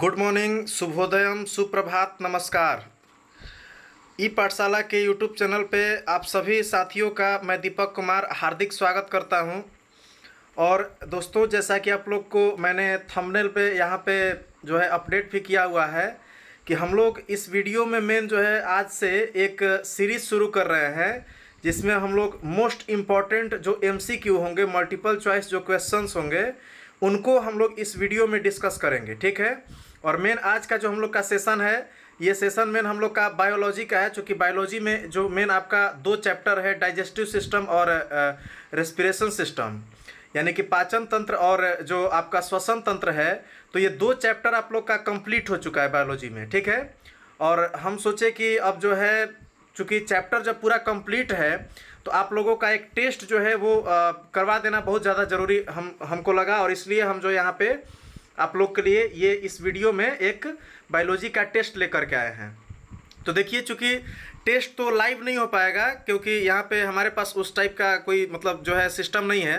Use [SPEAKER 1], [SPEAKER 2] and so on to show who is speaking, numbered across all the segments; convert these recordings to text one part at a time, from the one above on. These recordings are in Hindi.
[SPEAKER 1] गुड मॉर्निंग शुभोदयम सुप्रभात नमस्कार ई पाठशाला के यूट्यूब चैनल पे आप सभी साथियों का मैं दीपक कुमार हार्दिक स्वागत करता हूँ और दोस्तों जैसा कि आप लोग को मैंने थंबनेल पे यहाँ पे जो है अपडेट भी किया हुआ है कि हम लोग इस वीडियो में मेन जो है आज से एक सीरीज़ शुरू कर रहे हैं जिसमें हम लोग मोस्ट इम्पॉर्टेंट जो एम होंगे मल्टीपल चॉइस जो क्वेश्चन होंगे उनको हम लोग इस वीडियो में डिस्कस करेंगे ठीक है और मेन आज का जो हम लोग का सेशन है ये सेशन मेन हम लोग का बायोलॉजी का है चूँकि बायोलॉजी में जो मेन आपका दो चैप्टर है डाइजेस्टिव सिस्टम और रेस्पिरेशन सिस्टम यानी कि पाचन तंत्र और जो आपका श्वसन तंत्र है तो ये दो चैप्टर आप लोग का कंप्लीट हो चुका है बायोलॉजी में ठीक है और हम सोचे कि अब जो है चूँकि चैप्टर जब पूरा कंप्लीट है तो आप लोगों का एक टेस्ट जो है वो आ, करवा देना बहुत ज़्यादा ज़रूरी हम हमको लगा और इसलिए हम जो यहाँ पे आप लोग के लिए ये इस वीडियो में एक बायोलॉजी का टेस्ट लेकर के आए हैं तो देखिए चूँकि टेस्ट तो लाइव नहीं हो पाएगा क्योंकि यहाँ पे हमारे पास उस टाइप का कोई मतलब जो है सिस्टम नहीं है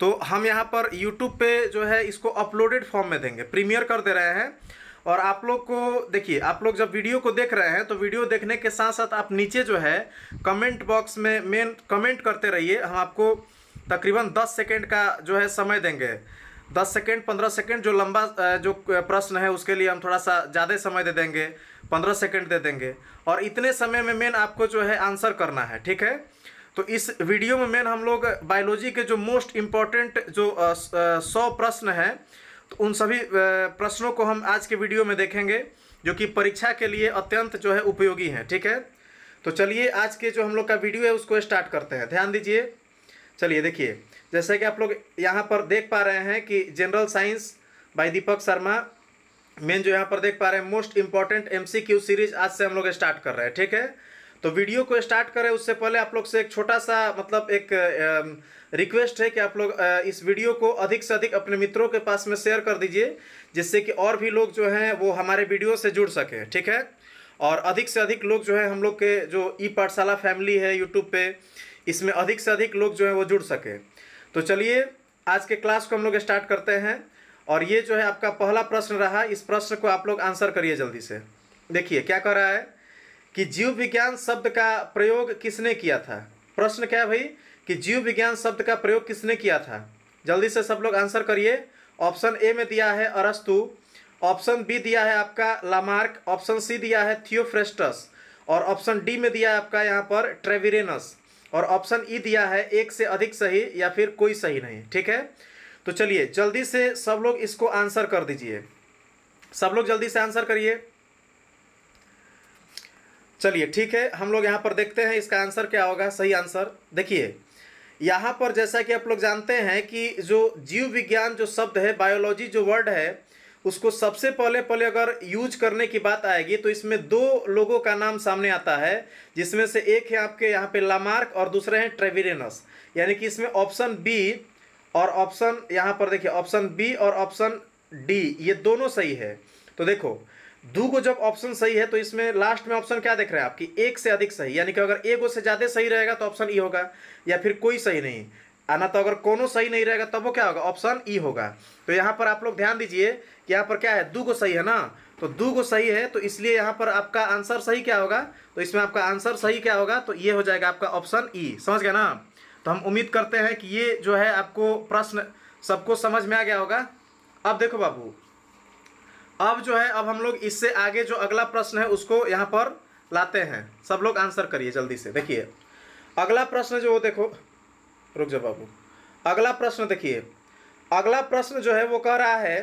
[SPEAKER 1] तो हम यहाँ पर यूट्यूब पे जो है इसको अपलोडेड फॉर्म में देंगे प्रीमियर कर दे रहे हैं और आप लोग को देखिए आप लोग जब वीडियो को देख रहे हैं तो वीडियो देखने के साथ साथ आप नीचे जो है कमेंट बॉक्स में मेन कमेंट करते रहिए हम आपको तकरीबन 10 सेकेंड का जो है समय देंगे दस सेकेंड पंद्रह सेकेंड जो लंबा जो प्रश्न है उसके लिए हम थोड़ा सा ज़्यादा समय दे देंगे पंद्रह सेकेंड दे देंगे और इतने समय में मेन आपको जो है आंसर करना है ठीक है तो इस वीडियो में मेन हम लोग बायोलॉजी के जो मोस्ट इम्पॉर्टेंट जो सौ प्रश्न हैं तो उन सभी प्रश्नों को हम आज के वीडियो में देखेंगे जो कि परीक्षा के लिए अत्यंत जो है उपयोगी हैं ठीक है तो चलिए आज के जो हम लोग का वीडियो है उसको स्टार्ट करते हैं ध्यान दीजिए चलिए देखिए जैसे कि आप लोग यहाँ पर देख पा रहे हैं कि general science by Deepak Sharma मेन जो यहाँ पर देख पा रहे हैं मोस्ट इम्पॉर्टेंट एम सीरीज आज से हम लोग स्टार्ट कर रहे हैं ठीक है तो वीडियो को स्टार्ट करें उससे पहले आप लोग से एक छोटा सा मतलब एक रिक्वेस्ट है कि आप लोग इस वीडियो को अधिक से अधिक अपने मित्रों के पास में शेयर कर दीजिए जिससे कि और भी लोग जो हैं वो हमारे वीडियो से जुड़ सकें ठीक है और अधिक से अधिक लोग जो है हम लोग के जो ई पाठशाला फैमिली है यूट्यूब पे इसमें अधिक से अधिक लोग जो हैं वो जुड़ सकें तो चलिए आज के क्लास को हम लोग स्टार्ट करते हैं और ये जो है आपका पहला प्रश्न रहा इस प्रश्न को आप लोग आंसर करिए जल्दी से देखिए क्या कह रहा है कि जीव विज्ञान शब्द का प्रयोग किसने किया था प्रश्न क्या है भाई कि जीव विज्ञान शब्द का प्रयोग किसने किया था जल्दी से सब लोग आंसर करिए ऑप्शन ए में दिया है अरस्तु ऑप्शन बी दिया है आपका लामार्क ऑप्शन सी दिया है थियोफ्रेस्टस और ऑप्शन डी में दिया है आपका यहाँ पर ट्रेविरेनस और ऑप्शन ई e दिया है एक से अधिक सही या फिर कोई सही नहीं ठीक है तो चलिए जल्दी से सब लोग इसको आंसर कर दीजिए सब लोग जल्दी से आंसर करिए चलिए ठीक है हम लोग यहाँ पर देखते हैं इसका आंसर क्या होगा सही आंसर देखिए यहाँ पर जैसा कि आप लोग जानते हैं कि जो जीव विज्ञान जो शब्द है बायोलॉजी जो वर्ड है उसको सबसे पहले पहले अगर यूज करने की बात आएगी तो इसमें दो लोगों का नाम सामने आता है जिसमें से एक है आपके यहाँ पे लामार्क और दूसरे हैं ट्रेविरेनस यानी कि इसमें ऑप्शन बी और ऑप्शन यहाँ पर देखिए ऑप्शन बी और ऑप्शन डी ये दोनों सही है तो देखो दो को जब ऑप्शन सही है तो इसमें लास्ट में ऑप्शन क्या देख रहे हैं आपकी एक से अधिक सही यानी कि अगर एक से ज़्यादा सही रहेगा तो ऑप्शन ई e होगा या फिर कोई सही नहीं आना तो अगर कोनो सही नहीं रहेगा तब वो क्या होगा ऑप्शन ई e होगा तो यहाँ पर आप लोग ध्यान दीजिए यहाँ पर क्या है दो को सही है ना तो दो को सही है तो इसलिए यहाँ पर आपका आंसर सही क्या होगा तो इसमें आपका आंसर सही क्या होगा तो ये हो जाएगा आपका ऑप्शन ई e। समझ गया ना तो हम उम्मीद करते हैं कि ये जो है आपको प्रश्न सबको समझ में आ गया होगा अब देखो बाबू अब जो है अब हम लोग इससे आगे जो अगला प्रश्न है उसको यहाँ पर लाते हैं सब लोग आंसर करिए जल्दी से देखिए अगला प्रश्न जो देखो रुक जाओ बाबू अगला प्रश्न देखिए अगला प्रश्न जो है वो कह रहा है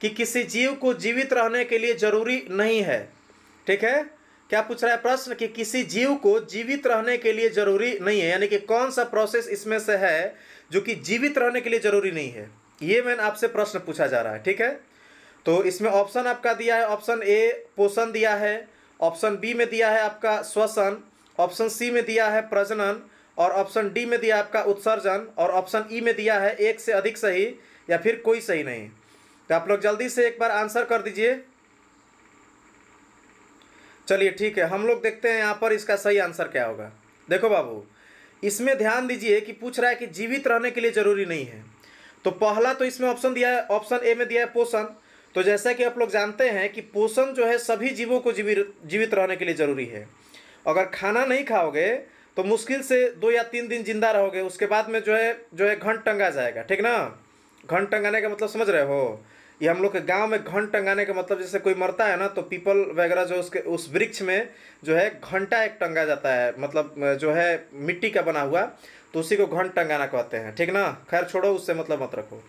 [SPEAKER 1] कि किसी जीव को जीवित रहने के लिए जरूरी नहीं है ठीक है क्या पूछ रहा है प्रश्न कि किसी जीव को जीवित रहने के लिए जरूरी नहीं है यानी कि कौन सा प्रोसेस इसमें से है जो कि जीवित रहने के लिए जरूरी नहीं है ये मैंने आपसे प्रश्न पूछा जा रहा है ठीक है तो इसमें ऑप्शन आपका दिया है ऑप्शन ए पोषण दिया है ऑप्शन बी में दिया है आपका श्वसन ऑप्शन सी में दिया है प्रजनन और ऑप्शन डी में दिया आपका उत्सर्जन और ऑप्शन ई e में दिया है एक से अधिक सही या फिर कोई सही नहीं तो आप लोग जल्दी से एक बार आंसर कर दीजिए चलिए ठीक है हम लोग देखते हैं यहाँ पर इसका सही आंसर क्या होगा देखो बाबू इसमें ध्यान दीजिए कि पूछ रहा है कि जीवित रहने के लिए जरूरी नहीं है तो पहला तो इसमें ऑप्शन दिया है ऑप्शन ए में दिया है पोषण तो जैसा कि आप लोग जानते हैं कि पोषण जो है सभी जीवों को जीवित जीवित रहने के लिए ज़रूरी है अगर खाना नहीं खाओगे तो मुश्किल से दो या तीन दिन जिंदा रहोगे उसके बाद में जो है जो है घंट टंगा जाएगा ठीक ना घंट टंगाने का मतलब समझ रहे हो ये हम लोग के गांव में घंट टंगाने का मतलब जैसे कोई मरता है ना तो पीपल वगैरह जो उसके उस वृक्ष में जो है घंटा एक टंगा जाता है मतलब जो है मिट्टी का बना हुआ तो उसी को घंट टंगाना कहते हैं ठीक ना खैर छोड़ो उससे मतलब मत रखो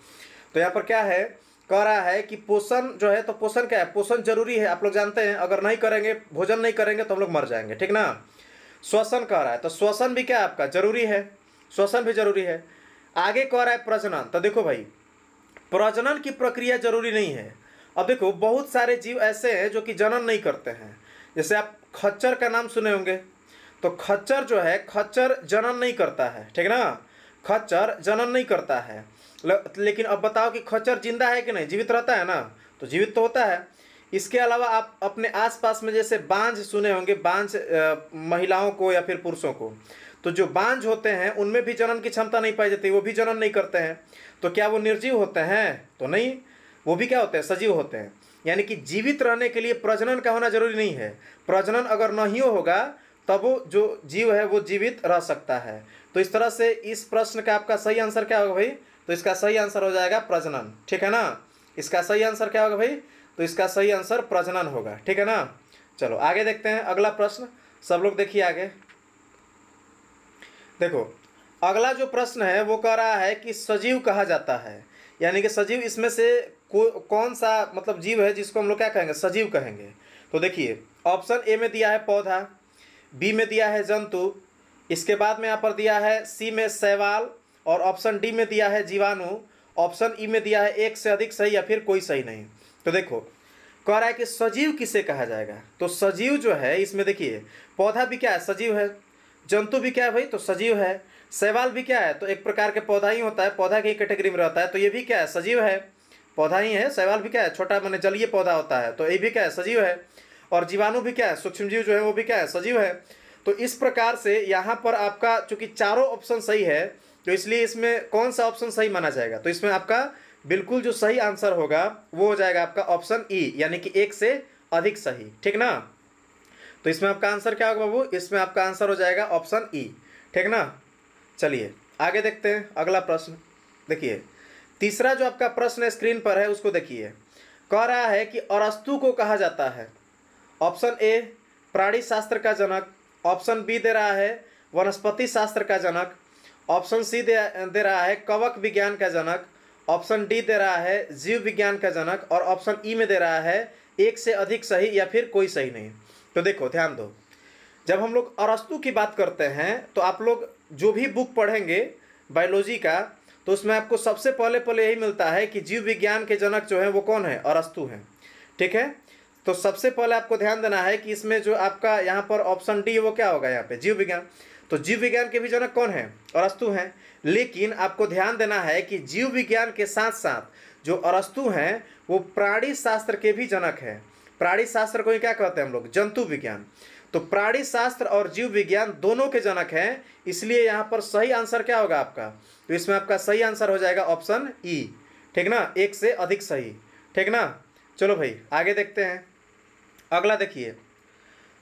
[SPEAKER 1] तो यहाँ पर क्या है कह रहा है कि पोषण जो है तो पोषण क्या है पोषण जरूरी है आप लोग जानते हैं अगर नहीं करेंगे भोजन नहीं करेंगे तो हम लोग मर जाएंगे ठीक ना श्वसन कह रहा है तो श्वसन भी क्या है आपका जरूरी है श्वसन भी जरूरी है आगे कह रहा है प्रजनन तो देखो भाई प्रजनन की प्रक्रिया जरूरी नहीं है अब देखो बहुत सारे जीव ऐसे हैं जो कि जनन नहीं करते हैं जैसे आप खच्चर का नाम सुने होंगे तो खच्चर जो है खच्चर जनन नहीं करता है ठीक ना खच्चर जनन नहीं करता है लेकिन अब बताओ कि खच्चर जिंदा है कि नहीं जीवित रहता है ना तो जीवित तो होता है इसके अलावा आप अपने आसपास में जैसे बांझ सुने होंगे बांझ महिलाओं को या फिर पुरुषों को तो जो बांझ होते हैं उनमें भी जनन की क्षमता नहीं पाई जाती वो भी जनन नहीं करते हैं तो क्या वो निर्जीव होते हैं तो नहीं वो भी क्या होते हैं सजीव होते हैं यानी कि जीवित रहने के लिए प्रजनन का होना जरूरी नहीं है प्रजनन अगर नहीं होगा तब जो जीव है वो जीवित रह सकता है तो इस तरह से इस प्रश्न का आपका सही आंसर क्या होगा भाई तो इसका सही आंसर हो जाएगा प्रजनन ठीक है ना इसका सही आंसर क्या होगा भाई तो इसका सही आंसर प्रजनन होगा ठीक है ना चलो आगे देखते हैं अगला प्रश्न सब लोग देखिए आगे देखो अगला जो प्रश्न है वो कह रहा है कि सजीव कहा जाता है यानी कि सजीव इसमें से को कौन सा मतलब जीव है जिसको हम लोग क्या कहेंगे सजीव कहेंगे तो देखिए ऑप्शन ए में दिया है पौधा बी में दिया है जंतु इसके बाद में यहाँ पर दिया है सी में सैवाल और ऑप्शन डी में दिया है जीवाणु ऑप्शन ई में दिया है एक से अधिक सही या फिर कोई सही नहीं तो देखो कह रहा है कि सजीव किसे कहा जाएगा तो सजीव जो है इसमें देखिए पौधा भी क्या है सजीव है जंतु भी क्या है भाई तो सजीव है शैवाल भी क्या है तो एक प्रकार के पौधा ही होता है पौधा की कैटेगरी में रहता है तो ये भी क्या है सजीव है पौधा ही है शैवाल भी क्या है छोटा मैंने जलीय पौधा होता है तो ये भी क्या है सजीव है और जीवाणु भी क्या है सूक्ष्म जीव जो है वो भी क्या है सजीव है तो इस प्रकार से यहाँ पर आपका चूंकि चारों ऑप्शन सही है तो इसलिए इसमें कौन सा ऑप्शन सही माना जाएगा तो इसमें आपका बिल्कुल जो सही आंसर होगा वो हो जाएगा आपका ऑप्शन ई e, यानी कि एक से अधिक सही ठीक ना तो इसमें आपका आंसर क्या होगा बाबू इसमें आपका आंसर हो जाएगा ऑप्शन ई e। ठीक ना चलिए आगे देखते हैं अगला प्रश्न देखिए तीसरा जो आपका प्रश्न स्क्रीन पर है उसको देखिए कह रहा है कि अरस्तु को कहा जाता है ऑप्शन ए प्राणी शास्त्र का जनक ऑप्शन बी दे रहा है वनस्पति शास्त्र का जनक ऑप्शन सी दे, दे रहा है कवक विज्ञान का जनक ऑप्शन डी दे रहा है जीव विज्ञान का जनक और ऑप्शन ई e में दे रहा है एक से अधिक सही या फिर कोई सही नहीं तो देखो ध्यान दो जब हम लोग अरस्तु की बात करते हैं तो आप लोग जो भी बुक पढ़ेंगे बायोलॉजी का तो उसमें आपको सबसे पहले पहले यही मिलता है कि जीव विज्ञान के जनक जो है वो कौन है अरस्तु हैं ठीक है तो सबसे पहले आपको ध्यान देना है कि इसमें जो आपका यहाँ पर ऑप्शन डी वो क्या होगा यहाँ पे जीव विज्ञान तो जीव विज्ञान के भी जनक कौन है अरस्तु हैं लेकिन आपको ध्यान देना है कि जीव विज्ञान के साथ साथ जो अरस्तु हैं वो प्राणी शास्त्र के भी जनक है प्राणी शास्त्र को ही क्या कहते हैं हम लोग जंतु विज्ञान तो प्राणी शास्त्र और जीव विज्ञान दोनों के जनक हैं इसलिए यहाँ पर सही आंसर क्या होगा आपका तो इसमें आपका सही आंसर हो जाएगा ऑप्शन ई e। ठीक ना एक से अधिक सही ठीक ना चलो भाई आगे देखते हैं अगला देखिए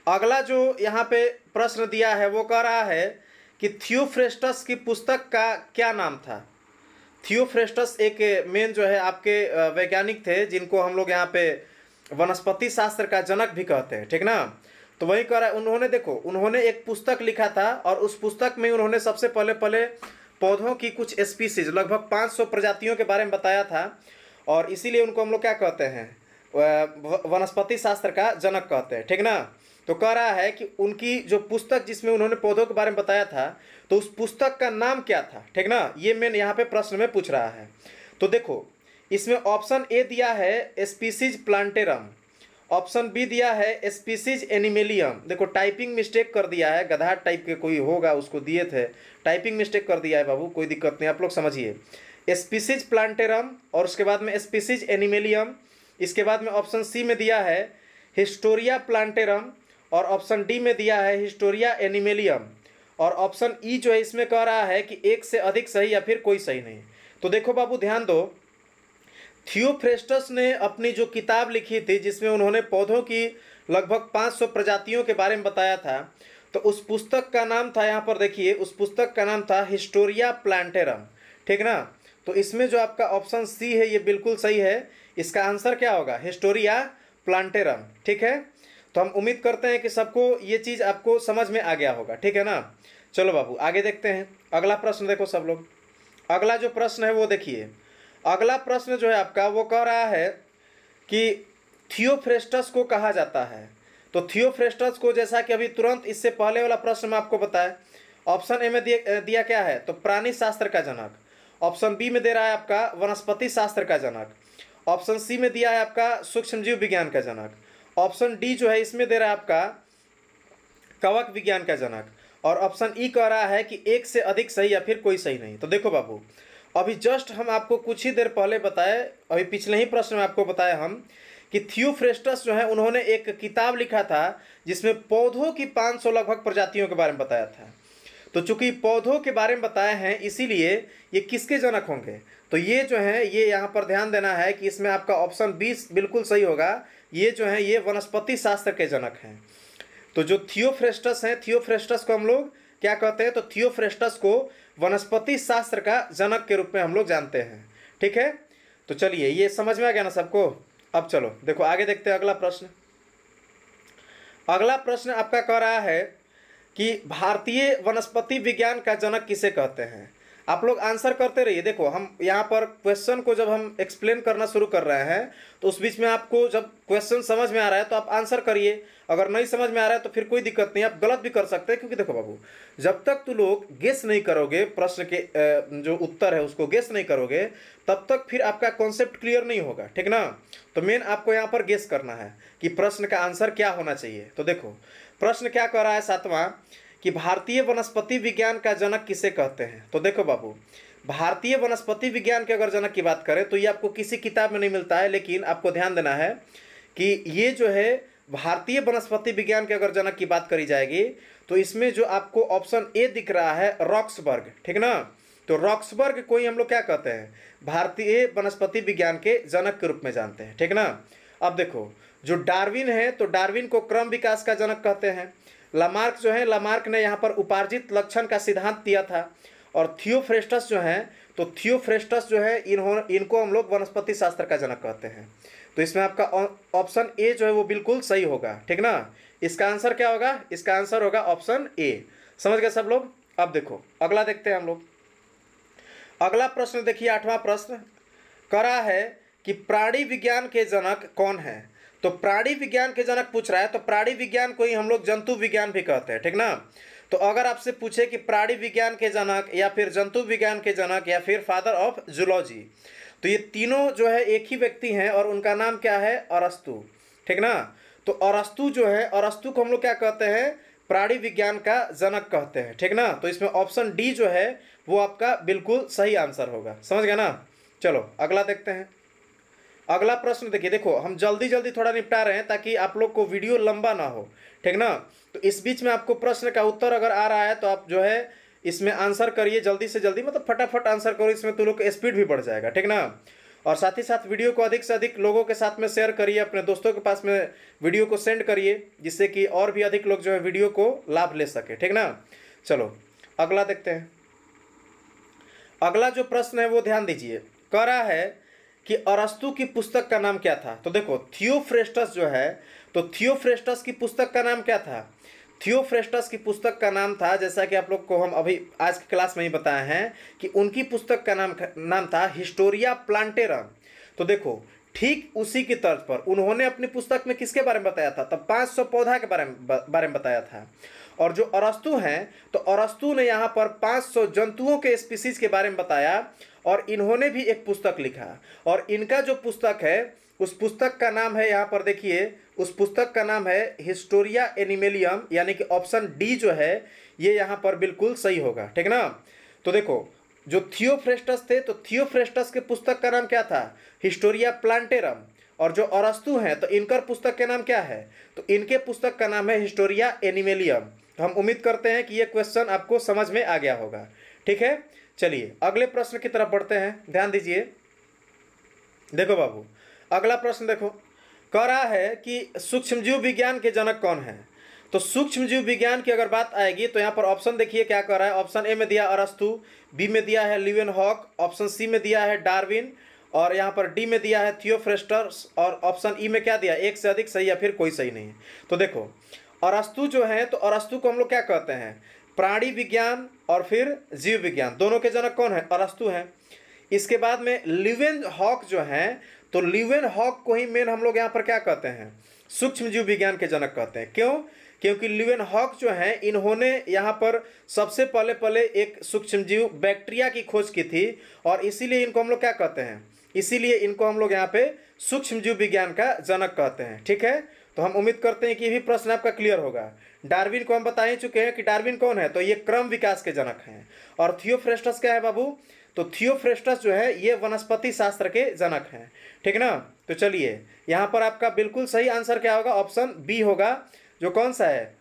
[SPEAKER 1] अगला जो यहाँ पे प्रश्न दिया है वो कह रहा है कि थियोफ्रेस्टस की पुस्तक का क्या नाम था थियोफ्रेस्टस एक मेन जो है आपके वैज्ञानिक थे जिनको हम लोग यहाँ पे वनस्पति शास्त्र का जनक भी कहते हैं ठीक ना तो वही कह रहा है उन्होंने देखो उन्होंने एक पुस्तक लिखा था और उस पुस्तक में उन्होंने सबसे पहले पहले पौधों की कुछ स्पीसीज लगभग 500 प्रजातियों के बारे में बताया था और इसीलिए उनको हम लोग क्या कहते हैं वनस्पति शास्त्र का जनक कहते हैं ठीक ना तो कह रहा है कि उनकी जो पुस्तक जिसमें उन्होंने पौधों के बारे में बताया था तो उस पुस्तक का नाम क्या था ठीक ना ये मेन यहाँ पे प्रश्न में पूछ रहा है तो देखो इसमें ऑप्शन ए दिया है स्पीसीज प्लांटेरम ऑप्शन बी दिया है स्पीसीज एनिमेलियम देखो टाइपिंग मिस्टेक कर दिया है गधा टाइप के कोई होगा उसको दिए थे टाइपिंग मिस्टेक कर दिया है बाबू कोई दिक्कत नहीं आप लोग समझिए स्पीसीज प्लांटेरम और उसके बाद में स्पीसीज एनिमेलियम इसके बाद में ऑप्शन सी में दिया है हिस्टोरिया प्लांटेरम और ऑप्शन डी में दिया है हिस्टोरिया एनिमेलियम और ऑप्शन ई e जो है इसमें कह रहा है कि एक से अधिक सही या फिर कोई सही नहीं तो देखो बाबू ध्यान दो थियोफ्रेस्टस ने अपनी जो किताब लिखी थी जिसमें उन्होंने पौधों की लगभग 500 प्रजातियों के बारे में बताया था तो उस पुस्तक का नाम था यहाँ पर देखिए उस पुस्तक का नाम था हिस्टोरिया प्लांटेरम ठीक ना तो इसमें जो आपका ऑप्शन सी है ये बिल्कुल सही है इसका आंसर क्या होगा हिस्टोरिया प्लांटेरम ठीक है तो हम उम्मीद करते हैं कि सबको ये चीज़ आपको समझ में आ गया होगा ठीक है ना चलो बाबू आगे देखते हैं अगला प्रश्न देखो सब लोग अगला जो प्रश्न है वो देखिए अगला प्रश्न जो है आपका वो कह रहा है कि थियोफ्रेस्टस को कहा जाता है तो थियोफ्रेस्टस को जैसा कि अभी तुरंत इससे पहले वाला प्रश्न में आपको बताया ऑप्शन ए में दिया, क्या है तो प्राणी शास्त्र का जनक ऑप्शन बी में दे रहा है आपका वनस्पति शास्त्र का जनक ऑप्शन सी में दिया है आपका सूक्ष्म जीव विज्ञान का जनक ऑप्शन डी जो है इसमें दे रहा है आपका कवक विज्ञान का जनक और ऑप्शन ई e कह रहा है कि एक से अधिक सही या फिर कोई सही नहीं तो देखो बाबू अभी जस्ट हम आपको कुछ ही देर पहले बताए अभी पिछले ही प्रश्न में आपको बताए हम कि थियोफ्रेस्टस जो है उन्होंने एक किताब लिखा था जिसमें पौधों की 500 लगभग प्रजातियों के बारे में बताया था तो चूंकि पौधों के बारे में बताए हैं इसीलिए ये किसके जनक होंगे तो ये जो है ये यहाँ पर ध्यान देना है कि इसमें आपका ऑप्शन बीस बिल्कुल सही होगा ये जो है ये वनस्पति शास्त्र के जनक हैं तो जो थियोफ्रेस्टस हैं थियोफ्रेस्टस को हम लोग क्या कहते हैं तो थियोफ्रेस्टस को वनस्पति शास्त्र का जनक के रूप में हम लोग जानते हैं ठीक है तो चलिए ये समझ में आ गया ना सबको अब चलो देखो आगे देखते हैं अगला प्रश्न अगला प्रश्न आपका कह रहा है कि भारतीय वनस्पति विज्ञान का जनक किसे कहते हैं आप लोग आंसर करते रहिए देखो हम यहाँ पर क्वेश्चन को जब हम एक्सप्लेन करना शुरू कर रहे हैं तो उस बीच में आपको जब क्वेश्चन समझ में आ रहा है तो आप आंसर करिए अगर नहीं समझ में आ रहा है तो फिर कोई दिक्कत नहीं आप गलत भी कर सकते हैं क्योंकि देखो बाबू जब तक तू लोग गेस नहीं करोगे प्रश्न के जो उत्तर है उसको गेस नहीं करोगे तब तक फिर आपका कॉन्सेप्ट क्लियर नहीं होगा ठीक ना तो मेन आपको यहाँ पर गेस करना है कि प्रश्न का आंसर क्या होना चाहिए तो देखो प्रश्न क्या कर रहा है सातवां कि भारतीय वनस्पति विज्ञान का जनक किसे कहते हैं तो देखो बाबू भारतीय वनस्पति विज्ञान के अगर जनक की बात करें तो ये आपको किसी किताब में नहीं मिलता है लेकिन आपको ध्यान देना है कि ये जो है भारतीय वनस्पति विज्ञान के अगर जनक की बात करी जाएगी तो इसमें जो आपको ऑप्शन ए दिख रहा है रॉक्सबर्ग ठीक ना तो रॉक्सबर्ग को ही हम लोग क्या कहते हैं भारतीय वनस्पति विज्ञान के जनक के रूप में जानते हैं ठीक ना अब देखो जो डार्विन है तो डार्विन को क्रम विकास का जनक कहते हैं लमार्क जो है लामार्क ने यहाँ पर उपार्जित लक्षण का सिद्धांत दिया था और थियोफ्रेस्टस तो जो है तो थियोफ्रेस्टस जो है इन्होंने इनको हम लोग वनस्पति शास्त्र का जनक कहते हैं तो इसमें आपका ऑप्शन ए जो है वो बिल्कुल सही होगा ठीक ना इसका आंसर क्या होगा इसका आंसर होगा ऑप्शन ए समझ गए सब लोग अब देखो अगला देखते हैं हम लोग अगला प्रश्न देखिए आठवां प्रश्न करा है कि प्राणी विज्ञान के जनक कौन है तो प्राणी विज्ञान के जनक पूछ रहा है तो प्राणी विज्ञान को ही हम लोग जंतु विज्ञान भी कहते हैं ठीक ना तो अगर आपसे पूछे कि प्राणी विज्ञान के जनक या फिर जंतु विज्ञान के जनक या फिर फादर ऑफ जूलॉजी तो ये तीनों जो है एक ही व्यक्ति हैं और उनका नाम क्या है अरस्तु ठीक ना तो अरस्तु जो है अरस्तु को हम लोग क्या कहते हैं प्राणी विज्ञान का जनक कहते हैं ठीक ना तो इसमें ऑप्शन डी जो है वो आपका बिल्कुल सही आंसर होगा समझ गया ना चलो अगला देखते हैं अगला प्रश्न देखिए देखो हम जल्दी जल्दी थोड़ा निपटा रहे हैं ताकि आप लोग को वीडियो लंबा ना हो ठीक ना तो इस बीच में आपको प्रश्न का उत्तर अगर आ रहा है तो आप जो है इसमें आंसर करिए जल्दी से जल्दी मतलब फटाफट आंसर करो इसमें तो लोग का स्पीड भी बढ़ जाएगा ठीक ना और साथ ही साथ वीडियो को अधिक से अधिक लोगों के साथ में शेयर करिए अपने दोस्तों के पास में वीडियो को सेंड करिए जिससे कि और भी अधिक लोग जो है वीडियो को लाभ ले सके ठीक ना चलो अगला देखते हैं अगला जो प्रश्न है वो ध्यान दीजिए करा है कि अरस्तु की पुस्तक का नाम क्या था तो देखो थियोफ्रेस्टस जो है तो थियोफ्रेस्टस की पुस्तक का नाम क्या था थियोफ्रेस्टस की पुस्तक का नाम था जैसा कि आप लोग को हम अभी आज की क्लास में ही बताए हैं कि उनकी पुस्तक का नाम नाम था हिस्टोरिया प्लांटेरम तो देखो ठीक उसी की तर्ज पर उन्होंने अपनी पुस्तक में किसके बारे में बताया था तब 500 पौधा के बारे में बारे में बताया था और जो अरस्तु हैं तो अरस्तु ने यहाँ पर 500 जंतुओं के स्पीसीज के बारे में बताया और इन्होंने भी एक पुस्तक लिखा और इनका जो पुस्तक है उस पुस्तक का नाम है यहाँ पर देखिए उस पुस्तक का नाम है हिस्टोरिया एनिमेलियम यानी कि ऑप्शन डी जो है ये यहाँ पर बिल्कुल सही होगा ठीक ना तो देखो जो थियोफ्रेस्टस थे तो थियोफ्रेस्टस के पुस्तक का नाम क्या था हिस्टोरिया प्लांटेरम और जो अरस्तु हैं तो इनकर पुस्तक का नाम क्या है तो इनके पुस्तक का नाम है हिस्टोरिया एनिमेलियम तो हम उम्मीद करते हैं कि ये क्वेश्चन आपको समझ में आ गया होगा ठीक है चलिए अगले प्रश्न की तरफ बढ़ते हैं ध्यान दीजिए देखो बाबू अगला प्रश्न देखो कह रहा है कि सूक्ष्म जीव विज्ञान के जनक कौन है तो सूक्ष्म जीव विज्ञान की अगर बात आएगी तो यहाँ पर ऑप्शन देखिए क्या कर रहा है ऑप्शन ए में दिया अरस्तु बी में दिया है लिवेन हॉक ऑप्शन सी में दिया है डार्विन और यहाँ पर डी में दिया है थियोफ्रेस्टर्स और ऑप्शन ई e में क्या दिया एक से अधिक सही या फिर कोई सही नहीं तो देखो अरस्तु जो है तो अरस्तु को हम लोग क्या कहते हैं प्राणी विज्ञान और फिर जीव विज्ञान दोनों के जनक कौन है अरस्तु हैं इसके बाद में लिवेन हॉक जो हैं तो लिवेन हॉक को ही मेन हम लोग यहाँ पर क्या कहते हैं सूक्ष्म जीव विज्ञान के जनक कहते हैं क्यों क्योंकि लिवेन हॉक जो हैं इन्होंने यहाँ पर सबसे पहले पहले एक सूक्ष्म जीव बैक्टीरिया की खोज की थी और इसीलिए इनको हम लोग क्या कहते हैं इसीलिए इनको हम लोग यहाँ पे सूक्ष्म जीव विज्ञान का जनक कहते हैं ठीक है तो हम उम्मीद करते हैं कि ये भी प्रश्न आपका क्लियर होगा डार्विन को हम बता ही चुके हैं कि डार्विन कौन है तो ये क्रम विकास के जनक हैं और थियोफ्रेस्टस क्या है बाबू तो थियोफ्रेस्टस जो है ये वनस्पति शास्त्र के जनक हैं ठीक ना तो चलिए यहाँ पर आपका बिल्कुल सही आंसर क्या होगा ऑप्शन बी होगा जो कौन सा है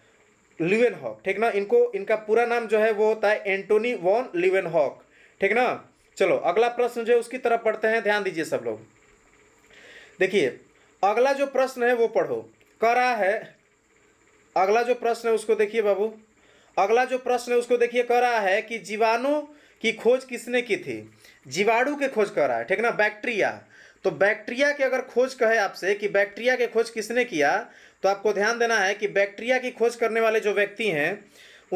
[SPEAKER 1] लिवेन हॉक ठीक ना इनको इनका पूरा नाम जो है वो होता है एंटोनी वॉन लिवेन हॉक ठीक ना चलो अगला प्रश्न जो है उसकी तरफ पढ़ते हैं ध्यान दीजिए सब लोग देखिए अगला जो प्रश्न है वो पढ़ो करा है अगला जो प्रश्न है उसको देखिए बाबू अगला जो प्रश्न है उसको देखिए कह रहा है कि जीवाणु की खोज किसने की थी जीवाणु के खोज कर रहा है ठीक ना बैक्टीरिया तो बैक्टीरिया की अगर खोज कहे आपसे कि बैक्टीरिया के खोज किसने किया तो आपको ध्यान देना है कि बैक्टीरिया की खोज करने वाले जो व्यक्ति हैं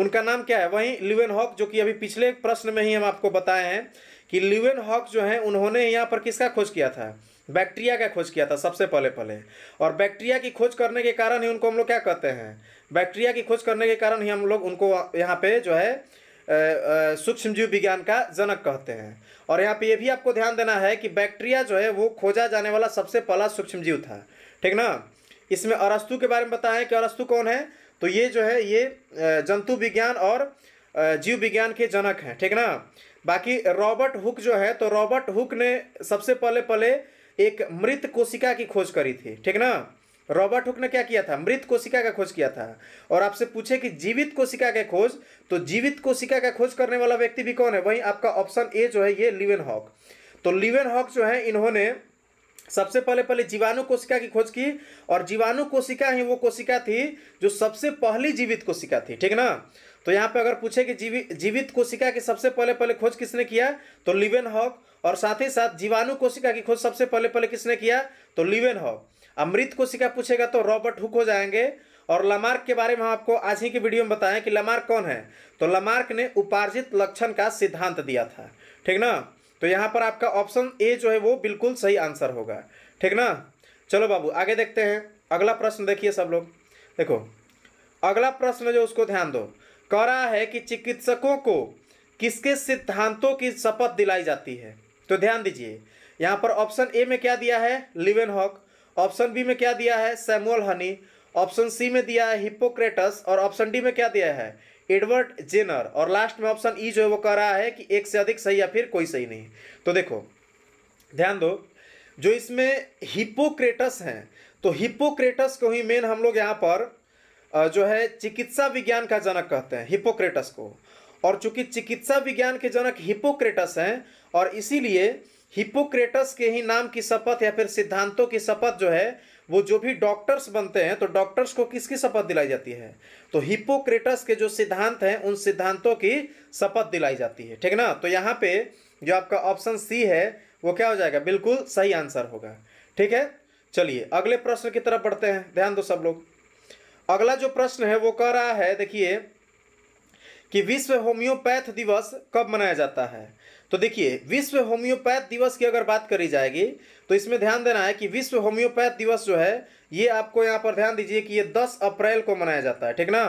[SPEAKER 1] उनका नाम क्या है वहीं ल्यूएन हॉक जो कि अभी पिछले प्रश्न में ही हम आपको बताए हैं कि ल्यूएन हॉक जो हैं उन्होंने यहाँ पर किसका खोज किया था बैक्टीरिया का खोज किया था सबसे पहले पहले और बैक्टीरिया की खोज करने के कारण ही उनको हम लोग क्या कहते हैं बैक्टीरिया की खोज करने के कारण ही हम लोग उनको यहाँ पे जो है सूक्ष्म जीव विज्ञान का जनक कहते हैं और यहाँ पे ये भी आपको ध्यान देना है कि बैक्टीरिया जो है वो खोजा जाने वाला सबसे पहला सूक्ष्म जीव था ठीक ना इसमें अरस्तु के बारे में बताएं कि अरस्तु कौन है तो ये जो है ये जंतु विज्ञान और जीव विज्ञान के जनक हैं ठीक ना बाकी रॉबर्ट हुक जो है तो रॉबर्ट हुक ने सबसे पहले पहले एक मृत कोशिका की खोज करी थी ठीक ना रॉबर्ट हुक ने क्या किया था मृत कोशिका का खोज किया था और आपसे पूछे कि जीवित कोशिका का खोज तो जीवित कोशिका का खोज करने वाला व्यक्ति भी कौन है वही आपका ऑप्शन ए जो है ये लिवेन हॉक तो लिवेन हॉक जो है इन्होंने सबसे पहले पहले जीवाणु कोशिका की खोज की और जीवाणु कोशिका ही वो कोशिका थी जो सबसे पहली जीवित कोशिका थी ठीक ना तो यहाँ पे अगर पूछे कि जीवित जीवित कोशिका की सबसे पहले पहले खोज किसने किया तो लिवेन हॉक और साथ ही साथ जीवाणु कोशिका की खोज सबसे पहले पहले किसने किया तो लिवेन हो अमृत कोशिका पूछेगा तो रॉबर्ट हुक हो जाएंगे और लमार्क के बारे में हम आपको आज ही की वीडियो में बताएं कि लमार्क कौन है तो लमार्क ने उपार्जित लक्षण का सिद्धांत दिया था ठीक ना तो यहाँ पर आपका ऑप्शन ए जो है वो बिल्कुल सही आंसर होगा ठीक ना चलो बाबू आगे देखते हैं अगला प्रश्न देखिए सब लोग देखो अगला प्रश्न जो उसको ध्यान दो कह रहा है कि चिकित्सकों को किसके सिद्धांतों की शपथ दिलाई जाती है तो ध्यान दीजिए यहाँ पर ऑप्शन ए में क्या दिया है लिवेन हॉक ऑप्शन बी में क्या दिया है सैमुअल हनी ऑप्शन सी में दिया है हिपोक्रेटस और ऑप्शन डी में क्या दिया है एडवर्ड जेनर और लास्ट में ऑप्शन ई e जो है वो कह रहा है कि एक से अधिक सही या फिर कोई सही नहीं तो देखो ध्यान दो जो इसमें हिपोक्रेटस हैं तो हिपोक्रेटस को ही मेन हम लोग यहाँ पर जो है चिकित्सा विज्ञान का जनक कहते हैं हिपोक्रेटस को और चूंकि चिकित्सा विज्ञान के जनक हिपोक्रेटस हैं और इसीलिए हिपोक्रेटस के ही नाम की शपथ या फिर सिद्धांतों की शपथ जो है वो जो भी डॉक्टर्स बनते हैं तो डॉक्टर्स को किसकी शपथ दिलाई जाती है तो हिपोक्रेटस के जो सिद्धांत हैं उन सिद्धांतों की शपथ दिलाई जाती है ठीक ना तो यहाँ पे जो आपका ऑप्शन सी है वो क्या हो जाएगा बिल्कुल सही आंसर होगा ठीक है चलिए अगले प्रश्न की तरफ बढ़ते हैं ध्यान दो सब लोग अगला जो प्रश्न है वो कह रहा है देखिए कि विश्व होम्योपैथ दिवस कब मनाया जाता है तो देखिए विश्व होम्योपैथ दिवस की अगर बात करी जाएगी तो इसमें ध्यान देना है कि विश्व होम्योपैथ दिवस जो है ये आपको यहाँ पर ध्यान दीजिए कि ये दस अप्रैल को मनाया जाता है ठीक ना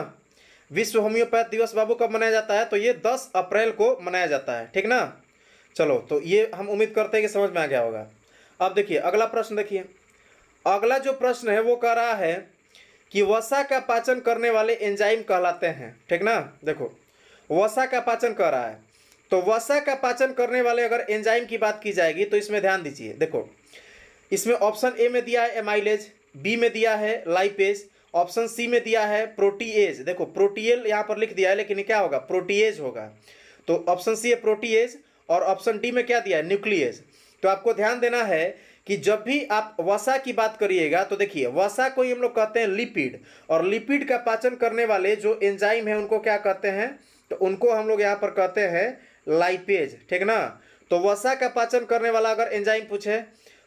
[SPEAKER 1] विश्व होम्योपैथ दिवस बाबू कब मनाया जाता है तो ये दस अप्रैल को मनाया जाता है ठीक ना चलो तो ये हम उम्मीद करते हैं कि समझ में आ गया होगा अब देखिए अगला प्रश्न देखिए अगला जो प्रश्न है वो कह रहा है कि वसा का पाचन करने वाले एंजाइम कहलाते हैं ठीक ना देखो वसा का पाचन कर रहा है तो वसा का पाचन करने वाले अगर एंजाइम की बात की जाएगी तो इसमें ध्यान दीजिए देखो इसमें ऑप्शन ए में दिया है एमाइलेज बी में दिया है लाइपेज ऑप्शन सी में दिया है प्रोटीएज देखो प्रोटीएल यहाँ पर लिख दिया है लेकिन क्या होगा प्रोटीएज होगा तो ऑप्शन सी है प्रोटीएज और ऑप्शन डी में क्या दिया है न्यूक्लियस तो आपको ध्यान देना है कि जब भी आप वसा की बात करिएगा तो देखिए वसा को ही हम लोग कहते हैं लिपिड और लिपिड का पाचन करने वाले जो एंजाइम है उनको क्या कहते हैं तो उनको हम लोग यहाँ पर कहते हैं लाइपेज ठीक ना तो वसा का पाचन करने वाला अगर एंजाइम पूछे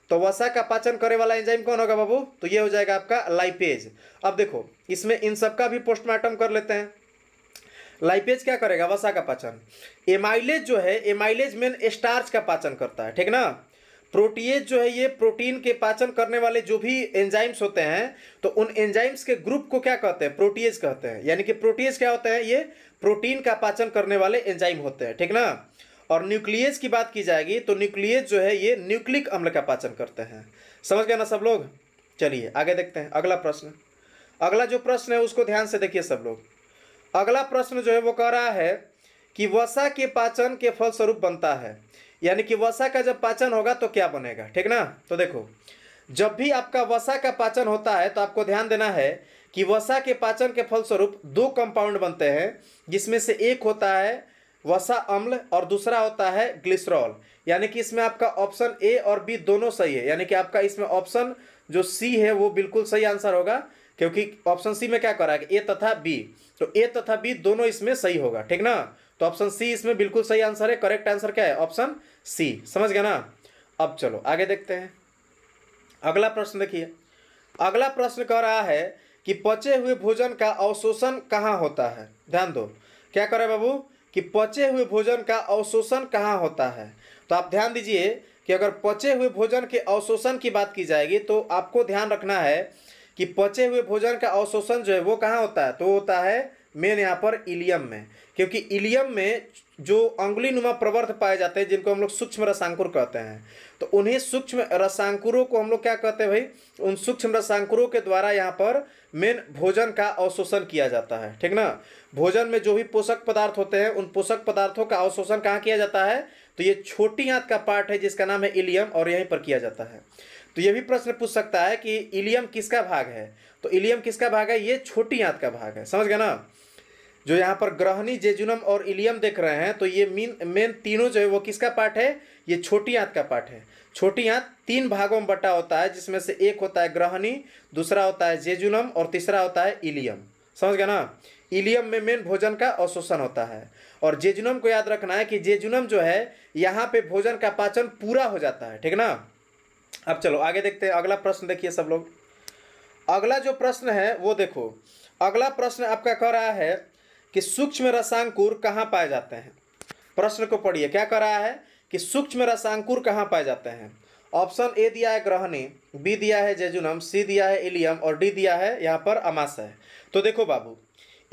[SPEAKER 1] तो वसा का पाचन करने वाला एंजाइम कौन होगा बाबू तो ये हो जाएगा आपका लाइपेज अब देखो इसमें इन सब का भी पोस्टमार्टम कर लेते हैं लाइपेज क्या करेगा वसा का पाचन एमाइलेज जो है एमाइलेज मेन स्टार्च का पाचन करता है ठीक ना प्रोटीएज जो है ये प्रोटीन के पाचन करने वाले जो भी एंजाइम्स होते हैं तो उन एंजाइम्स के ग्रुप को क्या कहते हैं प्रोटीएज कहते हैं यानी कि प्रोटीएज क्या होते हैं ये प्रोटीन का पाचन करने वाले एंजाइम होते हैं ठीक ना और न्यूक्लियस की बात की जाएगी तो न्यूक्लियस जो है ये न्यूक्लिक अम्ल का पाचन करते हैं समझ गए ना सब लोग चलिए आगे देखते हैं अगला प्रश्न अगला जो प्रश्न है उसको ध्यान से देखिए सब लोग अगला प्रश्न जो है वो कह रहा है कि वसा के पाचन के फलस्वरूप बनता है यानी कि वसा का जब पाचन होगा तो क्या बनेगा ठीक ना तो देखो जब भी आपका वसा का पाचन होता है तो आपको ध्यान देना है कि वसा के पाचन के फलस्वरूप दो कंपाउंड बनते हैं जिसमें से एक होता है वसा अम्ल और दूसरा होता है ग्लिसरॉल यानी कि इसमें आपका ऑप्शन ए और बी दोनों सही है यानी कि आपका इसमें ऑप्शन जो सी है वो बिल्कुल सही आंसर होगा क्योंकि ऑप्शन सी में क्या करा है ए तथा बी तो ए तथा बी दोनों इसमें सही होगा ठीक ना तो ऑप्शन सी इसमें बिल्कुल सही आंसर है करेक्ट आंसर क्या है ऑप्शन सी समझ गए ना अब चलो आगे देखते हैं अगला प्रश्न देखिए अगला प्रश्न कह रहा है कि पचे हुए भोजन का अवशोषण कहाँ होता है ध्यान दो क्या करें बाबू कि पचे हुए भोजन का अवशोषण कहाँ होता है तो आप ध्यान दीजिए कि अगर पचे हुए भोजन के अवशोषण की बात की जाएगी तो आपको ध्यान रखना है कि पचे हुए भोजन का अवशोषण जो है वो कहाँ होता है तो होता है मेन यहाँ पर इलियम में क्योंकि इलियम में जो अंगुली नुमा प्रवर्ध पाए जाते हैं जिनको हम लोग सूक्ष्म रसांकुर कहते हैं तो उन्हीं सूक्ष्म रसांकुरों को हम लोग क्या कहते हैं भाई उन सूक्ष्म रसांकुरों के द्वारा यहाँ पर मेन भोजन का अवशोषण किया जाता है ठीक ना भोजन में जो भी पोषक पदार्थ होते हैं उन पोषक पदार्थों का अवशोषण कहाँ किया जाता है तो ये छोटी आंत का पार्ट है जिसका नाम है इलियम और यहीं पर किया जाता है तो ये भी प्रश्न पूछ सकता है कि इलियम किसका भाग है तो इलियम किसका भाग है ये छोटी आंत का भाग है समझ गए ना जो यहाँ पर ग्रहणी जेजुनम और इलियम देख रहे हैं तो ये मीन मेन तीनों जो है वो किसका पार्ट है ये छोटी आंत का पार्ट है छोटी आंत तीन भागों में बटा होता है जिसमें से एक होता है ग्रहणी दूसरा होता है जेजुनम और तीसरा होता है इलियम समझ गए ना इलियम में मेन भोजन का अवशोषण होता है और जेजुनम को याद रखना है कि जेजुनम जो है यहाँ पे भोजन का पाचन पूरा हो जाता है ठीक ना अब चलो आगे देखते हैं अगला प्रश्न देखिए सब लोग अगला जो प्रश्न है वो देखो अगला प्रश्न आपका कह रहा है कि सूक्ष्म रसांकुर कहाँ पाए जाते हैं प्रश्न को पढ़िए क्या कर रहा है कि सूक्ष्म रसांकुर कहाँ पाए जाते हैं ऑप्शन ए दिया है ग्रहणी बी दिया है जेजुनम सी दिया है इलियम और डी दिया है यहाँ पर अमाशय तो देखो बाबू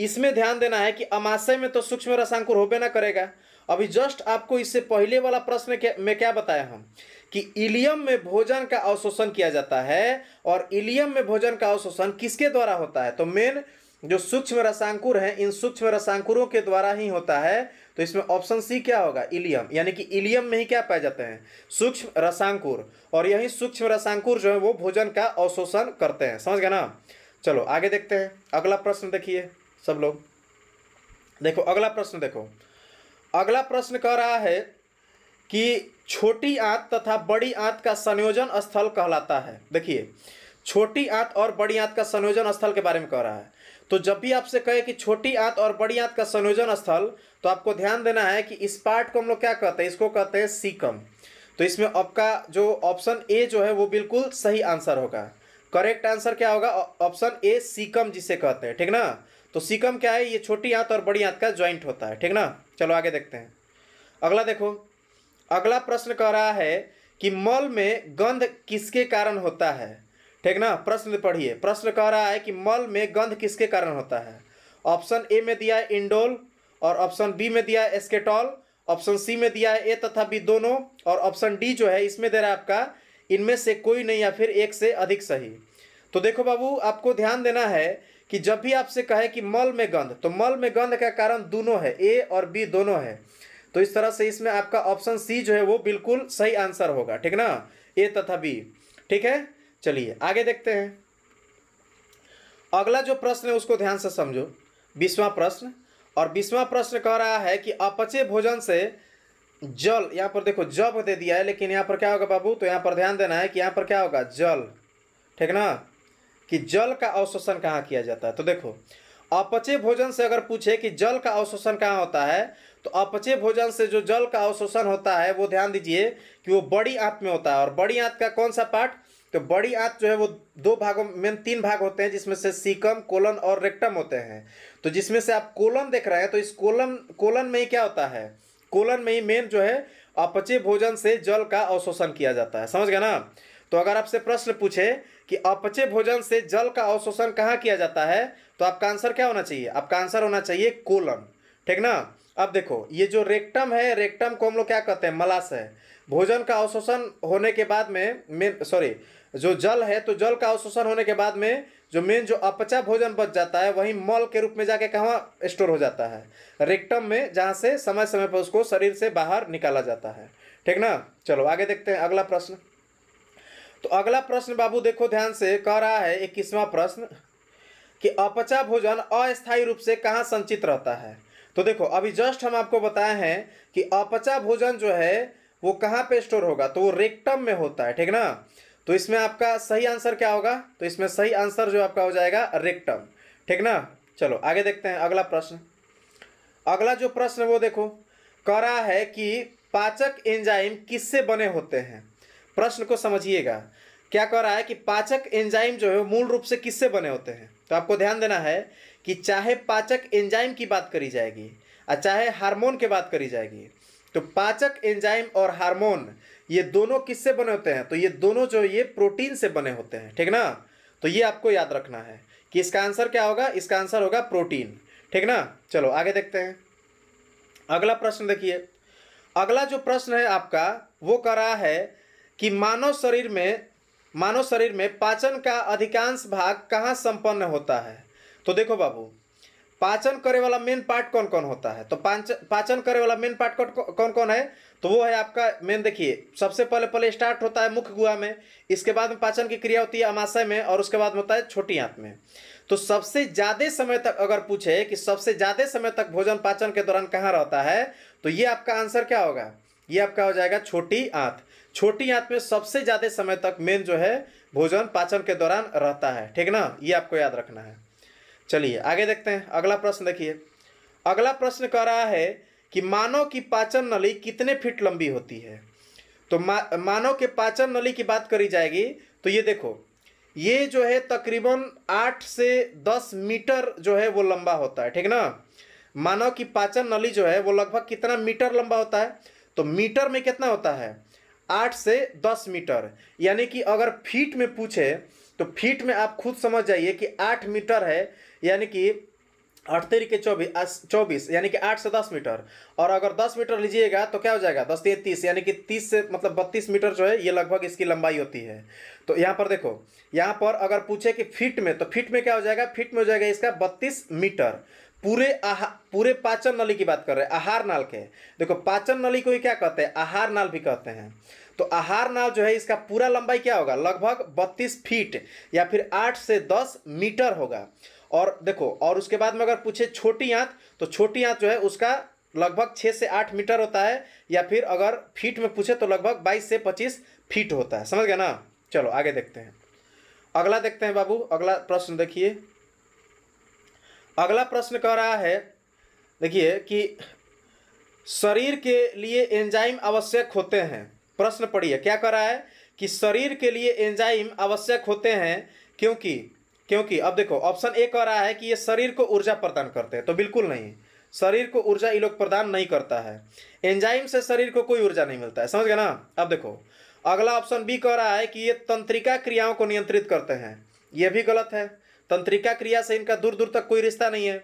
[SPEAKER 1] इसमें ध्यान देना है कि अमाशय में तो सूक्ष्म रसांकुर होबे ना करेगा अभी जस्ट आपको इससे पहले वाला प्रश्न में क्या बताया हम कि इलियम में भोजन का अवशोषण किया जाता है और इलियम में भोजन का अवशोषण किसके द्वारा होता है तो मेन जो सूक्ष्म रसांकुर हैं इन सूक्ष्म रसांकुरों के द्वारा ही होता है तो इसमें ऑप्शन सी क्या होगा इलियम यानी कि इलियम में ही क्या पाए जाते हैं सूक्ष्म रसांकुर और यही सूक्ष्म रसांकुर जो है वो भोजन का अवशोषण करते हैं समझ गए ना चलो आगे देखते हैं अगला प्रश्न देखिए सब लोग देखो अगला प्रश्न देखो अगला प्रश्न कह रहा है कि छोटी आंत तथा बड़ी आंत का संयोजन स्थल कहलाता है देखिए छोटी आंत और बड़ी आंत का संयोजन स्थल के बारे में कह रहा है तो जब भी आपसे कहे कि छोटी आंत और बड़ी आंत का संयोजन स्थल तो आपको ध्यान देना है कि इस पार्ट को हम लोग क्या कहते हैं इसको कहते हैं सीकम तो इसमें आपका जो ऑप्शन ए जो है वो बिल्कुल सही आंसर होगा करेक्ट आंसर क्या होगा ऑप्शन ए सीकम जिसे कहते हैं ठीक ना तो सीकम क्या है ये छोटी आंत और बड़ी आंत का ज्वाइंट होता है ठीक ना चलो आगे देखते हैं अगला देखो अगला प्रश्न कह रहा है कि मल में गंध किसके कारण होता है ठीक ना प्रश्न तो पढ़िए प्रश्न कह रहा है कि मल में गंध किसके कारण होता है ऑप्शन ए में दिया है इंडोल और ऑप्शन बी में दिया है एस्केटॉल ऑप्शन सी में दिया है ए तथा बी दोनों और ऑप्शन डी जो है इसमें दे रहा है आपका इनमें से कोई नहीं या फिर एक से अधिक सही तो देखो बाबू आपको ध्यान देना है कि जब भी आपसे कहे कि मल में गंध तो मल में गंध का कारण दोनों है ए और बी दोनों है तो इस तरह से इसमें आपका ऑप्शन सी जो है वो बिल्कुल सही आंसर होगा ठीक ना ए तथा बी ठीक है चलिए आगे देखते हैं अगला जो प्रश्न है उसको ध्यान से समझो बीसवा प्रश्न और बीसवा प्रश्न कह रहा है कि अपचे भोजन से जल यहाँ पर देखो जब दे दिया है लेकिन यहाँ पर क्या होगा बाबू तो यहाँ पर ध्यान देना है कि यहाँ पर क्या होगा जल ठीक ना कि जल का अवशोषण कहाँ किया जाता है तो देखो अपचे भोजन से अगर पूछे कि जल का अवशोषण कहाँ होता है तो अपचे भोजन से जो जल का अवशोषण होता है वो ध्यान दीजिए कि वो बड़ी आंत में होता है और बड़ी आंत का कौन सा पार्ट तो बड़ी आंत जो है वो दो भागों में तीन भाग होते हैं जिसमें से सीकम कोलन और रेक्टम होते हैं तो जिसमें से आप कोलन देख रहे हैं तो इस कोलन कोलन में ही क्या होता है कोलन में ही मेन जो है अपचे भोजन से जल का अवशोषण किया जाता है समझ गए ना तो अगर आपसे प्रश्न पूछे कि अपचे भोजन से जल का अवशोषण कहाँ किया जाता है तो आपका आंसर क्या होना चाहिए आपका आंसर होना चाहिए कोलन ठीक ना अब देखो ये जो रेक्टम है रेक्टम को हम लोग क्या कहते हैं है भोजन का अवशोषण होने के बाद में सॉरी जो जल है तो जल का अवशोषण होने के बाद में जो मेन जो अपचा भोजन बच जाता है वही मल के रूप में जाके कहाँ स्टोर हो जाता है रेक्टम में जहाँ से समय समय पर उसको शरीर से बाहर निकाला जाता है ठीक ना चलो आगे देखते हैं अगला प्रश्न तो अगला प्रश्न बाबू देखो ध्यान से कह रहा है इक्कीसवां प्रश्न कि अपचा भोजन अस्थायी रूप से कहाँ संचित रहता है तो देखो अभी जस्ट हम आपको बताए हैं कि अपचा भोजन जो है वो कहाँ पे स्टोर होगा तो वो रेक्टम में होता है ठीक ना तो इसमें आपका सही आंसर क्या होगा तो इसमें सही आंसर जो आपका हो जाएगा रेक्टम ठीक ना चलो आगे देखते हैं अगला प्रश्न अगला जो प्रश्न वो देखो करा है कि पाचक एंजाइम किससे बने होते हैं प्रश्न को समझिएगा क्या कह रहा है कि पाचक एंजाइम जो है मूल रूप से किससे बने होते हैं तो आपको ध्यान देना है कि चाहे पाचक एंजाइम की बात करी जाएगी और चाहे हार्मोन की बात करी जाएगी तो पाचक एंजाइम और हार्मोन ये दोनों किससे बने होते हैं तो ये दोनों जो ये प्रोटीन से बने होते हैं ठीक ना तो ये आपको याद रखना है कि इसका आंसर क्या होगा इसका आंसर होगा प्रोटीन ठीक ना चलो आगे देखते हैं अगला प्रश्न देखिए अगला जो प्रश्न है आपका वो कर रहा है कि मानव शरीर में मानव शरीर में पाचन का अधिकांश भाग कहाँ संपन्न होता है तो देखो बाबू पाचन करे वाला मेन पार्ट कौन कौन होता है तो पाच पाचन करे वाला मेन पार्ट कौन कौन कौन है तो वो है आपका मेन देखिए सबसे पहले पहले स्टार्ट होता है मुख्य गुहा में इसके बाद में पाचन की क्रिया होती है अमाशय में और उसके बाद होता है छोटी आंत में तो सबसे ज़्यादा समय तक अगर पूछे कि सबसे ज़्यादा समय तक भोजन पाचन के दौरान कहाँ रहता है तो ये आपका आंसर क्या होगा ये आपका हो जाएगा छोटी आंत छोटी आंत में सबसे ज़्यादा समय तक मेन जो है भोजन पाचन के दौरान रहता है ठीक ना ये आपको याद रखना है चलिए आगे देखते हैं अगला प्रश्न देखिए अगला प्रश्न कह रहा है कि मानव की पाचन नली कितने फीट लंबी होती है तो मा, मानव के पाचन नली की बात करी जाएगी तो ये देखो ये जो है तकरीबन आठ से दस मीटर जो है वो लंबा होता है ठीक ना मानव की पाचन नली जो है वो लगभग कितना मीटर लंबा होता है तो मीटर में कितना होता है आठ से दस मीटर यानी कि अगर फीट में पूछे तो फीट में आप खुद समझ जाइए कि आठ मीटर है यानी कि आठ तरीके चौबीस चौबीस यानी कि आठ से दस मीटर और अगर दस मीटर लीजिएगा तो क्या हो जाएगा दस तीन तीस यानी कि तीस से मतलब बत्तीस मीटर जो है ये लगभग इसकी लंबाई होती है तो यहाँ पर देखो यहाँ पर अगर पूछे कि फिट में तो फिट में क्या हो जाएगा फिट में हो जाएगा इसका बत्तीस मीटर पूरे आहार पूरे पाचन नली की बात कर रहे हैं आहार नाल के देखो पाचन नली को ही क्या कहते हैं आहार नाल भी कहते हैं तो आहार नाल जो है इसका पूरा लंबाई क्या होगा लगभग 32 फीट या फिर 8 से 10 मीटर होगा और देखो और उसके बाद में अगर पूछे छोटी आँत तो छोटी आँत जो है उसका लगभग छः से आठ मीटर होता है या फिर अगर फीट में पूछे तो लगभग बाईस से पच्चीस फीट होता है समझ गए ना चलो आगे देखते हैं अगला देखते हैं बाबू अगला प्रश्न देखिए अगला प्रश्न कह रहा है देखिए कि शरीर के लिए एंजाइम आवश्यक होते हैं प्रश्न पढ़िए क्या कह रहा है कि शरीर के लिए एंजाइम आवश्यक होते हैं क्योंकि क्योंकि अब देखो ऑप्शन ए कह रहा है कि ये शरीर को ऊर्जा प्रदान करते हैं तो बिल्कुल नहीं शरीर को ऊर्जा ये लोग प्रदान नहीं करता है एंजाइम से शरीर को कोई ऊर्जा नहीं मिलता है समझ गए ना अब देखो अगला ऑप्शन बी कह रहा है कि ये तंत्रिका क्रियाओं को नियंत्रित करते हैं ये भी गलत है तंत्रिका क्रिया से इनका दूर दूर तक कोई रिश्ता नहीं है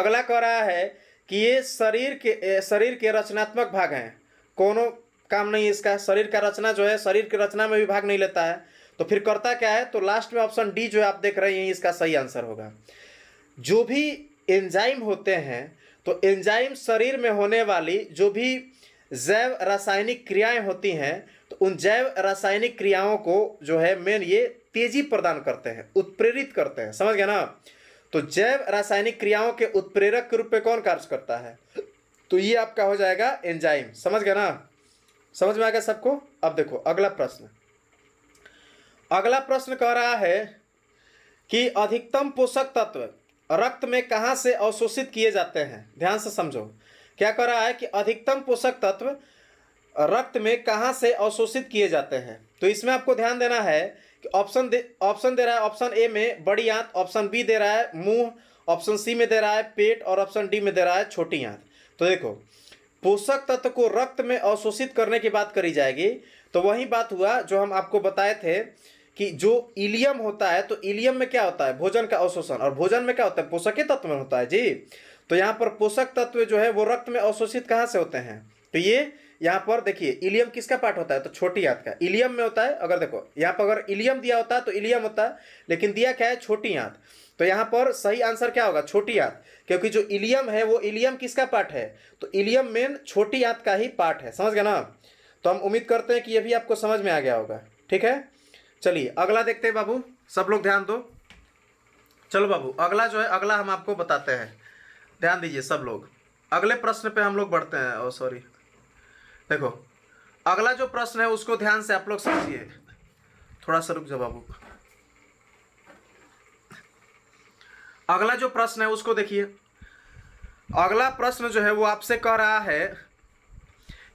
[SPEAKER 1] अगला कह रहा है कि ये शरीर के शरीर के रचनात्मक भाग हैं कोनो काम नहीं इसका शरीर का रचना जो है शरीर की रचना में भी भाग नहीं लेता है तो फिर करता क्या है तो लास्ट में ऑप्शन डी जो आप देख रहे हैं इसका सही आंसर होगा जो भी एंजाइम होते हैं तो एंजाइम शरीर में होने वाली जो भी जैव रासायनिक क्रियाएं होती हैं तो उन जैव रासायनिक क्रियाओं को जो है मेन ये तेजी प्रदान करते हैं उत्प्रेरित करते हैं समझ गए ना तो जैव रासायनिक क्रियाओं के उत्प्रेरक के रूप में कौन कार्य करता है तो ये आपका हो जाएगा एंजाइम समझ गए ना समझ में आ गया सबको अब देखो अगला प्रश्न अगला प्रश्न कह रहा है कि अधिकतम पोषक तत्व रक्त में कहाँ से अवशोषित किए जाते हैं ध्यान से समझो क्या कह रहा है कि अधिकतम पोषक तत्व रक्त में कहाँ से अवशोषित किए जाते हैं तो इसमें आपको ध्यान देना है कि ऑप्शन दे ऑप्शन दे रहा है ऑप्शन ए में बड़ी आंत ऑप्शन बी दे रहा है मुंह ऑप्शन सी में दे रहा है पेट और ऑप्शन डी में दे रहा है छोटी आंत तो देखो पोषक तत्व को रक्त में अवशोषित करने की बात करी जाएगी तो वही बात हुआ जो हम आपको बताए थे कि जो इलियम होता है तो इलियम में क्या होता है भोजन का अवशोषण और भोजन में क्या होता है पोषक तत्व में होता है जी तो यहाँ पर पोषक तत्व जो है वो रक्त में अवशोषित कहाँ से होते हैं तो ये यहाँ पर देखिए इलियम किसका पार्ट होता है तो छोटी आंत का इलियम में होता है अगर देखो यहाँ पर अगर इलियम दिया होता है तो इलियम होता है लेकिन दिया क्या है छोटी आंत तो यहाँ पर सही आंसर क्या होगा छोटी आंत क्योंकि जो इलियम है वो इलियम किसका पार्ट है तो इलियम मेन छोटी आंत का ही पार्ट है समझ गए ना तो हम उम्मीद करते हैं कि ये भी आपको समझ में आ गया होगा ठीक है चलिए अगला देखते हैं बाबू सब लोग ध्यान दो चलो बाबू अगला जो है अगला हम आपको बताते हैं ध्यान दीजिए सब लोग अगले प्रश्न पे हम लोग बढ़ते हैं ओ सॉरी देखो अगला जो प्रश्न है उसको ध्यान से आप लोग समझिए थोड़ा सा रुक जाओ बाबू अगला जो प्रश्न है उसको देखिए अगला प्रश्न जो है वो आपसे कह रहा है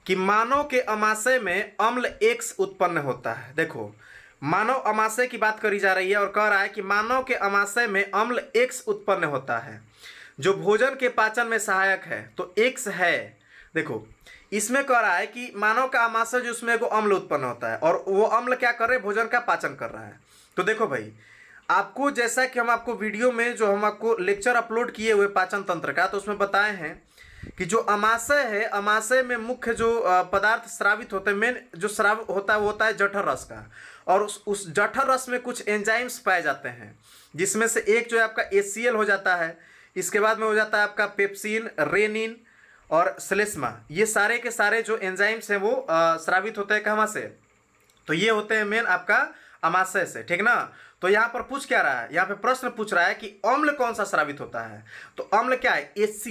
[SPEAKER 1] कि मानव के अमाशय में अम्ल एक्स उत्पन्न होता है देखो मानव अमाशय की बात करी जा रही है और कह रहा है कि मानव के अमाशय में अम्ल एक्स उत्पन्न होता है जो भोजन के पाचन में सहायक है तो एक्स है देखो इसमें कह रहा है कि मानव का अमाशय जो उसमें एगो अम्ल उत्पन्न होता है और वो अम्ल क्या कर रहे हैं भोजन का पाचन कर रहा है तो देखो भाई आपको जैसा कि हम आपको वीडियो में जो हम आपको लेक्चर अपलोड किए हुए पाचन तंत्र का तो उसमें बताए हैं कि जो अमाशय है अमाशय में मुख्य जो पदार्थ श्रावित होते हैं मेन जो श्राव होता है वो होता है जठर रस का और उस उस जठर रस में कुछ एंजाइम्स पाए जाते हैं जिसमें से एक जो है आपका ए हो जाता है इसके बाद में हो जाता है आपका पेप्सिन रेनिन और सलेस्मा ये सारे के सारे जो एंजाइम्स हैं वो श्रावित होते हैं कहाँ से तो ये होते हैं मेन आपका अमाशय से ठीक ना तो यहां पर पूछ क्या रहा है यहां पे प्रश्न पूछ रहा है कि अम्ल कौन सा श्रावित होता है तो अम्ल क्या है एस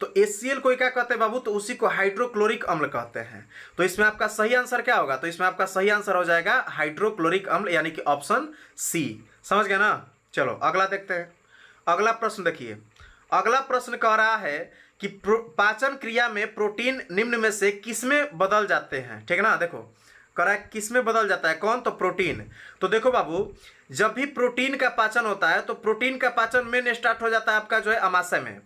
[SPEAKER 1] तो एस को क्या कहते हैं बाबू तो उसी को हाइड्रोक्लोरिक अम्ल कहते हैं तो इसमें आपका सही आंसर क्या होगा तो इसमें आपका सही आंसर हो जाएगा हाइड्रोक्लोरिक अम्ल यानी कि ऑप्शन सी समझ गया ना चलो अगला देखते हैं अगला प्रश्न देखिए अगला प्रश्न कह रहा है कि पाचन क्रिया में प्रोटीन निम्न में से किसमें बदल जाते हैं ठीक है ना देखो करा किस में बदल जाता है कौन तो प्रोटीन तो देखो बाबू जब भी प्रोटीन का पाचन होता है तो प्रोटीन का पाचन मेन स्टार्ट हो जाता है आपका जो है अमाशय में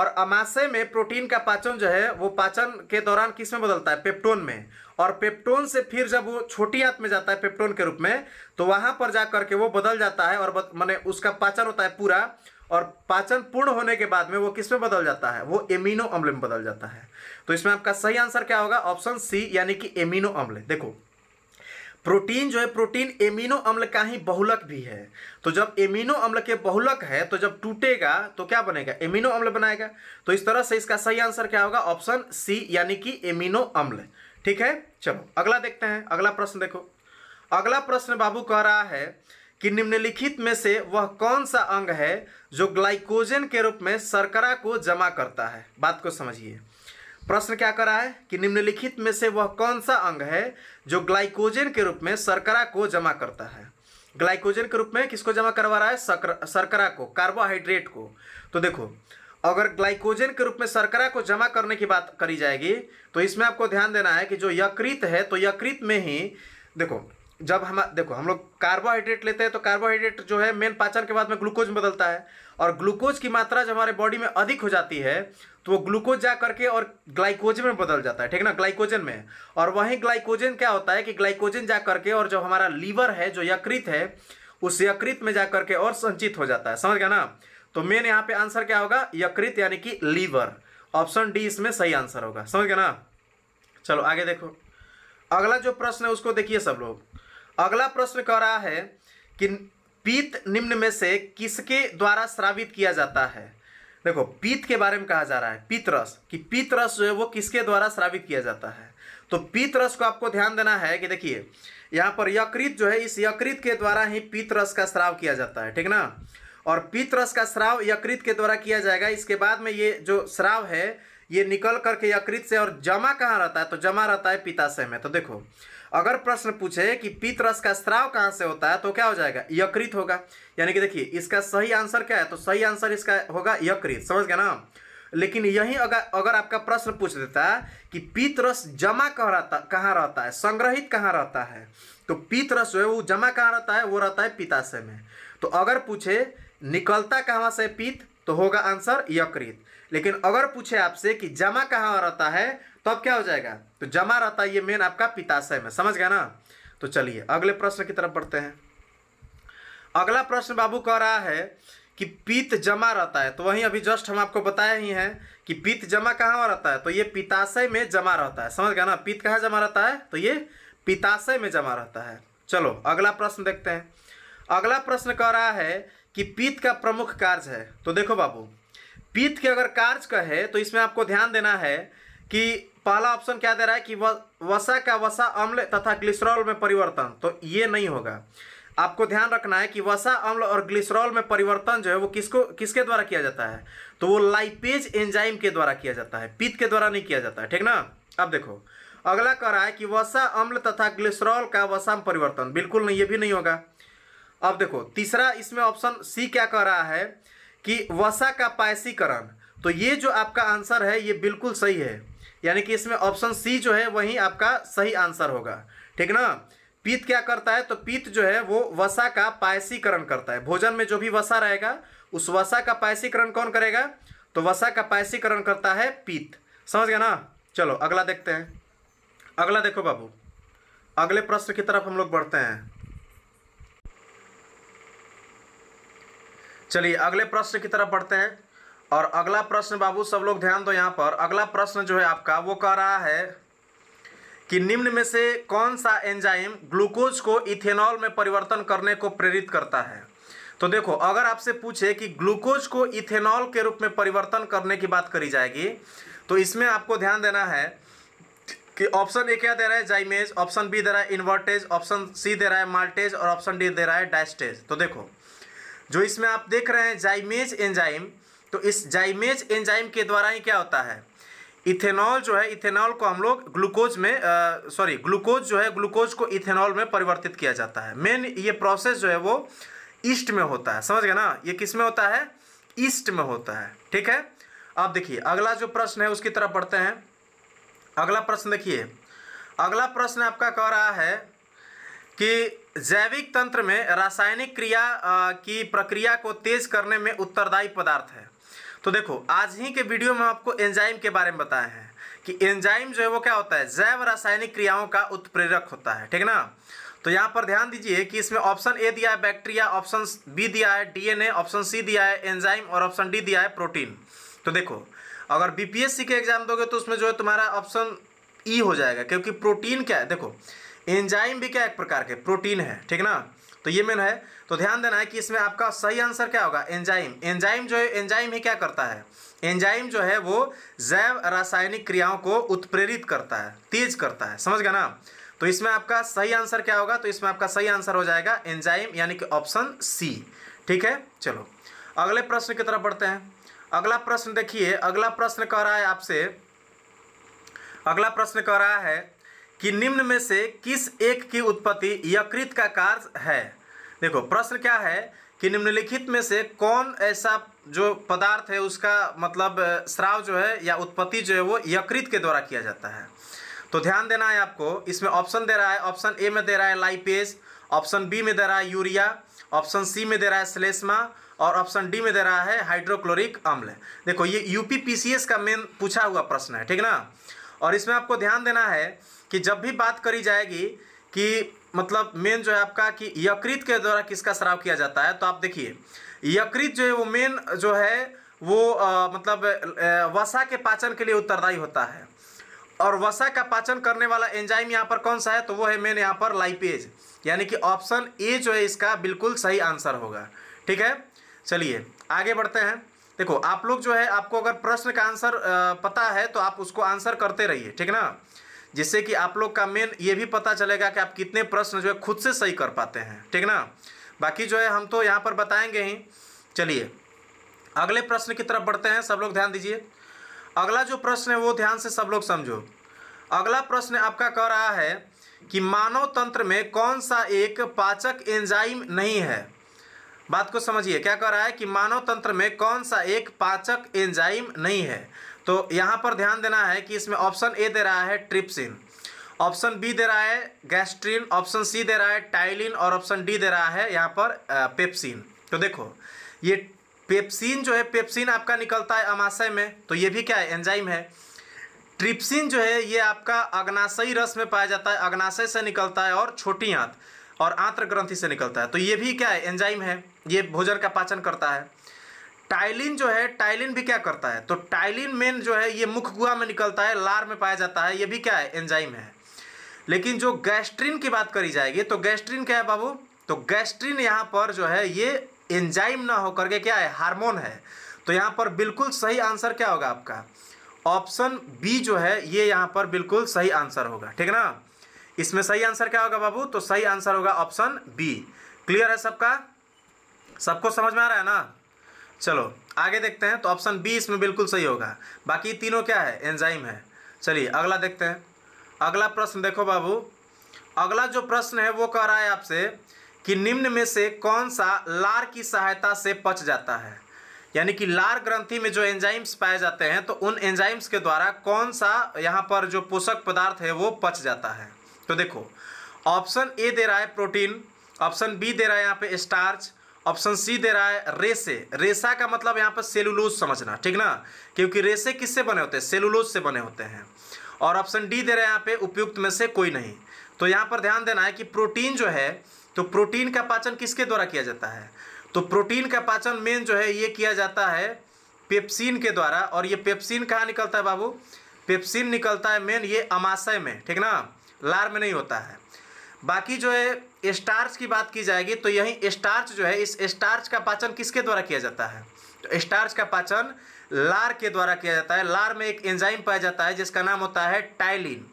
[SPEAKER 1] और अमाशय में प्रोटीन का पाचन जो है वो पाचन के दौरान किस में बदलता है पेप्टोन में और पेप्टोन से फिर जब वो छोटी आंत में जाता है पेप्टोन के रूप में तो वहां पर जा करके वो बदल जाता है और मैंने उसका पाचन होता है पूरा और पाचन पूर्ण होने के बाद में वो किस में बदल जाता है वो एमिनो अम्ल में बदल जाता है तो इसमें आपका सही आंसर क्या होगा ऑप्शन सी यानी कि एमिनो अम्ल देखो प्रोटीन जो है प्रोटीन एमिनो अम्ल का ही बहुलक भी है तो जब एमिनो अम्ल के बहुलक है तो जब टूटेगा तो क्या बनेगा एमिनो अम्ल बनाएगा तो इस तरह से इसका सही आंसर क्या होगा ऑप्शन सी यानी कि एमिनो अम्ल ठीक है चलो अगला देखते हैं अगला प्रश्न देखो अगला प्रश्न बाबू कह रहा है कि निम्नलिखित में से वह कौन सा अंग है जो ग्लाइकोजन के रूप में शर्करा को जमा करता है बात को समझिए प्रश्न क्या करा है कि निम्नलिखित में से वह कौन सा अंग है जो ग्लाइकोजन के रूप में शर्करा को जमा करता है ग्लाइकोजन के रूप में किसको जमा करवा रहा है शर्करा को कार्बोहाइड्रेट को तो देखो अगर ग्लाइकोजन के रूप में शर्करा को जमा करने की बात करी जाएगी तो इसमें आपको ध्यान देना है कि जो यकृत है तो यकृत में ही देखो जब हम देखो हम लोग कार्बोहाइड्रेट लेते हैं तो कार्बोहाइड्रेट जो है मेन पाचन के बाद में ग्लूकोज में बदलता है और ग्लूकोज की मात्रा जब हमारे बॉडी में अधिक हो जाती है तो वो ग्लूकोज जा करके और ग्लाइकोजन में बदल जाता है ठीक ना ग्लाइकोजन में और वहीं ग्लाइकोजन क्या होता है कि ग्लाइकोजन जा करके और जो हमारा लीवर है जो यकृत है उस यकृत में जा करके और संचित हो जाता है समझ गया ना तो मेन यहाँ पे आंसर क्या होगा यकृत यानी कि लीवर ऑप्शन डी इसमें सही आंसर होगा समझ गया ना चलो आगे देखो अगला जो प्रश्न है उसको देखिए सब लोग अगला प्रश्न कह रहा है कि पीत निम्न में से किसके द्वारा श्रावित किया जाता है देखो पीत के बारे में कहा जा रहा है पीतरस कि पीतरस जो है वो किसके द्वारा श्रावित किया जाता है तो पीतरस को आपको ध्यान देना है कि देखिए यहाँ पर यकृत जो है इस यकृत के द्वारा ही पीतरस का श्राव किया जाता है ठीक ना और पीतरस का श्राव यकृत के द्वारा किया जाएगा इसके बाद में ये जो श्राव है ये निकल करके यकृत से और जमा कहाँ रहता है तो जमा रहता है पिताशय में तो देखो अगर प्रश्न पूछे कि पीत रस का स्त्राव कहाँ से होता है तो क्या हो जाएगा यकृत होगा यानी कि देखिए इसका सही आंसर क्या है तो सही आंसर इसका होगा यकृत समझ गया ना लेकिन यही अगर अगर आपका प्रश्न पूछ देता है कि पीत रस जमा कहाँ रहता कहाँ रहता है संग्रहित कहाँ रहता है तो पीत रस जो है वो जमा कहाँ रहता है वो रहता है पिताशय में तो अगर पूछे निकलता कहाँ से पीत तो होगा आंसर यकृत लेकिन अगर पूछे आपसे कि जमा कहाँ रहता है तो अब क्या हो जाएगा तो जमा रहता है ये मेन आपका पिताशय में समझ गया ना तो चलिए अगले प्रश्न की तरफ बढ़ते हैं अगला प्रश्न बाबू कह रहा है कि पीत जमा रहता है तो वहीं अभी जस्ट हम आपको बताया ही हैं कि पीत जमा कहाँ रहता है तो ये पिताशय में जमा रहता है समझ गया ना पीत कहाँ जमा रहता है तो ये पिताशय में जमा रहता है चलो अगला प्रश्न देखते हैं अगला प्रश्न कह रहा है कि पीत का प्रमुख कार्य है तो देखो बाबू पीत के अगर कार्य कहे तो इसमें आपको ध्यान देना है कि पहला ऑप्शन क्या दे रहा है कि वसा का वसा अम्ल तथा ग्लिसरॉल में परिवर्तन तो ये नहीं होगा आपको ध्यान रखना है कि वसा अम्ल और ग्लिसरॉल में परिवर्तन जो है वो किसको किसके द्वारा किया जाता है तो वो लाइपेज एंजाइम के द्वारा किया जाता है पीत के द्वारा नहीं किया जाता है ठीक ना अब देखो अगला कह रहा है कि वसा अम्ल तथा ग्लिसरॉल का वसा में परिवर्तन बिल्कुल नहीं ये भी नहीं होगा अब देखो तीसरा इसमें ऑप्शन सी क्या कह रहा है कि वसा का पायसीकरण तो ये जो आपका आंसर है ये बिल्कुल सही है यानी कि इसमें ऑप्शन सी जो है वही आपका सही आंसर होगा ठीक ना पीत क्या करता है तो पीत जो है वो वसा का पायसीकरण करता है भोजन में जो भी वसा रहेगा उस वसा का पायसीकरण कौन करेगा तो वसा का पायसीकरण करता है पीत समझ गया ना चलो अगला देखते हैं अगला देखो बाबू अगले प्रश्न की तरफ हम लोग बढ़ते हैं चलिए अगले प्रश्न की तरफ बढ़ते हैं और अगला प्रश्न बाबू सब लोग ध्यान दो यहाँ पर अगला प्रश्न जो है आपका वो कह रहा है कि निम्न में से कौन सा एंजाइम ग्लूकोज को इथेनॉल में परिवर्तन करने को प्रेरित करता है तो देखो अगर आपसे पूछे कि ग्लूकोज को इथेनॉल के रूप में परिवर्तन करने की बात करी जाएगी तो इसमें आपको ध्यान देना है कि ऑप्शन ए क्या दे रहा है जाइमेज ऑप्शन बी दे रहा है इन्वर्टेज ऑप्शन सी दे रहा है माल्टेज और ऑप्शन डी दे रहा है डाइस्टेज तो देखो जो इसमें आप देख रहे हैं जाइमेज एंजाइम तो इस जाइमेज एंजाइम के द्वारा ही क्या होता है इथेनॉल जो है इथेनॉल को हम लोग ग्लूकोज में सॉरी ग्लूकोज जो है ग्लूकोज को इथेनॉल में परिवर्तित किया जाता है मेन ये प्रोसेस जो है वो ईस्ट में होता है समझ गए ना ये किस में होता है ईस्ट में होता है ठीक है अब देखिए अगला जो प्रश्न है उसकी तरफ बढ़ते हैं अगला प्रश्न देखिए अगला प्रश्न आपका कह रहा है कि जैविक तंत्र में रासायनिक क्रिया की प्रक्रिया को तेज करने में उत्तरदायी पदार्थ है तो देखो आज ही के वीडियो में आपको एंजाइम के बारे में बताए हैं कि एंजाइम जो है वो क्या होता है जैव रासायनिक क्रियाओं का उत्प्रेरक होता है ठीक ना तो यहाँ पर ध्यान दीजिए कि इसमें ऑप्शन ए दिया है बैक्टीरिया ऑप्शन बी दिया है डीएनए ऑप्शन सी दिया है एंजाइम और ऑप्शन डी दिया है प्रोटीन तो देखो अगर बीपीएससी के एग्जाम दोगे तो उसमें जो है तुम्हारा ऑप्शन ई हो जाएगा क्योंकि प्रोटीन क्या है देखो एंजाइम भी क्या एक प्रकार के प्रोटीन है ठीक ना तो ये मेन है तो ध्यान देना है कि इसमें आपका सही आंसर क्या होगा एंजाइम एंजाइम जो है एंजाइम ही क्या करता है एंजाइम जो है वो जैव रासायनिक क्रियाओं को उत्प्रेरित करता है तेज करता है समझ गया ना तो इसमें आपका सही आंसर क्या होगा तो इसमें आपका सही आंसर हो जाएगा एंजाइम यानी कि ऑप्शन सी ठीक है चलो अगले प्रश्न की तरफ बढ़ते हैं अगला प्रश्न देखिए अगला प्रश्न कह रहा है आपसे अगला प्रश्न कह रहा है कि निम्न में से किस एक की उत्पत्ति यकृत का कार्य है देखो प्रश्न क्या है कि निम्नलिखित में से कौन ऐसा जो पदार्थ है उसका मतलब श्राव जो है या उत्पत्ति जो है वो यकृत के द्वारा किया जाता है तो ध्यान देना है आपको इसमें ऑप्शन दे रहा है ऑप्शन ए में दे रहा है लाइपेज ऑप्शन बी में दे रहा है यूरिया ऑप्शन सी में दे रहा है स्लेसमा और ऑप्शन डी में दे रहा है हाइड्रोक्लोरिक अम्ल देखो ये यूपीपीसीएस का मेन पूछा हुआ प्रश्न है ठीक ना और इसमें आपको ध्यान देना है कि जब भी बात करी जाएगी कि मतलब मेन जो है आपका कि यकृत के द्वारा किसका श्राव किया जाता है तो आप देखिए यकृत जो है वो मेन जो है वो आ, मतलब वसा के पाचन के लिए उत्तरदायी होता है और वसा का पाचन करने वाला एंजाइम यहाँ पर कौन सा है तो वो है मेन यहाँ पर लाइपेज यानी कि ऑप्शन ए जो है इसका बिल्कुल सही आंसर होगा ठीक है चलिए आगे बढ़ते हैं देखो आप लोग जो है आपको अगर प्रश्न का आंसर पता है तो आप उसको आंसर करते रहिए ठीक ना जिससे कि आप लोग का मेन ये भी पता चलेगा कि आप कितने प्रश्न जो है खुद से सही कर पाते हैं ठीक ना बाकी जो है हम तो यहाँ पर बताएंगे ही चलिए अगले प्रश्न की तरफ बढ़ते हैं सब लोग ध्यान दीजिए अगला जो प्रश्न है वो ध्यान से सब लोग समझो अगला प्रश्न आपका कह रहा है कि मानव तंत्र में कौन सा एक पाचक एंजाइम नहीं है बात को समझिए क्या कह रहा है कि मानव तंत्र में कौन सा एक पाचक एंजाइम नहीं है तो यहाँ पर ध्यान देना है कि इसमें ऑप्शन ए दे रहा है ट्रिप्सिन ऑप्शन बी दे रहा है गैस्ट्रिन ऑप्शन सी दे रहा है टाइलिन और ऑप्शन डी दे रहा है यहाँ पर पेप्सिन तो देखो ये पेप्सिन जो है पेप्सिन आपका निकलता है अमाशय में तो ये भी क्या है एंजाइम है ट्रिप्सिन जो है ये आपका अग्नाशयी रस में पाया जाता है अग्नाशय से निकलता है और छोटी आंत और आंत्र ग्रंथि से निकलता है तो ये भी क्या है एंजाइम है ये भोजन का पाचन करता है टाइलिन जो है टाइलिन भी क्या करता है तो टाइलिन मेन जो है ये मुख गुआ में निकलता है लार में पाया जाता है ये भी क्या है एंजाइम है लेकिन जो गैस्ट्रिन की बात करी जाएगी तो गैस्ट्रिन क्या है बाबू तो गैस्ट्रिन यहाँ पर जो है ये एंजाइम ना होकर के क्या है हार्मोन है तो यहाँ पर बिल्कुल सही आंसर क्या होगा आपका ऑप्शन बी जो है ये यहाँ पर बिल्कुल सही आंसर होगा ठीक ना इसमें सही आंसर क्या होगा बाबू तो सही आंसर होगा ऑप्शन बी क्लियर है सबका सबको समझ में आ रहा है ना चलो आगे देखते हैं तो ऑप्शन बी इसमें बिल्कुल सही होगा बाकी तीनों क्या है एंजाइम है चलिए अगला देखते हैं अगला प्रश्न देखो बाबू अगला जो प्रश्न है वो कह रहा है आपसे कि निम्न में से कौन सा लार की सहायता से पच जाता है यानी कि लार ग्रंथि में जो एंजाइम्स पाए जाते हैं तो उन एंजाइम्स के द्वारा कौन सा यहाँ पर जो पोषक पदार्थ है वो पच जाता है तो देखो ऑप्शन ए दे रहा है प्रोटीन ऑप्शन बी दे रहा है यहाँ पे स्टार्च ऑप्शन सी दे रहा है रेसे रेसा का मतलब यहाँ पर सेलुलोज समझना ठीक ना क्योंकि रेसे किससे बने होते हैं सेलुलोज से बने होते हैं और ऑप्शन डी दे रहे है यहाँ पे उपयुक्त में से कोई नहीं तो यहाँ पर ध्यान देना है कि प्रोटीन जो है तो प्रोटीन का पाचन किसके द्वारा किया जाता है तो प्रोटीन का पाचन मेन जो है ये किया जाता है पेप्सिन के द्वारा और ये पेप्सिन कहाँ निकलता है बाबू पेप्सिन निकलता है मेन ये अमाशय में ठीक ना लार में नहीं होता है बाकी जो है स्टार्च की बात की जाएगी तो यही स्टार्च जो है इस स्टार्च का पाचन किसके द्वारा किया जाता है तो स्टार्च का पाचन लार के द्वारा किया जाता है लार में एक एंजाइम पाया जाता है जिसका नाम होता है टाइलिन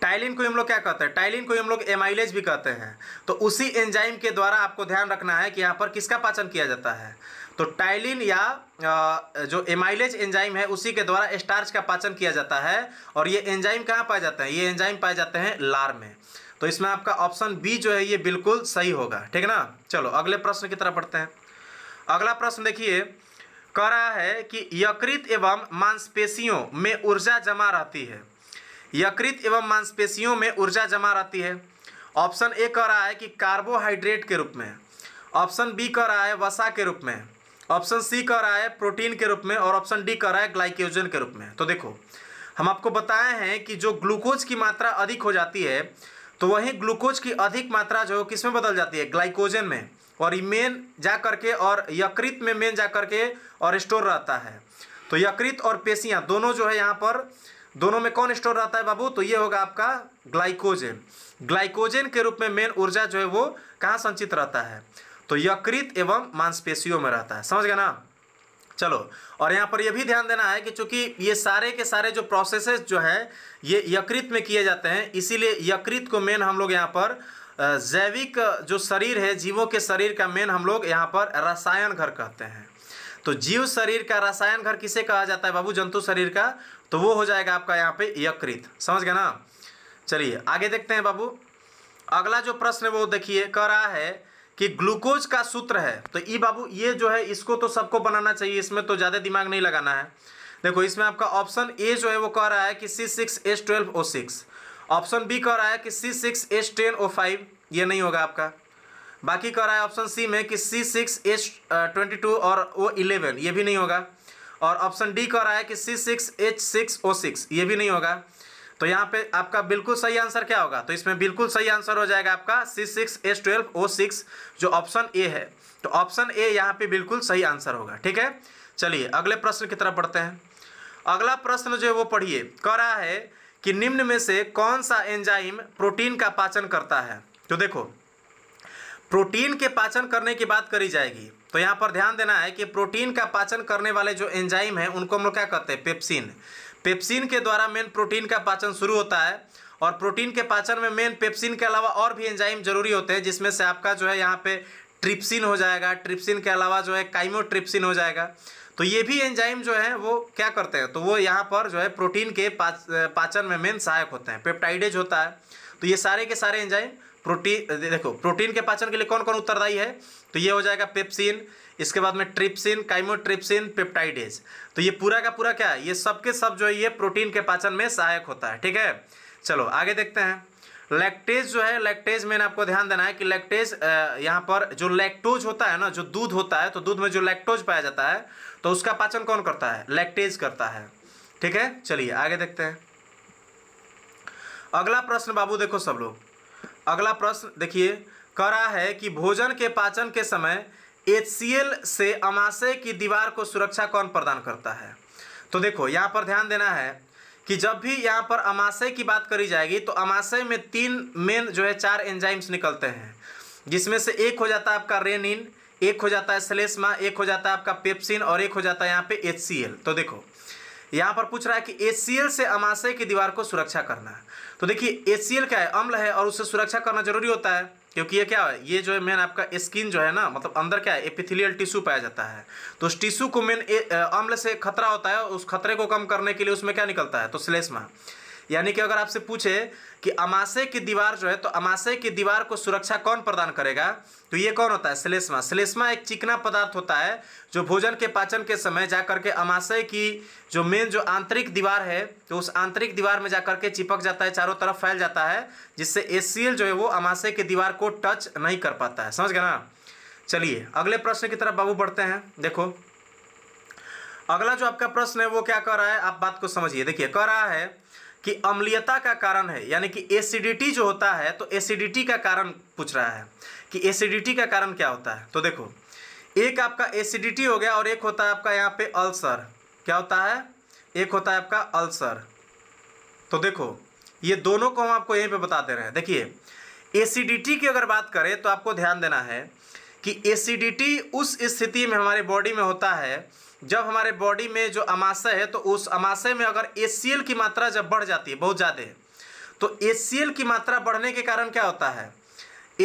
[SPEAKER 1] टाइलिन को हम लोग क्या कहते हैं टाइलिन को हम लोग एमाइलेज भी कहते हैं तो उसी एंजाइम के द्वारा आपको ध्यान रखना है कि यहाँ पर किसका पाचन किया जाता है तो टाइलिन या जो एमाइलेज एंजाइम है उसी के द्वारा स्टार्च का पाचन किया जाता है और ये एंजाइम कहाँ पाए जाते हैं ये एंजाइम पाए जाते हैं लार में तो इसमें आपका ऑप्शन बी जो है ये बिल्कुल सही होगा ठीक है ना चलो अगले प्रश्न की तरफ बढ़ते हैं अगला प्रश्न देखिए कह रहा है कि यकृत एवं मांसपेशियों में ऊर्जा जमा रहती है यकृत एवं मांसपेशियों में ऊर्जा जमा रहती है ऑप्शन ए कह रहा है कि कार्बोहाइड्रेट के रूप में ऑप्शन बी कह रहा है वसा के रूप में ऑप्शन सी कह रहा है प्रोटीन के रूप में और ऑप्शन डी कह रहा है ग्लाइकोजन के रूप में तो देखो हम आपको बताए हैं कि जो ग्लूकोज की मात्रा अधिक हो जाती है तो वहीं ग्लूकोज की अधिक मात्रा जो है किसमें बदल जाती है ग्लाइकोजन में और मेन जा करके और यकृत में मेन जा करके और स्टोर रहता है तो यकृत और पेशियाँ दोनों जो है यहाँ पर दोनों में कौन स्टोर रहता है बाबू तो ये होगा आपका ग्लाइकोजन ग्लाइकोजन के रूप में मेन ऊर्जा जो है वो कहाँ संचित रहता है तो यकृत एवं मांसपेशियों में रहता है समझ गए ना चलो और यहाँ पर यह भी ध्यान देना है कि चूंकि ये सारे के सारे जो प्रोसेसेस जो है ये यकृत में किए जाते हैं इसीलिए यकृत को मेन हम लोग यहाँ पर जैविक जो शरीर है जीवों के शरीर का मेन हम लोग यहाँ पर रसायन घर कहते हैं तो जीव शरीर का रसायन घर किसे कहा जाता है बाबू जंतु शरीर का तो वो हो जाएगा आपका यहाँ पे यकृत समझ गए ना चलिए आगे देखते हैं बाबू अगला जो प्रश्न है वो देखिए कह रहा है कि ग्लूकोज का सूत्र है तो ई बाबू ये जो है इसको तो सबको बनाना चाहिए इसमें तो ज़्यादा दिमाग नहीं लगाना है देखो इसमें आपका ऑप्शन ए जो है वो कह रहा है कि C six S twelve O six option B कह रहा है कि C six H ten O five ये नहीं होगा आपका बाकी कह रहा है ऑप्शन सी में कि C six H twenty two और ओ इलेवन ये भी नहीं होगा और ऑप्शन डी कह रहा है कि C six H six O six ये भी नहीं होगा तो यहाँ पे आपका बिल्कुल सही आंसर क्या होगा तो इसमें बिल्कुल सही आंसर हो जाएगा आपका C six S twelve O six जो ऑप्शन ए है तो ऑप्शन ए यहाँ पे बिल्कुल सही आंसर होगा ठीक है चलिए अगले प्रश्न की तरफ बढ़ते हैं अगला प्रश्न जो है वो पढ़िए कह रहा है कि निम्न में से कौन सा एंजाइम प्रोटीन का पाचन करता है तो देखो प्रोटीन के पाचन करने की बात करी जाएगी तो यहाँ पर ध्यान देना है कि प्रोटीन का पाचन करने वाले जो एंजाइम है उनको हम लोग क्या कहते हैं पेप्सिन पेप्सिन के द्वारा मेन प्रोटीन का पाचन शुरू होता है और प्रोटीन के पाचन में मेन पेप्सिन के अलावा और भी एंजाइम जरूरी होते हैं जिसमें से आपका जो है यहाँ पे ट्रिप्सिन हो जाएगा ट्रिप्सिन के अलावा जो है काइमोट्रिप्सिन हो जाएगा तो ये भी एंजाइम जो है वो क्या करते हैं तो वो यहाँ पर जो है प्रोटीन के पाचन में मेन सहायक होते हैं पेप्टाइडेज होता है तो ये सारे के सारे एंजाइम प्रोटीन देखो प्रोटीन के पाचन के लिए कौन कौन उत्तरदायी है तो ये हो जाएगा पेप्सिन इसके बाद में ट्रिप्सिन काइमोट्रिप्सिन पेप्टाइडेज तो ये पूरा का पूरा क्या है ये सबके सब जो है ये प्रोटीन के पाचन में सहायक होता है ठीक है चलो आगे देखते हैं लैक्टेज जो है लैक्टेज में आपको ध्यान देना है कि लैक्टेज यहाँ पर जो लैक्टोज होता है ना जो दूध होता है तो दूध में जो लैक्टोज पाया जाता है तो उसका पाचन कौन करता है लैक्टेज करता है ठीक है चलिए आगे देखते हैं अगला प्रश्न बाबू देखो सब लोग अगला प्रश्न देखिए करा है कि भोजन के पाचन के समय एच से अमाशय की दीवार को सुरक्षा कौन प्रदान करता है तो देखो यहाँ पर ध्यान देना है कि जब भी यहाँ पर अमाशय की बात करी जाएगी तो अमाशय में तीन मेन जो है चार एंजाइम्स निकलते हैं जिसमें से एक हो जाता है आपका रेनिन एक हो जाता है सलेसमा एक हो जाता है आपका पेप्सिन और एक हो जाता है यहाँ पे एच तो देखो यहाँ पर पूछ रहा है कि एच से अमाशय की दीवार को सुरक्षा करना है तो देखिए एच क्या है अम्ल है और उससे सुरक्षा करना जरूरी होता है क्योंकि ये क्या ये जो है मेन आपका स्किन जो है ना मतलब अंदर क्या है एपिथिलियल टिश्यू पाया जाता है तो उस टिश्यू को मेन अम्ल से खतरा होता है उस खतरे को कम करने के लिए उसमें क्या निकलता है तो श्लेष्मा यानी कि अगर आपसे पूछे कि अमाशय की दीवार जो है तो अमाशय की दीवार को सुरक्षा कौन प्रदान करेगा तो ये कौन होता है श्लेष्मा श्लेष्मा एक चिकना पदार्थ होता है जो भोजन के पाचन के समय जा करके अमाशय की जो मेन जो आंतरिक दीवार है तो उस आंतरिक दीवार में जा करके चिपक जाता है चारों तरफ फैल जाता है जिससे एसीएल जो है वो अमाशय की दीवार को टच नहीं कर पाता है समझ गए ना चलिए अगले प्रश्न की तरफ बाबू बढ़ते हैं देखो अगला जो आपका प्रश्न है वो क्या कह रहा है आप बात को समझिए देखिए कह रहा है कि अम्लीयता का कारण है यानी कि एसिडिटी जो होता है तो एसिडिटी का कारण पूछ रहा है कि एसिडिटी का कारण क्या होता है तो देखो एक आपका एसिडिटी हो गया और एक होता है आपका यहाँ पे अल्सर क्या होता है एक होता है आपका अल्सर तो देखो ये दोनों को हम आपको यहीं पे बता दे रहे हैं देखिए एसिडिटी की अगर बात करें तो आपको ध्यान देना है कि एसिडिटी उस स्थिति में हमारे बॉडी में होता है जब हमारे बॉडी में जो अमाशय है तो उस अमाशय में अगर ए की मात्रा जब बढ़ जाती है बहुत ज़्यादा तो ए की मात्रा बढ़ने के कारण क्या होता है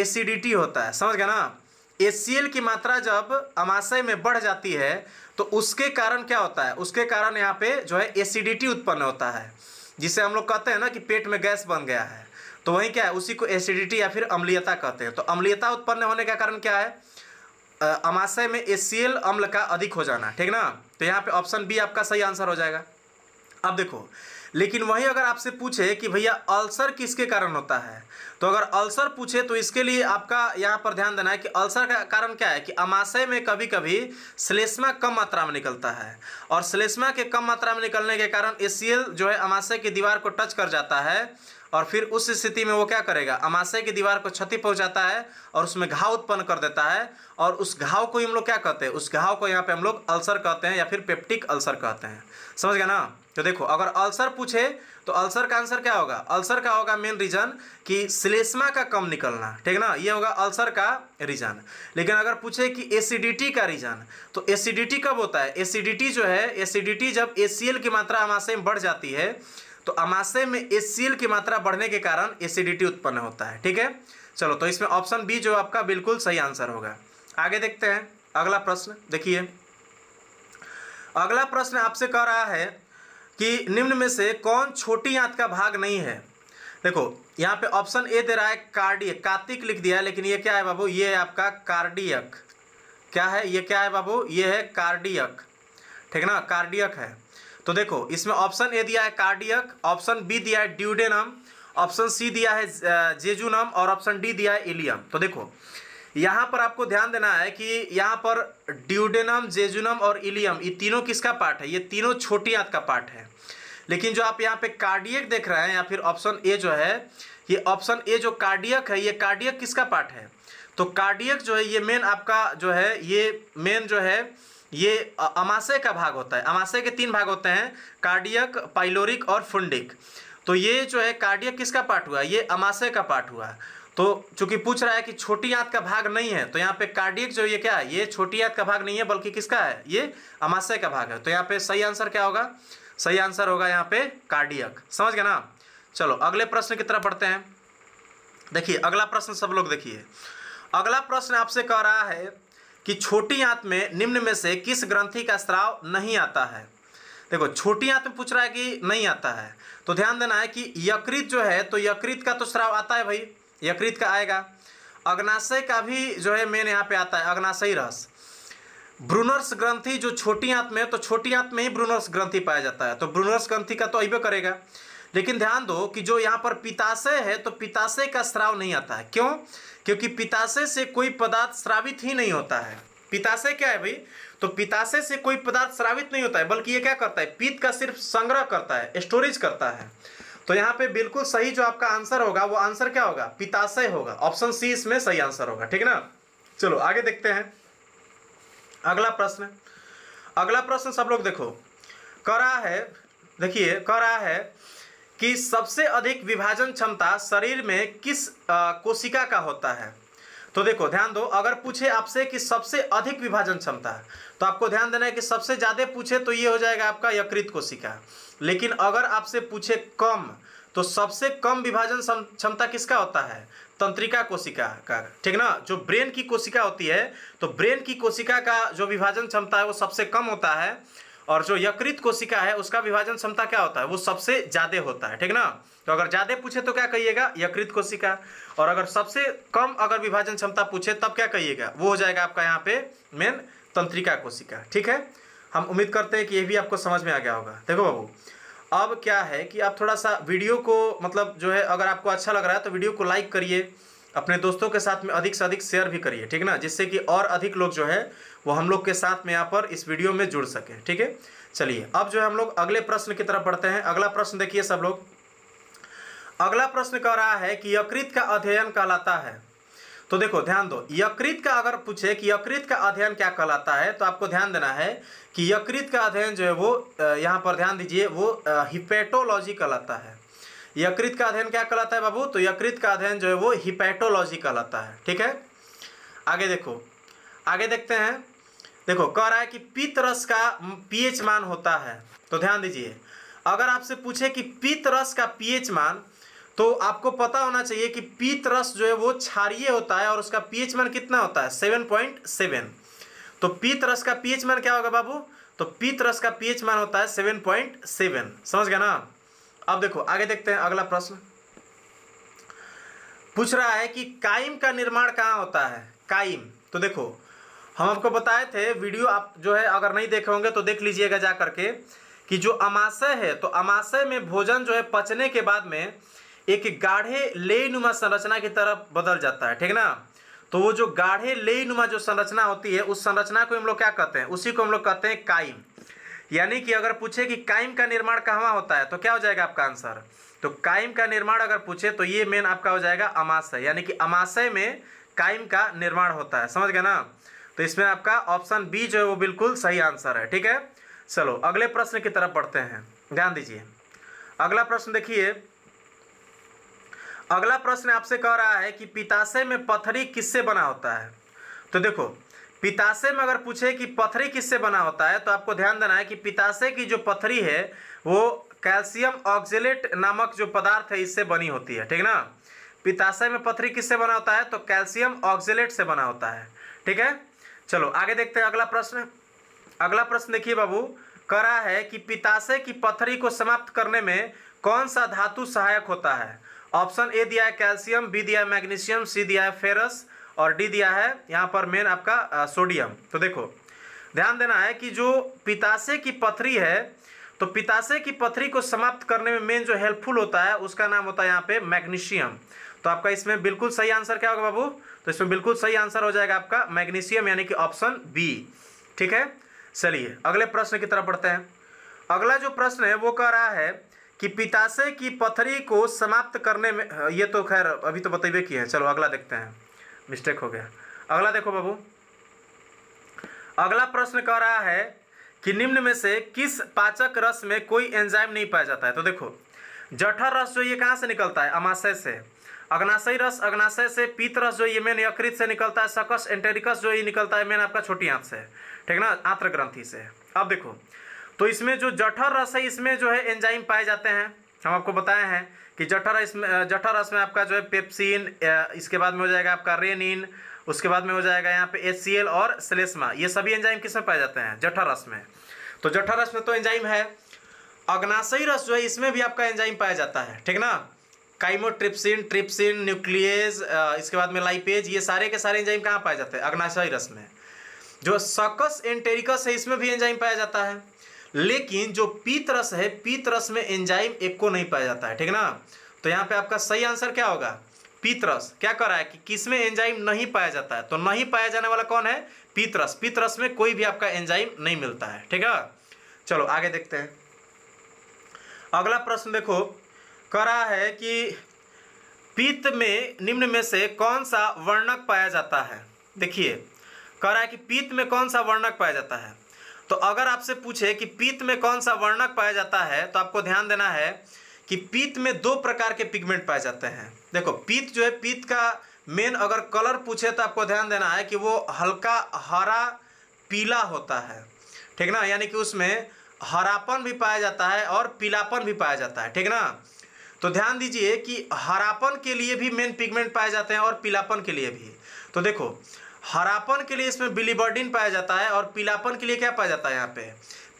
[SPEAKER 1] एसिडिटी होता है समझ गए ना ए की मात्रा जब अमाशय में बढ़ जाती है तो उसके कारण क्या होता है उसके कारण यहाँ पे जो है एसिडिटी उत्पन्न होता है जिसे हम लोग कहते हैं ना कि पेट में गैस बन गया है तो वही क्या है उसी को एसिडिटी या फिर अम्लीयता कहते हैं तो अम्लीयता उत्पन्न होने का कारण क्या है अमाशय में एसीएल अम्ल का अधिक हो जाना ठीक ना तो यहाँ पे ऑप्शन बी आपका सही आंसर हो जाएगा अब देखो लेकिन वही अगर आपसे पूछे कि भैया अल्सर किसके कारण होता है तो अगर अल्सर पूछे तो इसके लिए आपका यहाँ पर ध्यान देना है कि अल्सर का कारण क्या है कि अमाशय में कभी कभी श्लेष्मा कम मात्रा में निकलता है और श्लेष्मा के कम मात्रा में निकलने के कारण एसीएल जो है अमाशय की दीवार को टच कर जाता है और फिर उस स्थिति में वो क्या करेगा अमाशय की दीवार को क्षति पहुंचाता है और उसमें घाव उत्पन्न कर देता है और उस घाव को हम लोग क्या कहते हैं उस घाव को यहाँ पे हम लोग अल्सर कहते हैं या फिर पेप्टिक अल्सर कहते हैं समझ गए ना तो देखो अगर अल्सर पूछे तो अल्सर का आंसर क्या होगा अल्सर का होगा मेन रीजन कि सिलेस्मा का कम निकलना ठीक ना ये होगा अल्सर का रीजन लेकिन अगर पूछे कि एसिडिटी का रीजन तो एसिडिटी कब होता है एसिडिटी जो है एसिडिटी जब एसीएल की मात्रा हमारे में बढ़ जाती है तो अमाशय में एसील की मात्रा बढ़ने के कारण एसिडिटी उत्पन्न होता है ठीक है चलो तो इसमें ऑप्शन बी जो आपका बिल्कुल सही आंसर होगा आगे देखते हैं अगला प्रश्न देखिए अगला प्रश्न आपसे कह रहा है कि निम्न में से कौन छोटी आंत का भाग नहीं है देखो यहाँ पे ऑप्शन ए दे रहा है कार्डियक कार्तिक लिख दिया लेकिन ये क्या है बाबू ये है आपका कार्डियक क्या है ये क्या है बाबू ये है कार्डियक ठीक ना कार्डियक है तो देखो इसमें ऑप्शन ए दिया है कार्डियक ऑप्शन बी दिया है ड्यूडेनम ऑप्शन सी दिया है जेजूनम और ऑप्शन डी दिया है इलियम तो देखो यहाँ पर आपको ध्यान देना है कि यहाँ पर ड्यूडेनम जेजुनम और इलियम ये तीनों किसका पार्ट है ये तीनों छोटी आंत का पार्ट है लेकिन जो आप यहाँ पे कार्डियक देख रहे हैं या फिर ऑप्शन ए जो है ये ऑप्शन ए जो कार्डियक है ये कार्डियक किसका पार्ट है तो कार्डियक जो है ये मेन आपका जो है ये मेन जो है ये अमाशय का भाग होता है अमाशय के तीन भाग होते हैं कार्डियक पाइलोरिक और फुंडिक तो ये जो है कार्डियक किसका पार्ट हुआ ये अमाशय का पार्ट हुआ तो चूंकि पूछ रहा है कि छोटी आंत का भाग नहीं है तो यहाँ पे कार्डियक जो ये क्या है ये छोटी आंत का भाग नहीं है बल्कि किसका है ये अमाशय का भाग है तो यहाँ पे सही आंसर क्या होगा सही आंसर होगा यहाँ पे कार्डियक समझ गए ना चलो अगले प्रश्न की तरफ पढ़ते हैं देखिए अगला प्रश्न सब लोग देखिए अगला प्रश्न आपसे कह रहा है कि छोटी आंत में निम्न में से किस ग्रंथि का स्राव नहीं आता है देखो छोटी आंत में पूछ रहा है कि नहीं आता है तो ध्यान देना है कि यकृत जो है तो यकृत का तो स्राव आता है भाई यकृत का आएगा अग्नाशय का भी जो है मेन यहाँ पे आता है अग्नाशय रस ब्रूनर्स ग्रंथि जो छोटी आंत में तो छोटी आंत में ही ब्रूनर्स ग्रंथि पाया जाता है तो ब्रूनर्स ग्रंथि का तो अबे करेगा लेकिन ध्यान दो कि जो यहाँ पर पिताशय है तो पिताशय का श्राव नहीं आता है क्यों क्योंकि पिताशय से कोई पदार्थ श्रावित ही नहीं होता है पिताशय क्या है भाई तो पिताशय से कोई पदार्थ श्रावित नहीं होता है बल्कि ये क्या करता है पीत का सिर्फ संग्रह करता है स्टोरेज करता है तो यहाँ पे बिल्कुल सही जो आपका आंसर होगा वो आंसर क्या होगा पिताशय होगा ऑप्शन सी इसमें सही आंसर होगा ठीक है ना चलो आगे देखते हैं अगला प्रश्न अगला प्रश्न सब लोग देखो करा है देखिए करा है कि सबसे अधिक विभाजन क्षमता शरीर में किस कोशिका का होता है तो देखो ध्यान दो अगर पूछे आपसे कि सबसे अधिक विभाजन क्षमता तो आपको ध्यान देना है कि सबसे ज़्यादा पूछे तो ये हो जाएगा आपका यकृत कोशिका लेकिन अगर आपसे पूछे कम तो सबसे कम विभाजन क्षमता किसका होता है तंत्रिका कोशिका का ठीक ना जो ब्रेन की कोशिका होती है तो ब्रेन की कोशिका का जो विभाजन क्षमता है वो सबसे कम होता है और जो यकृत कोशिका है उसका विभाजन क्षमता क्या होता है वो सबसे ज़्यादा होता है ठीक ना तो अगर ज़्यादा पूछे तो क्या कहिएगा यकृत कोशिका और अगर सबसे कम अगर विभाजन क्षमता पूछे तब क्या कहिएगा वो हो जाएगा आपका यहाँ पे मेन तंत्रिका कोशिका ठीक है हम उम्मीद करते हैं कि ये भी आपको समझ में आ गया होगा देखो बाबू अब क्या है कि आप थोड़ा सा वीडियो को मतलब जो है अगर आपको अच्छा लग रहा है तो वीडियो को लाइक करिए अपने दोस्तों के साथ में अधिक से अधिक शेयर भी करिए ठीक ना जिससे कि और अधिक लोग जो है वो हम लोग के साथ में यहाँ पर इस वीडियो में जुड़ सके ठीक है चलिए अब जो है हम लोग अगले प्रश्न की तरफ बढ़ते हैं अगला प्रश्न देखिए सब लोग अगला प्रश्न कह रहा है कि यकृत का अध्ययन कहलाता है तो देखो ध्यान दो यकृत का अगर पूछे कि यकृत का अध्ययन क्या कहलाता है तो आपको ध्यान देना है कि यकृत का अध्ययन जो है वो यहाँ पर ध्यान दीजिए वो हिपेटोलॉजी कहलाता है यकृत का अध्ययन क्या कहलाता है बाबू तो यकृत का अध्ययन जो है वो हिपेटोलॉजी कहलाता है ठीक है आगे देखो आगे देखते हैं देखो कह रहा है कि पित्त रस का पीएच मान होता है तो ध्यान दीजिए अगर आपसे पूछे कि पित्त रस का पीएच मान तो आपको पता होना चाहिए कि पित्त रस जो है वो क्षारिय होता है और उसका पीएच मान कितना होता है सेवन पॉइंट सेवन तो पित्त रस का पीएच मान क्या होगा बाबू तो पित्त रस का पीएच मान होता है सेवन पॉइंट सेवन समझ गया ना अब देखो आगे देखते हैं अगला प्रश्न पूछ रहा है कि काइम का निर्माण कहाँ होता है काइम तो देखो हम आपको बताए थे वीडियो आप जो है अगर नहीं देखे होंगे तो देख लीजिएगा जा करके कि जो अमाशय है तो अमाशय में भोजन जो है पचने के बाद में एक गाढ़े लेनुमा संरचना की तरफ बदल जाता है ठीक ना तो वो जो गाढ़े लेनुमा जो संरचना होती है उस संरचना को हम लोग क्या कहते हैं उसी को हम लोग कहते हैं काइम यानी कि अगर पूछे कि काइम का निर्माण कहाँ होता है तो क्या हो जाएगा आपका आंसर तो काइम का निर्माण अगर पूछे तो ये मेन आपका हो जाएगा अमाशय यानी कि अमाशय में काइम का निर्माण होता है समझ गए ना तो इसमें आपका ऑप्शन बी जो है वो बिल्कुल सही आंसर है ठीक है चलो अगले प्रश्न की तरफ पढ़ते हैं ध्यान दीजिए अगला प्रश्न देखिए अगला प्रश्न आपसे कह रहा है कि पिताशय में पथरी किससे बना होता है तो देखो पिताशय में अगर पूछे कि पथरी किससे बना होता है तो आपको ध्यान देना है कि पिताशय की जो पथरी है वो कैल्शियम ऑक्जिलेट नामक जो पदार्थ है इससे बनी होती है ठीक ना पिताशय में पथरी किससे बना होता है तो कैल्शियम ऑक्जिलेट से बना होता है ठीक है चलो आगे देखते हैं अगला प्रश्न अगला प्रश्न देखिए बाबू करा है कि पिताशे की पथरी को समाप्त करने में कौन सा धातु सहायक होता है ऑप्शन ए दिया है कैल्शियम बी दिया है मैग्नीशियम सी दिया है फेरस और डी दिया है यहाँ पर मेन आपका सोडियम तो देखो ध्यान देना है कि जो पिताशे की पथरी है तो पिताशे की पथरी को समाप्त करने में मेन जो हेल्पफुल होता है उसका नाम होता है यहाँ पे मैग्नीशियम तो आपका इसमें बिल्कुल सही आंसर क्या होगा बाबू तो इसमें बिल्कुल सही आंसर हो जाएगा आपका मैग्नीशियम यानी कि ऑप्शन बी ठीक है चलिए अगले प्रश्न की तरफ बढ़ते हैं अगला जो प्रश्न है वो कह रहा है कि पिताशे की पथरी को समाप्त करने में हाँ, ये तो खैर अभी तो बताइए की है चलो अगला देखते हैं मिस्टेक हो गया अगला देखो बाबू अगला प्रश्न कह रहा है कि निम्न में से किस पाचक रस में कोई एंजाइम नहीं पाया जाता है तो देखो जठर रस जो ये कहाँ से निकलता है अमाशय से अग्नाशय रस अग्नाशय से पीत रस जो ये मेन यकृत से निकलता है सकस एंटेरिकस जो ये निकलता है मेन आपका छोटी आंत से ठीक ना आंत्र ग्रंथि से अब देखो तो इसमें जो जठर रस है इसमें जो है एंजाइम पाए जाते हैं हम आपको बताए हैं कि जठर इसमें जठर रस में आपका जो है पेप्सिन इसके बाद में हो जाएगा आपका रेनिन उसके बाद में हो जाएगा यहाँ पे एच और सलेस्मा ये सभी एंजाइम किस में पाए जाते हैं जठर रस में तो जठर रस में तो एंजाइम है अग्नाशयी रस जो है इसमें भी आपका एंजाइम पाया जाता है ठीक ना काइमोट्रिप्सिन ट्रिप्सिन न्यूक्लियस इसके बाद में लाइपेज ये सारे के सारे एंजाइम कहाँ पाए जाते हैं अग्नाशय रस में जो सकस एंटेरिकस है इसमें भी एंजाइम पाया जाता है लेकिन जो पीत रस है पीत रस में एंजाइम एक को नहीं पाया जाता है ठीक ना तो यहाँ पे आपका सही आंसर क्या होगा पीतरस क्या कर रहा है कि किस में एंजाइम नहीं पाया जाता है तो नहीं पाया जाने वाला कौन है पीतरस पीतरस में कोई भी आपका एंजाइम नहीं मिलता है ठीक है चलो आगे देखते हैं अगला प्रश्न देखो करा है कि पित्त में निम्न में से कौन सा वर्णक पाया जाता है देखिए कह रहा है कि पीत में कौन सा वर्णक पाया जाता है तो अगर आपसे पूछे कि पीत में कौन सा वर्णक पाया जाता है तो आपको ध्यान देना है कि पीत में दो प्रकार के पिगमेंट पाए जाते हैं देखो पीत जो है पीत का मेन अगर कलर पूछे तो आपको ध्यान देना है कि वो हल्का हरा पीला होता है ठीक ना यानी कि उसमें हरापन भी पाया जाता है और पीलापन भी पाया जाता है ठीक ना तो ध्यान दीजिए कि हरापन के लिए भी मेन पिगमेंट पाए जाते हैं और पीलापन के लिए भी तो देखो हरापन के लिए इसमें बिलीबर्डिन पाया जाता है और पीलापन के लिए क्या पाया जाता है यहाँ पे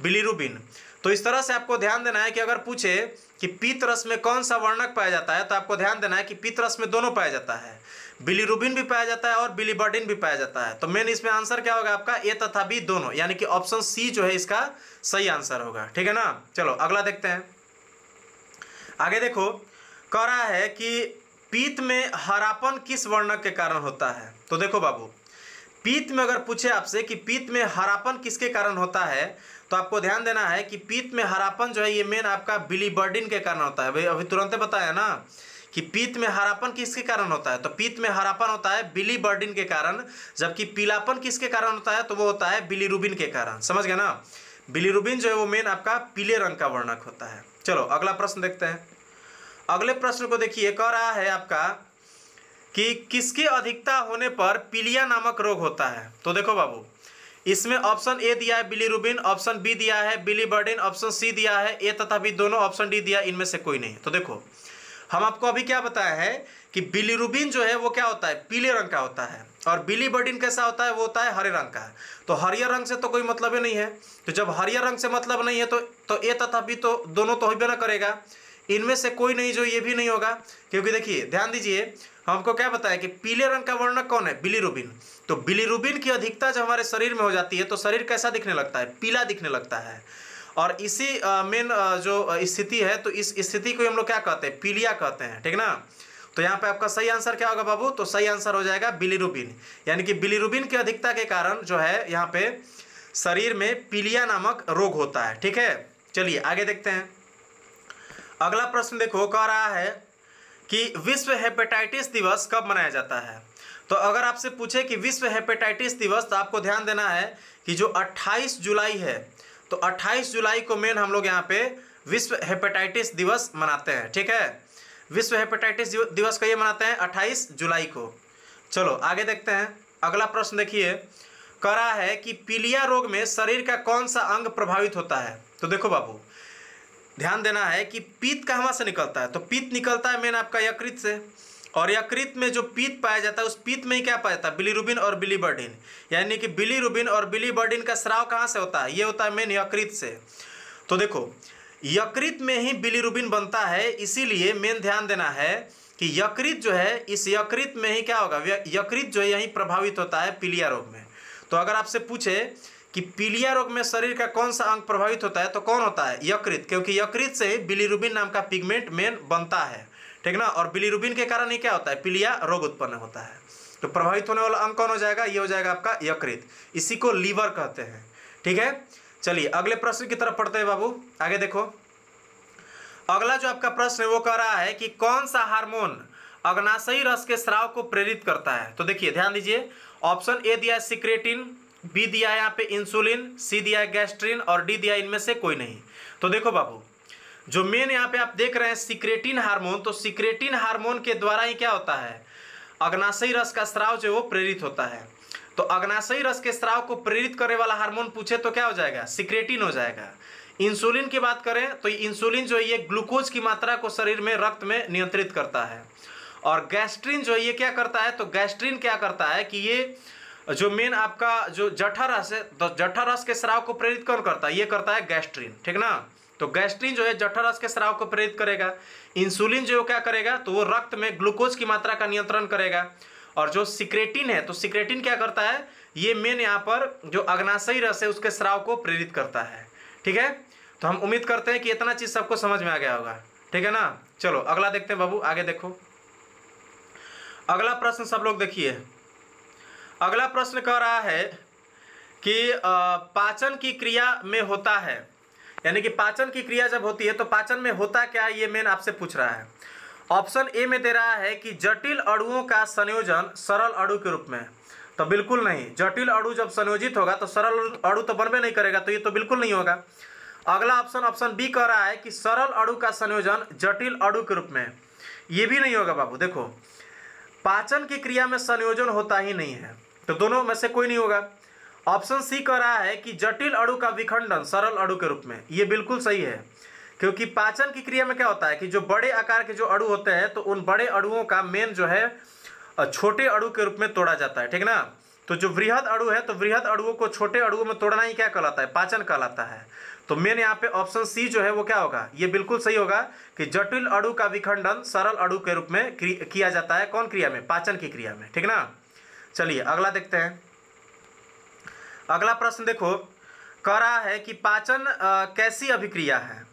[SPEAKER 1] बिलीरुबिन तो इस तरह से आपको ध्यान देना है कि अगर पूछे कि पीत रस में कौन सा वर्णक पाया जाता है तो आपको ध्यान देना है कि पीत रस में दोनों पाया जाता है बिलीरुबिन भी पाया जाता है और बिलीबर्डिन भी पाया जाता है तो मेन इसमें आंसर क्या होगा आपका ए तथा बी दोनों यानी कि ऑप्शन सी जो है इसका सही आंसर होगा ठीक है ना चलो अगला देखते हैं आगे देखो कह रहा है कि पीत में हरापन किस वर्णक के कारण होता है तो देखो बाबू पीत में अगर पूछे आपसे कि पीत में हरापन किसके कारण होता है तो आपको ध्यान देना है कि पीत में हरापन जो है ये मेन आपका बिलीबर्डिन के कारण होता है भाई अभी तुरंत बताया ना कि पीत में हरापन किसके कारण होता है तो पीत में हरापन होता है बिली बर्डिन के कारण जबकि पीलापन किसके कारण होता है तो वो होता है बिलीरुबिन के कारण समझ गए ना बिलीरुबिन जो है वो मेन आपका पीले रंग का वर्णक होता है चलो अगला प्रश्न देखते हैं अगले प्रश्न को देखिए कह रहा है आपका कि किसके अधिकता होने पर पीलिया नामक रोग होता है तो देखो बाबू इसमें ऑप्शन ए दिया है बिली रूबिन ऑप्शन बी दिया है बिली बर्डिन ऑप्शन सी दिया है ए तथा बी दोनों ऑप्शन डी दिया इनमें से कोई नहीं तो देखो हम आपको अभी क्या बताया है कि बिली रूबिन जो है वो क्या होता है पीले रंग का होता है और बिली बर्डिन कैसा होता है वो होता है हरे रंग का है तो हरियर रंग से तो कोई मतलब ही नहीं है तो जब हरियर रंग से मतलब नहीं है तो तो ए तथा बी तो दोनों तो होबे ना करेगा इनमें से कोई नहीं जो ये भी नहीं होगा क्योंकि देखिए ध्यान दीजिए हमको क्या बताया कि पीले रंग का वर्णक कौन है बिलीरुबिन तो बिलीरुबिन की अधिकता जब हमारे शरीर में हो जाती है तो शरीर कैसा दिखने लगता है पीला दिखने लगता है और इसी मेन जो स्थिति है तो इस स्थिति को हम लोग क्या कहते हैं पीलिया कहते हैं ठीक ना तो यहाँ पे आपका सही आंसर क्या होगा बाबू तो सही आंसर हो जाएगा बिलीरुबिन यानी कि बिलीरुबिन की अधिकता के कारण जो है यहाँ पे शरीर में पीलिया नामक रोग होता है ठीक है चलिए आगे देखते हैं अगला प्रश्न देखो कह रहा है कि विश्व हेपेटाइटिस दिवस कब मनाया जाता है तो अगर आपसे पूछे कि विश्व हेपेटाइटिस दिवस तो आपको ध्यान देना है कि जो 28 जुलाई है तो 28 जुलाई को मेन हम लोग यहाँ पे विश्व हेपेटाइटिस दिवस मनाते हैं ठीक है विश्व हेपेटाइटिस दिवस का ये मनाते हैं अट्ठाईस जुलाई को चलो आगे देखते हैं अगला प्रश्न देखिए करा है कि पीलिया रोग में शरीर का कौन सा अंग प्रभावित होता है तो देखो बाबू ध्यान देना है कि पीत कहाँ से निकलता है तो पीत निकलता है मेन आपका यकृत से और यकृत में जो पीत पाया जाता है उस पीत में ही क्या पाया जाता है बिलीरुबिन और बिलीबर्डिन यानी कि बिलीरुबिन और बिलीबर्डिन का श्राव कहाँ से होता है ये होता है मेन यकृत से तो देखो यकृत में ही बिलीरुबिन बनता है इसीलिए मेन ध्यान देना है कि यकृत जो है इस यकृत में ही क्या होगा यकृत जो है यहीं प्रभावित होता है पीलिया रोग में तो अगर आपसे पूछे कि पीलिया रोग में शरीर का कौन सा अंग प्रभावित होता है तो कौन होता है यकृत क्योंकि यकृत से ही बिलीरुबिन नाम का पिगमेंट मेन बनता है ठीक ना और बिलीरुबिन के कारण ही क्या होता है पीलिया रोग उत्पन्न होता है तो प्रभावित होने वाला अंग कौन हो जाएगा ये हो जाएगा आपका यकृत इसी को लीवर कहते हैं ठीक है चलिए अगले प्रश्न की तरफ पढ़ते हैं बाबू आगे देखो अगला जो आपका प्रश्न है वो कह रहा है कि कौन सा हार्मोन अग्नाशयी रस के स्राव को प्रेरित करता है तो देखिए ध्यान दीजिए ऑप्शन ए दिया है सिक्रेटिन बी दिया है यहाँ पे इंसुलिन सी दिया है गैस्ट्रिन और डी दिया इनमें से कोई नहीं तो देखो बाबू जो मेन यहाँ पे आप देख रहे हैं सिक्रेटिन हार्मोन तो सिक्रेटिन हार्मोन के द्वारा ही क्या होता है अग्नाशयी रस का स्राव जो वो प्रेरित होता है तो अग्नाशयी रस के स्राव को प्रेरित करने वाला हार्मोन पूछे तो क्या हो जाएगा सिक्रेटिन हो जाएगा इंसुलिन की बात करें तो इंसुलिन जो है ये ग्लूकोज की मात्रा को शरीर में रक्त में नियंत्रित करता है और गैस्ट्रिन जो है ये क्या करता है तो गैस्ट्रिन क्या करता है कि ये जो मेन आपका जो जठा रस है तो जठा रस के स्राव को प्रेरित कौन करता है ये करता है गैस्ट्रिन ठीक ना तो गैस्ट्रिन जो है जठर रस के स्राव को प्रेरित करेगा इंसुलिन जो क्या करेगा तो वो रक्त में ग्लूकोज की मात्रा का नियंत्रण करेगा और जो सिक्रेटिन है तो सिक्रेटिन क्या करता है ये मेन यहाँ पर जो अग्नाशयी रस है उसके स्राव को प्रेरित करता है ठीक है तो हम उम्मीद करते हैं कि इतना चीज़ सबको समझ में आ गया होगा ठीक है ना चलो अगला देखते हैं बाबू आगे देखो अगला प्रश्न सब लोग देखिए अगला प्रश्न कह रहा है कि पाचन की क्रिया में होता है यानी कि पाचन की क्रिया जब होती है तो पाचन में होता क्या ये मेन आपसे पूछ रहा है ऑप्शन ए में दे रहा है कि जटिल अड़ुओं का संयोजन सरल अड़ु के रूप में तो बिल्कुल नहीं जटिल अड़ु जब संयोजित होगा तो सरल अड़ु तो बनबे नहीं करेगा तो ये तो बिल्कुल नहीं होगा अगला ऑप्शन ऑप्शन बी कह रहा है कि सरल अड़ु का संयोजन जटिल अड़ु के रूप में ये भी नहीं होगा बाबू देखो पाचन की क्रिया में संयोजन होता ही नहीं है तो दोनों में से कोई नहीं होगा ऑप्शन सी कह रहा है कि जटिल अड़ु का विखंडन सरल अड़ु के रूप में ये बिल्कुल सही है क्योंकि पाचन की क्रिया में क्या होता है कि जो बड़े आकार के जो अड़ू होते हैं तो उन बड़े अड़ुओं का मेन जो है छोटे अड़ू के रूप में तोड़ा जाता है ठीक ना तो जो वृहद अड़ू है तो वृहद अड़ुओं को छोटे अड़ुओं में तोड़ना ही क्या कहलाता है पाचन कहलाता है तो मेन यहाँ पे ऑप्शन सी जो है वो क्या होगा ये बिल्कुल सही होगा कि जटिल अड़ू का विखंडन सरल अड़ू के रूप में किया जाता है कौन क्रिया में पाचन की क्रिया में ठीक ना चलिए अगला देखते हैं अगला प्रश्न देखो कह रहा है कि पाचन आ, कैसी अभिक्रिया है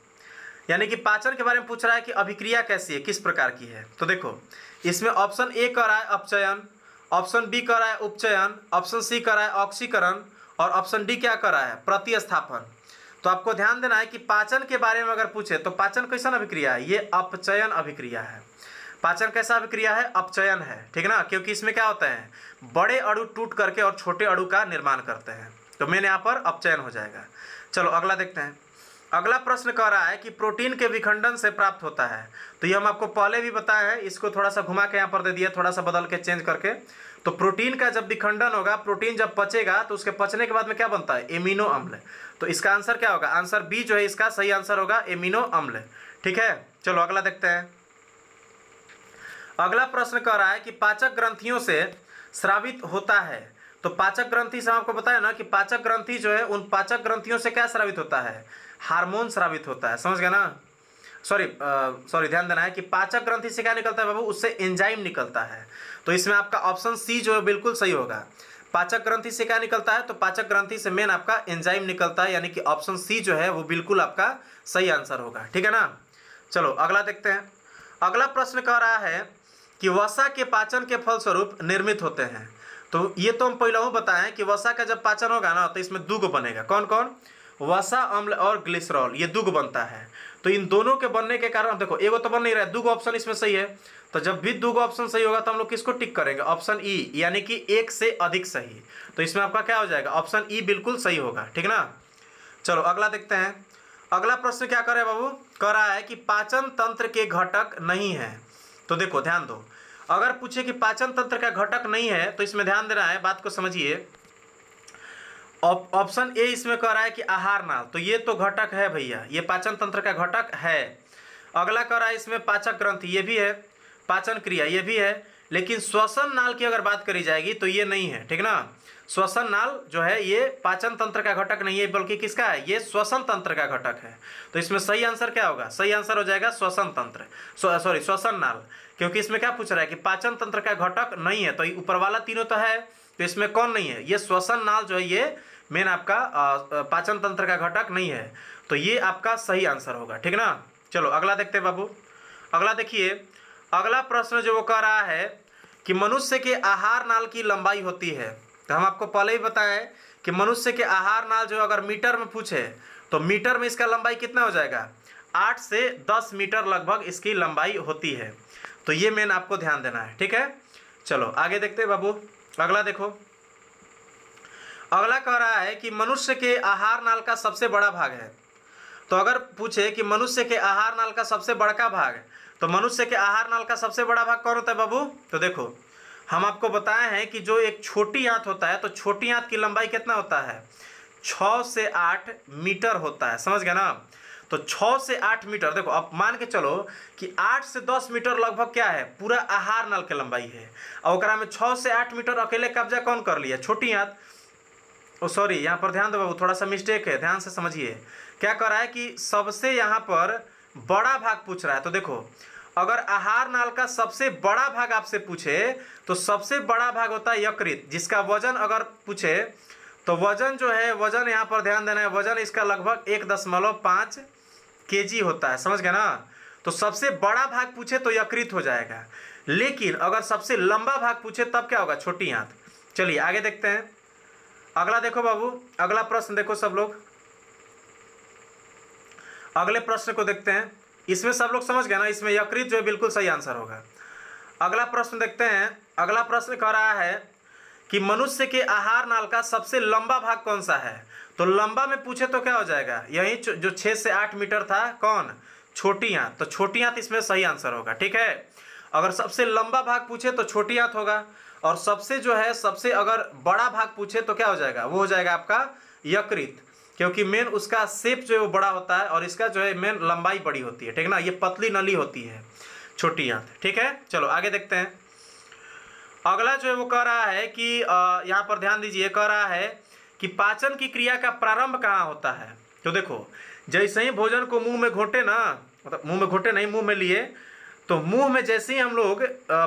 [SPEAKER 1] यानी कि पाचन के बारे में पूछ रहा है कि अभिक्रिया कैसी है किस प्रकार की है तो देखो इसमें ऑप्शन ए कर रहा है अपचयन ऑप्शन बी कर रहा है उपचयन ऑप्शन सी कर रहा है ऑक्सीकरण और ऑप्शन डी क्या कर रहा है प्रतिस्थापन तो आपको ध्यान देना है कि पाचन के बारे में अगर पूछे तो पाचन कैसा अभिक्रिया है ये अपचयन अभिक्रिया है पाचन कैसा अभिक्रिया है अपचयन है ठीक ना क्योंकि इसमें क्या होता है बड़े अड़ू टूट करके और छोटे अड़ू का निर्माण करते हैं तो मेन यहाँ पर अपचयन हो जाएगा चलो अगला देखते हैं अगला प्रश्न कह रहा है कि प्रोटीन के विखंडन से प्राप्त होता है तो ये हम आपको पहले भी बताया है इसको थोड़ा सा घुमा के यहाँ पर दे दिया थोड़ा सा बदल के चेंज करके तो प्रोटीन का जब विखंडन होगा प्रोटीन जब पचेगा तो उसके पचने के बाद में क्या बनता है एमिनो अम्ल तो इसका आंसर क्या होगा आंसर बी जो है इसका सही आंसर होगा एमिनो अम्ल ठीक है चलो अगला देखते हैं अगला प्रश्न कह रहा है कि पाचक ग्रंथियों से श्रावित होता है तो पाचक ग्रंथि से आपको बताया ना कि पाचक ग्रंथि जो है उन पाचक ग्रंथियों से क्या श्रावित होता है हार्मोन स्रावित होता है समझ गए ना सॉरी सॉरी ध्यान देना है कि पाचक ग्रंथि से क्या निकलता है बाबू उससे एंजाइम निकलता है तो इसमें आपका ऑप्शन सी जो है बिल्कुल सही होगा पाचक ग्रंथि से क्या निकलता है तो पाचक ग्रंथि से मेन आपका एंजाइम निकलता है यानी कि ऑप्शन सी जो है वो बिल्कुल आपका सही आंसर होगा ठीक है ना चलो अगला देखते हैं अगला प्रश्न कह रहा है कि वसा के पाचन के फलस्वरूप निर्मित होते हैं तो ये तो हम पहले पहला बताएं कि वसा का जब पाचन होगा ना तो इसमें दो बनेगा कौन कौन वसा अम्ल और ग्लिसरॉल ये दुग बनता है तो इन दोनों के बनने के कारण देखो एगो तो बन नहीं रहा है दुग ऑप्शन इसमें सही है तो जब भी दुग ऑप्शन सही होगा तो हम लोग किसको टिक करेंगे ऑप्शन ई e, यानी कि एक से अधिक सही तो इसमें आपका क्या हो जाएगा ऑप्शन ई e बिल्कुल सही होगा ठीक ना चलो अगला देखते हैं अगला प्रश्न क्या करे बाबू कह रहा है कि पाचन तंत्र के घटक नहीं है तो देखो ध्यान दो अगर पूछे कि पाचन तंत्र का घटक नहीं है तो इसमें ध्यान देना है बात को समझिए ऑप्शन ए इसमें कह रहा है कि आहार नाल तो ये तो घटक है भैया ये पाचन तंत्र का घटक है अगला कह रहा है इसमें पाचक ग्रंथ ये भी है पाचन क्रिया ये भी है लेकिन श्वसन नाल की अगर बात करी जाएगी तो ये नहीं है ठीक ना श्वसन नाल जो है ये पाचन तंत्र का घटक नहीं है बल्कि किसका है ये श्वसन तंत्र का घटक है तो इसमें सही आंसर क्या होगा सही आंसर हो जाएगा श्वसन तंत्र सॉरी श्वसन नाल क्योंकि इसमें क्या पूछ रहा है कि पाचन तंत्र का घटक नहीं है तो ऊपर वाला तीनों तो है तो इसमें कौन नहीं है ये श्वसन नाल जो है ये मेन आपका पाचन तंत्र का घटक नहीं है तो ये आपका सही आंसर होगा ठीक ना चलो अगला देखते हैं बाबू अगला देखिए अगला प्रश्न जो वो कह रहा है कि मनुष्य के आहार नाल की लंबाई होती है तो हम आपको पहले ही बताएं कि मनुष्य के आहार नाल जो अगर मीटर में पूछे तो मीटर में इसका लंबाई कितना हो जाएगा आठ से दस मीटर लगभग इसकी लंबाई होती है तो ये मेन आपको ध्यान देना है ठीक है चलो आगे देखते हैं बाबू अगला देखो अगला कह रहा है कि मनुष्य के आहार नाल का सबसे बड़ा भाग है तो अगर पूछे कि मनुष्य के आहार नाल का सबसे बड़का भाग तो मनुष्य के आहार नाल का सबसे बड़ा भाग कौन होता है बाबू तो देखो हम आपको बताए हैं कि जो एक छोटी आँत होता है तो छोटी आँत की लंबाई कितना होता है छः से आठ मीटर होता है समझ गए ना तो छः से आठ मीटर देखो अब मान के चलो कि आठ से दस मीटर लगभग क्या है पूरा आहार नल के लंबाई है और में छः से आठ मीटर अकेले कब्जा कौन कर लिया छोटी आँत ओ सॉरी यहाँ पर ध्यान दो बाबू थोड़ा सा मिस्टेक है ध्यान से समझिए क्या कर रहा है कि सबसे यहाँ पर बड़ा भाग पूछ रहा है तो देखो अगर आहार नाल का सबसे बड़ा भाग आपसे पूछे तो सबसे बड़ा भाग होता है यकृत जिसका वजन अगर पूछे तो वजन जो है वजन यहाँ पर ध्यान देना है वजन इसका लगभग एक दशमलव पाँच के जी होता है समझ गए ना तो सबसे बड़ा भाग पूछे तो यकृत हो जाएगा लेकिन अगर सबसे लंबा भाग पूछे तब क्या होगा छोटी हाथ चलिए आगे देखते हैं अगला देखो बाबू अगला प्रश्न देखो सब लोग अगले प्रश्न को देखते हैं इसमें सब लोग समझ गए ना इसमें यकृत जो है बिल्कुल सही आंसर होगा अगला प्रश्न देखते हैं अगला प्रश्न कह रहा है कि मनुष्य के आहार नाल का सबसे लंबा भाग कौन सा है तो लंबा में पूछे तो क्या हो जाएगा यही जो छः से आठ मीटर था कौन छोटी तो छोटी आँत इसमें सही आंसर होगा ठीक है अगर सबसे लंबा भाग पूछे तो छोटी आँत होगा और सबसे जो है सबसे अगर बड़ा भाग पूछे तो क्या हो जाएगा वो हो जाएगा आपका यकृत क्योंकि मेन उसका सेप जो है वो बड़ा होता है और इसका जो है मेन लंबाई बड़ी होती है ठीक ना ये पतली नली होती है छोटी यहाँ ठीक है चलो आगे देखते हैं अगला जो है वो कह रहा है कि यहाँ पर ध्यान दीजिए कह रहा है कि पाचन की क्रिया का प्रारंभ कहाँ होता है तो देखो जैसे ही भोजन को मुंह में घोटे ना मतलब मुंह में घोटे नहीं मुंह में लिए तो मुंह में जैसे ही हम लोग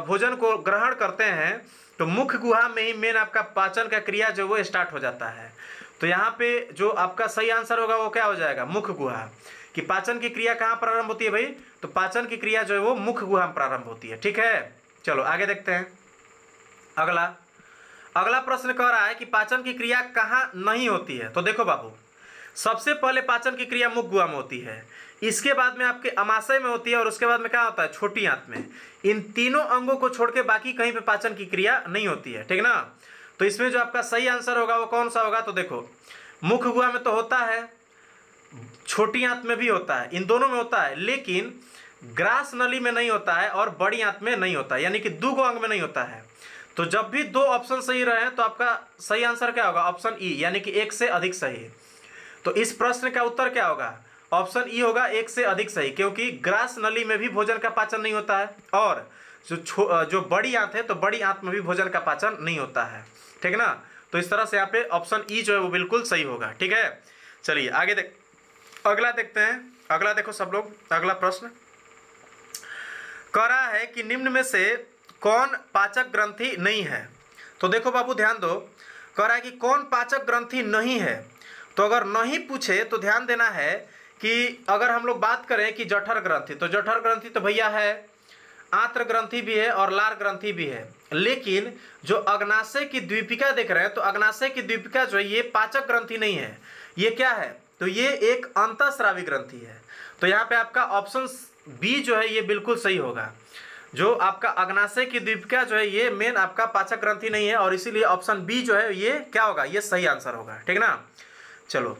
[SPEAKER 1] भोजन को ग्रहण करते हैं तो मुख्य गुहा में ही मेन आपका पाचन का क्रिया जो वो स्टार्ट हो जाता है तो यहाँ पे जो आपका सही आंसर होगा वो क्या हो जाएगा मुख्य गुहा कि पाचन की क्रिया कहाँ प्रारंभ होती है भाई तो पाचन की क्रिया जो है वो मुख्य गुहा में प्रारंभ होती है ठीक है चलो आगे देखते हैं अगला अगला प्रश्न कह रहा है कि पाचन की क्रिया कहाँ नहीं होती है तो देखो बाबू सबसे पहले पाचन की क्रिया मुख गुहा में होती है इसके बाद में आपके अमाशय में होती है और उसके बाद में क्या होता है छोटी आंत में इन तीनों अंगों को छोड़ के बाकी कहीं पे पाचन की क्रिया नहीं होती है ठीक ना तो इसमें जो आपका सही आंसर होगा वो कौन सा होगा तो देखो मुख गुआ में तो होता है छोटी आंत में भी होता है इन दोनों में होता है लेकिन ग्रास नली में नहीं होता है और बड़ी आंत में नहीं होता यानी कि दो अंग में नहीं होता है तो जब भी दो ऑप्शन सही रहे तो आपका सही आंसर क्या होगा ऑप्शन ई यानी कि एक से अधिक सही तो इस प्रश्न का उत्तर क्या होगा ऑप्शन ई होगा एक से अधिक सही क्योंकि ग्रास नली में भी भोजन का पाचन नहीं होता है और जो छो जो बड़ी आंत है तो बड़ी आंत में भी भोजन का पाचन नहीं होता है ठीक है ना तो इस तरह से यहाँ पे ऑप्शन ई जो है वो बिल्कुल सही होगा ठीक है चलिए आगे देख अगला देखते हैं अगला देखो सब लोग अगला प्रश्न करा है कि निम्न में से कौन पाचक ग्रंथि नहीं है तो देखो बाबू ध्यान दो करा है कि कौन पाचक ग्रंथि नहीं है तो अगर नहीं पूछे तो ध्यान देना है कि अगर हम लोग बात करें कि जठर ग्रंथि तो जठर ग्रंथि तो भैया है आंत्र ग्रंथि भी है और लार ग्रंथि भी है लेकिन जो अग्नाशय की द्वीपिका देख रहे हैं तो अग्नाशय की द्वीपिका जो है ये पाचक ग्रंथि नहीं है ये क्या है तो ये एक श्रावी ग्रंथि है तो यहाँ पे आपका ऑप्शन बी जो है ये बिल्कुल सही होगा जो आपका अग्नाशय की द्वीपिका जो है ये मेन आपका पाचक ग्रंथि नहीं है और इसीलिए ऑप्शन बी जो है ये क्या होगा ये सही आंसर होगा ठीक ना चलो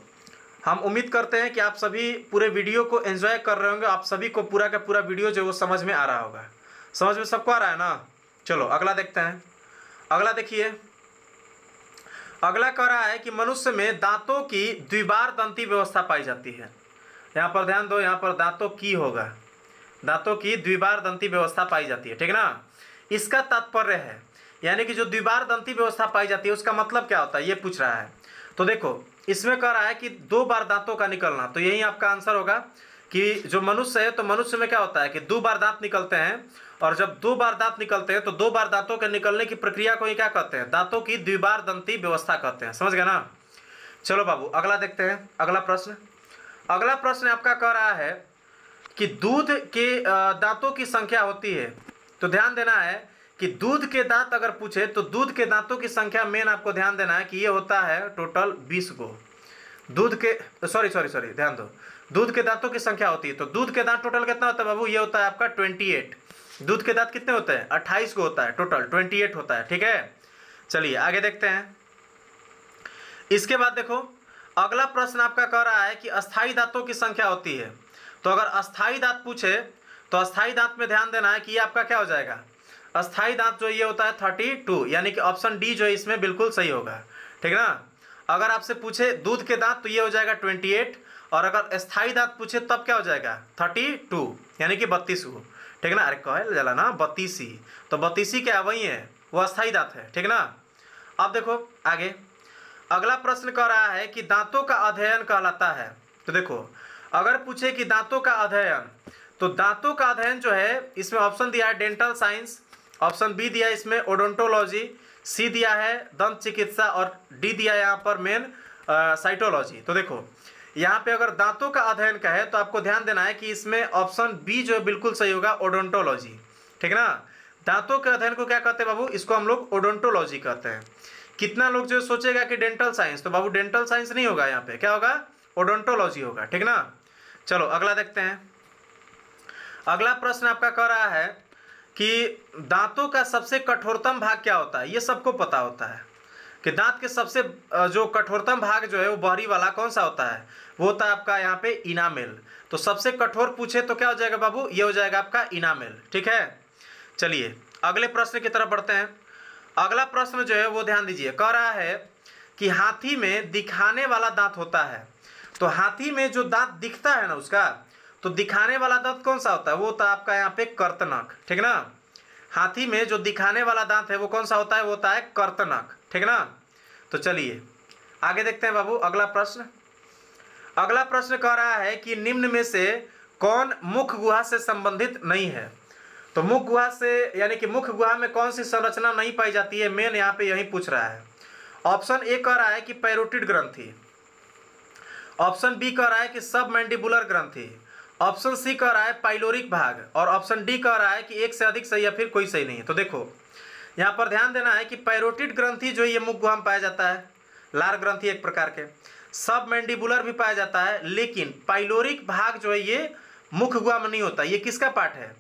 [SPEAKER 1] हम उम्मीद करते हैं कि आप सभी पूरे वीडियो को एंजॉय कर रहे होंगे आप सभी को पूरा का पूरा वीडियो जो है वो समझ में आ रहा होगा समझ में सबको आ रहा है ना चलो अगला देखते हैं अगला देखिए अगला कह रहा है कि मनुष्य में दांतों की द्विवार दंती व्यवस्था पाई जाती है यहाँ पर ध्यान दो यहाँ पर दांतों की होगा दांतों की द्विवार दंती व्यवस्था पाई जाती है ठीक ना इसका तात्पर्य है यानी कि जो द्विवार दंती व्यवस्था पाई जाती है उसका मतलब क्या होता है ये पूछ रहा है तो देखो इसमें कह रहा है कि दो बार दांतों का निकलना तो यही आपका आंसर होगा कि जो मनुष्य है तो मनुष्य में क्या होता है कि दो बार दांत निकलते हैं और जब दो बार दांत निकलते हैं तो दो बार दांतों के निकलने की प्रक्रिया को ही क्या कहते हैं दांतों की द्विबार दंती व्यवस्था कहते हैं समझ गए ना चलो बाबू अगला देखते हैं अगला प्रश्न अगला प्रश्न आपका कह रहा है कि दूध के दांतों की संख्या होती है तो ध्यान देना है कि दूध के दांत अगर पूछे तो दूध के दांतों की संख्या मेन आपको ध्यान देना है कि ये होता है टोटल बीस गो दूध के सॉरी सॉरी सॉरी ध्यान दो दूध के दांतों की संख्या होती है तो दूध के दांत टोटल कितना होता है बाबू ये होता है आपका ट्वेंटी एट दूध के दांत कितने होते हैं अट्ठाईस को होता है टोटल ट्वेंटी एट होता है ठीक है चलिए आगे देखते हैं इसके बाद देखो अगला प्रश्न आपका कह रहा है कि अस्थायी दांतों की संख्या होती है तो अगर अस्थायी दांत पूछे तो अस्थायी दांत में ध्यान देना है कि ये आपका क्या हो जाएगा अस्थाई दांत जो ये होता है थर्टी टू यानी कि ऑप्शन डी जो है इसमें बिल्कुल सही होगा ठीक है ना अगर आपसे पूछे दूध के दांत तो ये हो जाएगा ट्वेंटी एट और अगर स्थायी दांत पूछे तब क्या हो जाएगा थर्टी टू यानी कि बत्तीस वो ठीक ना अरे कह जला ना बत्तीसी तो बत्तीसी क्या वही है वो अस्थाई दांत है ठीक ना अब देखो आगे अगला प्रश्न कह रहा है कि दांतों का अध्ययन कहलाता है तो देखो अगर पूछे कि दांतों का अध्ययन तो दांतों का अध्ययन जो है इसमें ऑप्शन दिया है डेंटल साइंस ऑप्शन बी दिया इसमें ओडोंटोलॉजी सी दिया है दंत चिकित्सा और डी दिया यहाँ पर मेन साइटोलॉजी तो देखो यहाँ पे अगर दांतों का अध्ययन का है तो आपको ध्यान देना है कि इसमें ऑप्शन बी जो बिल्कुल सही होगा ओडोंटोलॉजी ठीक ना दांतों के अध्ययन को क्या कहते हैं बाबू इसको हम लोग ओडोंटोलॉजी कहते हैं कितना लोग जो सोचेगा कि डेंटल साइंस तो बाबू डेंटल साइंस नहीं होगा यहाँ पे क्या होगा ओडोंटोलॉजी होगा ठीक ना चलो अगला देखते हैं अगला प्रश्न आपका कह रहा है कि दांतों का सबसे कठोरतम भाग क्या होता है ये सबको पता होता है कि दांत के सबसे जो कठोरतम भाग जो है वो बहरी वाला कौन सा होता है वो होता है आपका यहाँ पे इनामेल तो सबसे कठोर पूछे तो क्या हो जाएगा बाबू ये हो जाएगा आपका इनामेल ठीक है चलिए अगले प्रश्न की तरफ बढ़ते हैं अगला प्रश्न जो है वो ध्यान दीजिए कह रहा है कि हाथी में दिखाने वाला दांत होता है तो हाथी में जो दांत दिखता है ना उसका तो दिखाने वाला दांत कौन सा होता है वो होता है आपका यहाँ पे कर्तनक ठीक ना हाथी में जो दिखाने वाला दांत है वो कौन सा होता है वो होता है कर्तनक ठीक ना तो चलिए आगे देखते हैं बाबू अगला प्रश्न अगला प्रश्न कह रहा है कि निम्न में से कौन मुख गुहा से संबंधित नहीं है तो मुख गुहा से यानी कि मुख गुहा में कौन सी संरचना नहीं पाई जाती है मेन यहाँ पे यही पूछ रहा है ऑप्शन ए कह रहा है कि पैरोटिड ग्रंथी ऑप्शन बी कह रहा है कि सब मैंडिबुलर ग्रंथि ऑप्शन सी कह रहा है पाइलोरिक भाग और ऑप्शन डी कह रहा है कि एक से अधिक सही या फिर कोई सही नहीं है तो देखो यहाँ पर ध्यान देना है कि पैरोटिड ग्रंथी जो ये मुख गुहा में पाया जाता है लार ग्रंथी एक प्रकार के सब मैंडिबुलर भी पाया जाता है लेकिन पाइलोरिक भाग जो है ये मुख गुहा में नहीं होता ये किसका पार्ट है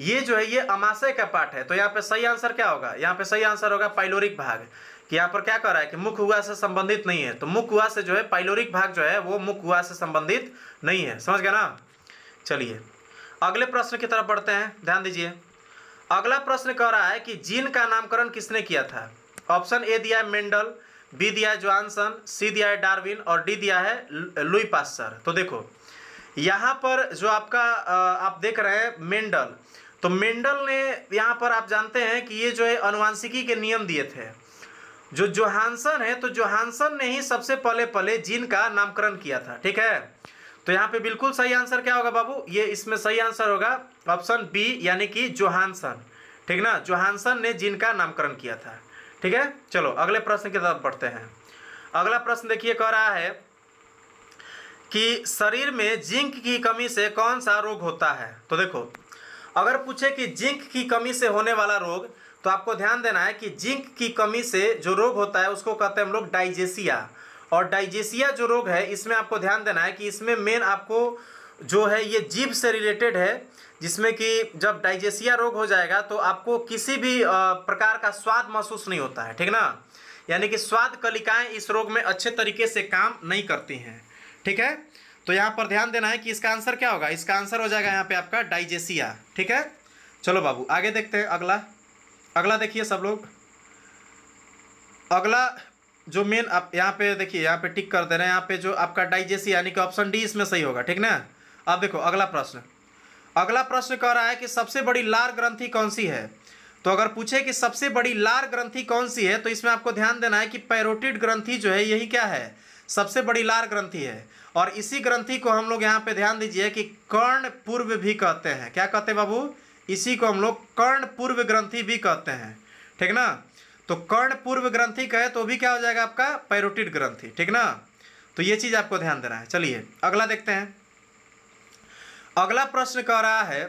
[SPEAKER 1] ये जो है ये अमाशय का पार्ट है तो यहाँ पे सही आंसर क्या होगा यहाँ पे सही आंसर होगा पाइलोरिक भाग कि यहाँ पर क्या कह रहा है कि मुख हुआ से संबंधित नहीं है तो मुख हुआ से जो है पाइलोरिक भाग जो है वो मुख हुआ से संबंधित नहीं है समझ गया ना चलिए अगले प्रश्न की तरफ बढ़ते हैं ध्यान दीजिए अगला प्रश्न कह रहा है कि जीन का नामकरण किसने किया था ऑप्शन ए दिया है मेंडल बी दिया है जॉनसन सी दिया है डार्विन और डी दिया है लुई पास्टर तो देखो यहाँ पर जो आपका आप देख रहे हैं मेंडल तो मेंडल ने यहाँ पर आप जानते हैं कि ये जो है अनुवांशिकी के नियम दिए थे जो जोहानसन है तो जोहानसन ने ही सबसे पहले पहले जीन का नामकरण किया था ठीक है तो यहाँ पे बिल्कुल सही आंसर क्या होगा बाबू ये इसमें सही आंसर होगा ऑप्शन बी यानी कि जोहानसन ठीक ना जोहानसन ने जिनका नामकरण किया था ठीक है चलो अगले प्रश्न की तरफ बढ़ते हैं अगला प्रश्न देखिए कह रहा है कि शरीर में जिंक की कमी से कौन सा रोग होता है तो देखो अगर पूछे कि जिंक की कमी से होने वाला रोग तो आपको ध्यान देना है कि जिंक की कमी से जो रोग होता है उसको कहते हैं हम लोग डाइजेसिया और डाइजेसिया जो रोग है इसमें आपको ध्यान देना है कि इसमें मेन आपको जो है ये जीव से रिलेटेड है जिसमें कि जब डाइजेसिया रोग हो जाएगा तो आपको किसी भी प्रकार का स्वाद महसूस नहीं होता है ठीक ना यानी कि स्वाद कलिकाएं इस रोग में अच्छे तरीके से काम नहीं करती हैं ठीक है तो यहाँ पर ध्यान देना है कि इसका आंसर क्या होगा इसका आंसर हो जाएगा यहाँ पे आपका डाइजेसिया ठीक है चलो बाबू आगे देखते हैं अगला अगला देखिए सब लोग अगला जो मेन आप यहाँ पे देखिए यहाँ पे टिक कर दे रहे हैं यहाँ पे जो आपका डाइजेसी यानी कि ऑप्शन डी इसमें सही होगा ठीक ना अब देखो अगला प्रश्न अगला प्रश्न कह रहा है कि सबसे बड़ी लार ग्रंथि कौन सी है तो अगर पूछे कि सबसे बड़ी लार ग्रंथि कौन सी है तो इसमें आपको ध्यान देना है कि पैरोटिड ग्रंथी जो है यही क्या है सबसे बड़ी लार ग्रंथि है और इसी ग्रंथि को हम लोग यहाँ पे ध्यान दीजिए कि कर्ण पूर्व भी कहते हैं क्या कहते हैं बाबू इसी को हम लोग कर्ण पूर्व ग्रंथि भी कहते हैं ठीक ना तो कर्ण पूर्व ग्रंथि कहे तो भी क्या हो जाएगा आपका पैरोटिड ग्रंथि ठीक ना तो ये चीज़ आपको ध्यान देना है चलिए अगला देखते हैं अगला प्रश्न कह रहा है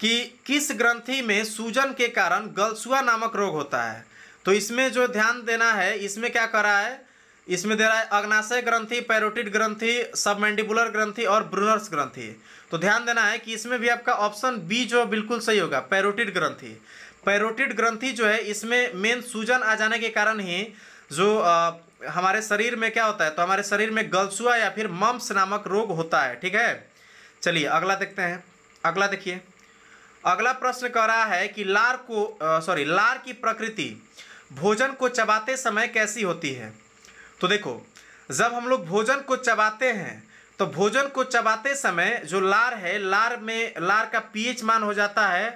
[SPEAKER 1] कि किस ग्रंथि में सूजन के कारण गलसुआ नामक रोग होता है तो इसमें जो ध्यान देना है इसमें क्या कर रहा है इसमें दे रहा है अग्नाशय ग्रंथि पैरोटिड ग्रंथि सबमेंडिबुलर ग्रंथि और ब्रूनर्स ग्रंथि तो ध्यान देना है कि इसमें भी आपका ऑप्शन बी जो बिल्कुल सही होगा पैरोटिड ग्रंथि पैरोटिड ग्रंथि जो है इसमें मेन सूजन आ जाने के कारण ही जो आ, हमारे शरीर में क्या होता है तो हमारे शरीर में गलसुआ या फिर मम्स नामक रोग होता है ठीक है चलिए अगला देखते हैं अगला देखिए अगला प्रश्न कह रहा है कि लार को सॉरी लार की प्रकृति भोजन को चबाते समय कैसी होती है तो देखो जब हम लोग भोजन को चबाते हैं तो भोजन को चबाते समय जो लार है लार में लार का पीएच मान हो जाता है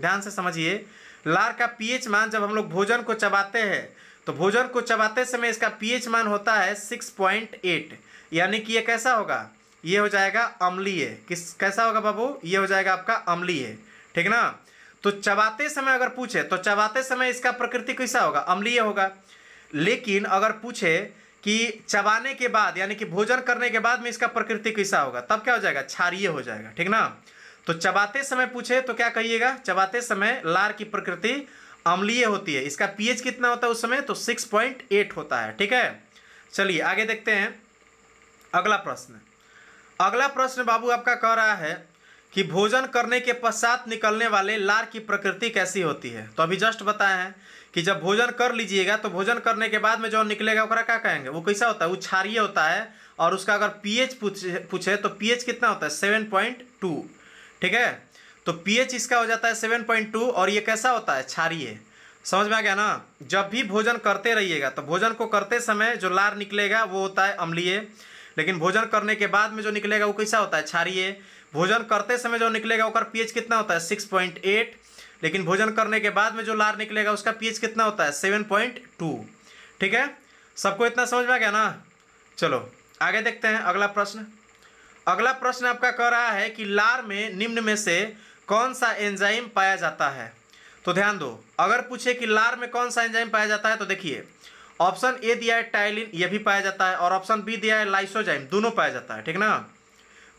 [SPEAKER 1] ध्यान से समझिए लार का पीएच मान जब हम लोग भोजन को चबाते हैं तो भोजन को चबाते समय इसका पीएच मान होता है सिक्स पॉइंट एट यानी कि ये कैसा होगा ये हो जाएगा अम्लीय किस कैसा होगा बाबू ये हो जाएगा आपका अम्लीय ठीक ना तो चबाते समय अगर पूछे तो चबाते समय इसका प्रकृति कैसा होगा अम्लीय होगा लेकिन अगर पूछे कि चबाने के बाद यानी कि भोजन करने के बाद में इसका प्रकृति कैसा होगा तब क्या हो जाएगा क्षारीय हो जाएगा ठीक ना तो चबाते समय पूछे तो क्या कहिएगा चबाते समय लार की प्रकृति अम्लीय होती है इसका पीएच कितना होता है उस समय तो 6.8 होता है ठीक है चलिए आगे देखते हैं अगला प्रश्न अगला प्रश्न बाबू आपका कह रहा है कि भोजन करने के पश्चात निकलने वाले लार की प्रकृति कैसी होती है तो अभी जस्ट बताए हैं कि जब भोजन कर लीजिएगा तो भोजन करने के बाद में जो निकलेगा ओकरा क्या कहेंगे वो कैसा होता है वो क्षारिय होता है और उसका अगर पीएच पूछे पूछे तो पीएच कितना होता है सेवन पॉइंट टू ठीक है तो पीएच इसका हो जाता है सेवन पॉइंट टू और ये कैसा होता है क्षारीय समझ में आ गया ना जब भी भोजन करते रहिएगा तो भोजन को करते समय जो लार निकलेगा वो होता है अम्लीय लेकिन भोजन करने के बाद में जो निकलेगा वो कैसा होता है क्षारीय भोजन करते समय जो निकलेगा उसका पीएच कितना होता है सिक्स पॉइंट एट लेकिन भोजन करने के बाद में जो लार निकलेगा उसका पीएच कितना होता है सेवन पॉइंट टू ठीक है सबको इतना समझ में आ गया ना चलो आगे देखते हैं अगला प्रश्न अगला प्रश्न आपका कह रहा है कि लार में निम्न में से कौन सा एंजाइम पाया जाता है तो ध्यान दो अगर पूछे कि लार में कौन सा एंजाइम पाया जाता है तो देखिए ऑप्शन ए दिया है टाइलिन यह भी पाया जाता है और ऑप्शन बी दिया है लाइसोजाइम दोनों पाया जाता है ठीक ना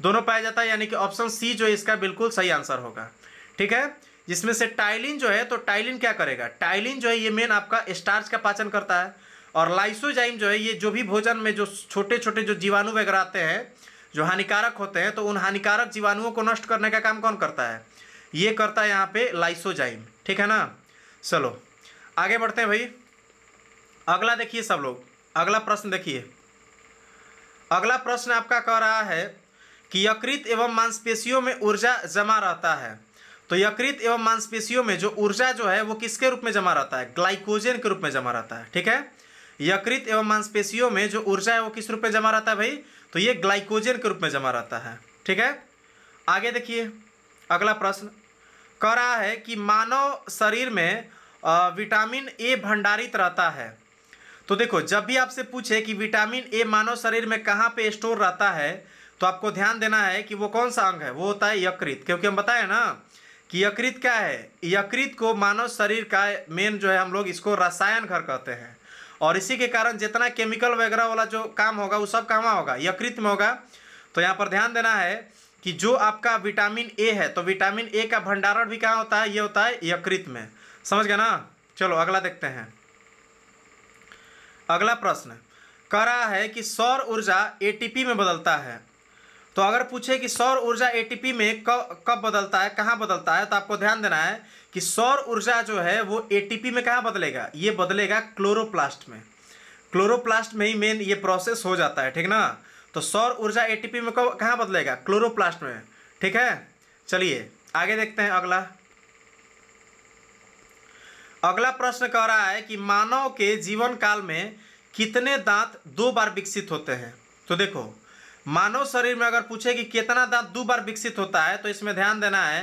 [SPEAKER 1] दोनों पाया जाता है यानी कि ऑप्शन सी जो है इसका बिल्कुल सही आंसर होगा ठीक है जिसमें से टाइलिन जो है तो टाइलिन क्या करेगा टाइलिन जो है ये मेन आपका स्टार्च का पाचन करता है और लाइसोजाइम जो है ये जो भी भोजन में जो छोटे छोटे जो जीवाणु वगैरह आते हैं जो हानिकारक होते हैं तो उन हानिकारक जीवाणुओं को नष्ट करने का काम कौन करता है ये करता है यहाँ पे लाइसोजाइम ठीक है ना चलो आगे बढ़ते हैं भाई अगला देखिए सब लोग अगला प्रश्न देखिए अगला प्रश्न आपका कह रहा है कि यकृत एवं मांसपेशियों में ऊर्जा जमा रहता है तो यकृत एवं मांसपेशियों में जो ऊर्जा जो है वो किसके रूप में जमा रहता है ग्लाइकोजन के रूप में जमा रहता है ठीक है यकृत एवं मांसपेशियों में जो ऊर्जा है वो किस रूप में जमा रहता है भाई तो ये ग्लाइकोजन के रूप में जमा रहता है ठीक है आगे देखिए अगला प्रश्न कह रहा है कि मानव शरीर में विटामिन ए भंडारित रहता है तो देखो जब भी आपसे पूछे कि विटामिन ए मानव शरीर में कहाँ पे स्टोर रहता है तो आपको ध्यान देना है कि वो कौन सा अंग है वो होता है यकृत क्योंकि हम बताए ना कि यकृत क्या है यकृत को मानव शरीर का मेन जो है हम लोग इसको रसायन घर कहते हैं और इसी के कारण जितना केमिकल वगैरह वाला जो काम होगा वो सब कामा होगा यकृत में होगा तो यहाँ पर ध्यान देना है कि जो आपका विटामिन ए है तो विटामिन ए का भंडारण भी कहाँ होता है ये होता है यकृत में समझ गए ना चलो अगला देखते हैं अगला प्रश्न कह रहा है कि सौर ऊर्जा एटीपी में बदलता है तो अगर पूछे कि सौर ऊर्जा एटीपी में कब कब बदलता है कहाँ बदलता है तो आपको ध्यान देना है कि सौर ऊर्जा जो है वो एटीपी में कहाँ बदलेगा ये बदलेगा क्लोरोप्लास्ट में क्लोरोप्लास्ट में ही मेन ये प्रोसेस हो जाता है ठीक ना तो सौर ऊर्जा एटीपी में कहाँ बदलेगा क्लोरोप्लास्ट में ठीक है चलिए आगे देखते हैं अगला अगला प्रश्न कह रहा है कि मानव के जीवन काल में कितने दांत दो बार विकसित होते हैं तो देखो मानव शरीर में अगर पूछे कि कितना दांत दो बार विकसित होता है तो इसमें ध्यान देना है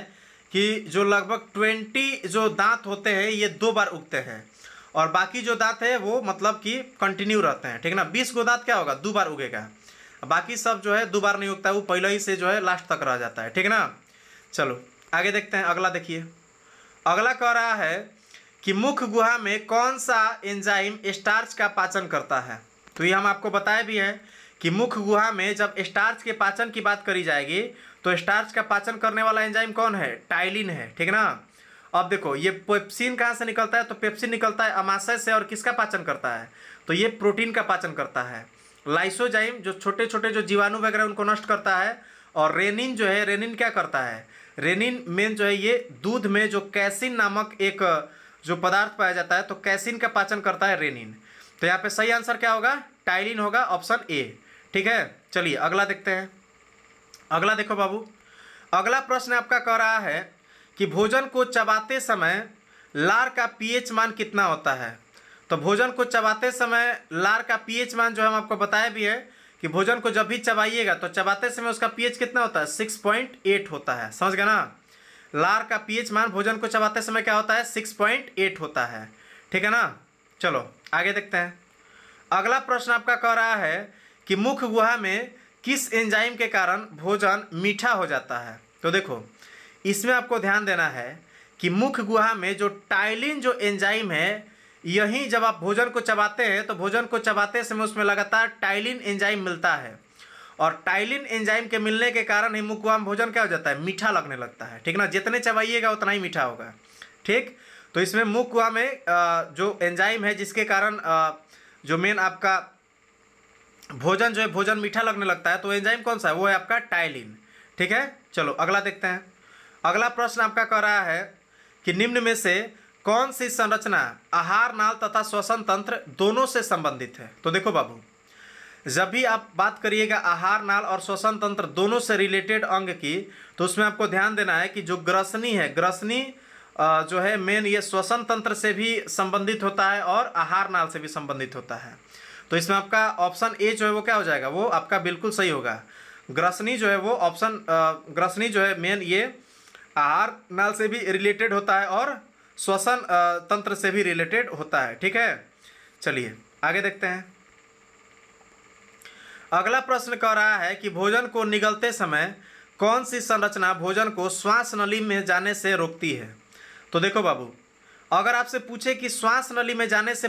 [SPEAKER 1] कि जो लगभग ट्वेंटी जो दांत होते हैं ये दो बार उगते हैं और बाकी जो दांत है वो मतलब कि कंटिन्यू रहते हैं ठीक ना बीस गो दांत क्या होगा दो बार उगेगा बाकी सब जो है दो बार नहीं उगता है वो पहले ही से जो है लास्ट तक रह जाता है ठीक ना चलो आगे देखते हैं अगला देखिए अगला कह रहा है कि मुख्य गुहा में कौन सा एंजाइम स्टार्च का पाचन करता है तो ये हम आपको बताए भी हैं कि मुख्य गुहा में जब स्टार्च के पाचन की बात करी जाएगी तो स्टार्च का पाचन करने वाला एंजाइम कौन है टाइलिन है ठीक ना अब देखो ये पेप्सिन कहाँ से निकलता है तो पेप्सिन निकलता है अमाशय से और किसका पाचन करता है तो ये प्रोटीन का पाचन करता है लाइसोजाइम जो छोटे छोटे जो जीवाणु वगैरह उनको नष्ट करता है और रेनिन जो है रेनिन क्या करता है रेनिन मेन जो है ये दूध में जो कैसिन नामक एक जो पदार्थ पाया जाता है तो कैसिन का पाचन करता है रेनिन तो यहाँ पे सही आंसर क्या होगा टाइलिन होगा ऑप्शन ए ठीक है चलिए अगला देखते हैं अगला देखो बाबू अगला प्रश्न आपका कह रहा है कि भोजन को चबाते समय लार का पीएच मान कितना होता है तो भोजन को चबाते समय लार का पीएच मान जो हम आपको बताया भी है कि भोजन को जब भी चबाइएगा तो चबाते समय उसका पीएच कितना होता है सिक्स पॉइंट एट होता है समझ गए ना लार का पीएच मान भोजन को चबाते समय क्या होता है सिक्स पॉइंट एट होता है ठीक है ना चलो आगे देखते हैं अगला प्रश्न आपका कह रहा है कि मुख गुहा में किस एंजाइम के कारण भोजन मीठा हो जाता है तो देखो इसमें आपको ध्यान देना है कि मुख गुहा में जो टाइलिन जो एंजाइम है यहीं जब आप भोजन को चबाते हैं तो भोजन को चबाते समय उसमें लगातार टाइलिन एंजाइम मिलता है और टाइलिन एंजाइम के मिलने के कारण ही मुख गुहा में भोजन क्या हो जाता है मीठा लगने लगता है ठीक ना जितने चबाइएगा उतना ही मीठा होगा ठीक तो इसमें मुख गुहा में जो एंजाइम है जिसके कारण जो मेन आपका भोजन जो है भोजन मीठा लगने लगता है तो एंजाइम कौन सा है वो है आपका टाइलिन ठीक है चलो अगला देखते हैं अगला प्रश्न आपका कह रहा है कि निम्न में से कौन सी संरचना आहार नाल तथा श्वसन तंत्र दोनों से संबंधित है तो देखो बाबू जब भी आप बात करिएगा आहार नाल और श्वसन तंत्र दोनों से रिलेटेड अंग की तो उसमें आपको ध्यान देना है कि जो ग्रसनी है ग्रसनी जो है मेन ये श्वसन तंत्र से भी संबंधित होता है और आहार नाल से भी संबंधित होता है तो इसमें आपका ऑप्शन ए जो है वो क्या हो जाएगा वो आपका बिल्कुल सही होगा ग्रसनी जो है वो ऑप्शन ग्रसनी जो है मेन ये आहार नल से भी रिलेटेड होता है और श्वसन तंत्र से भी रिलेटेड होता है ठीक है चलिए आगे देखते हैं अगला प्रश्न कह रहा है कि भोजन को निगलते समय कौन सी संरचना भोजन को श्वास नली में जाने से रोकती है तो देखो बाबू अगर आपसे पूछे कि श्वास नली में जाने से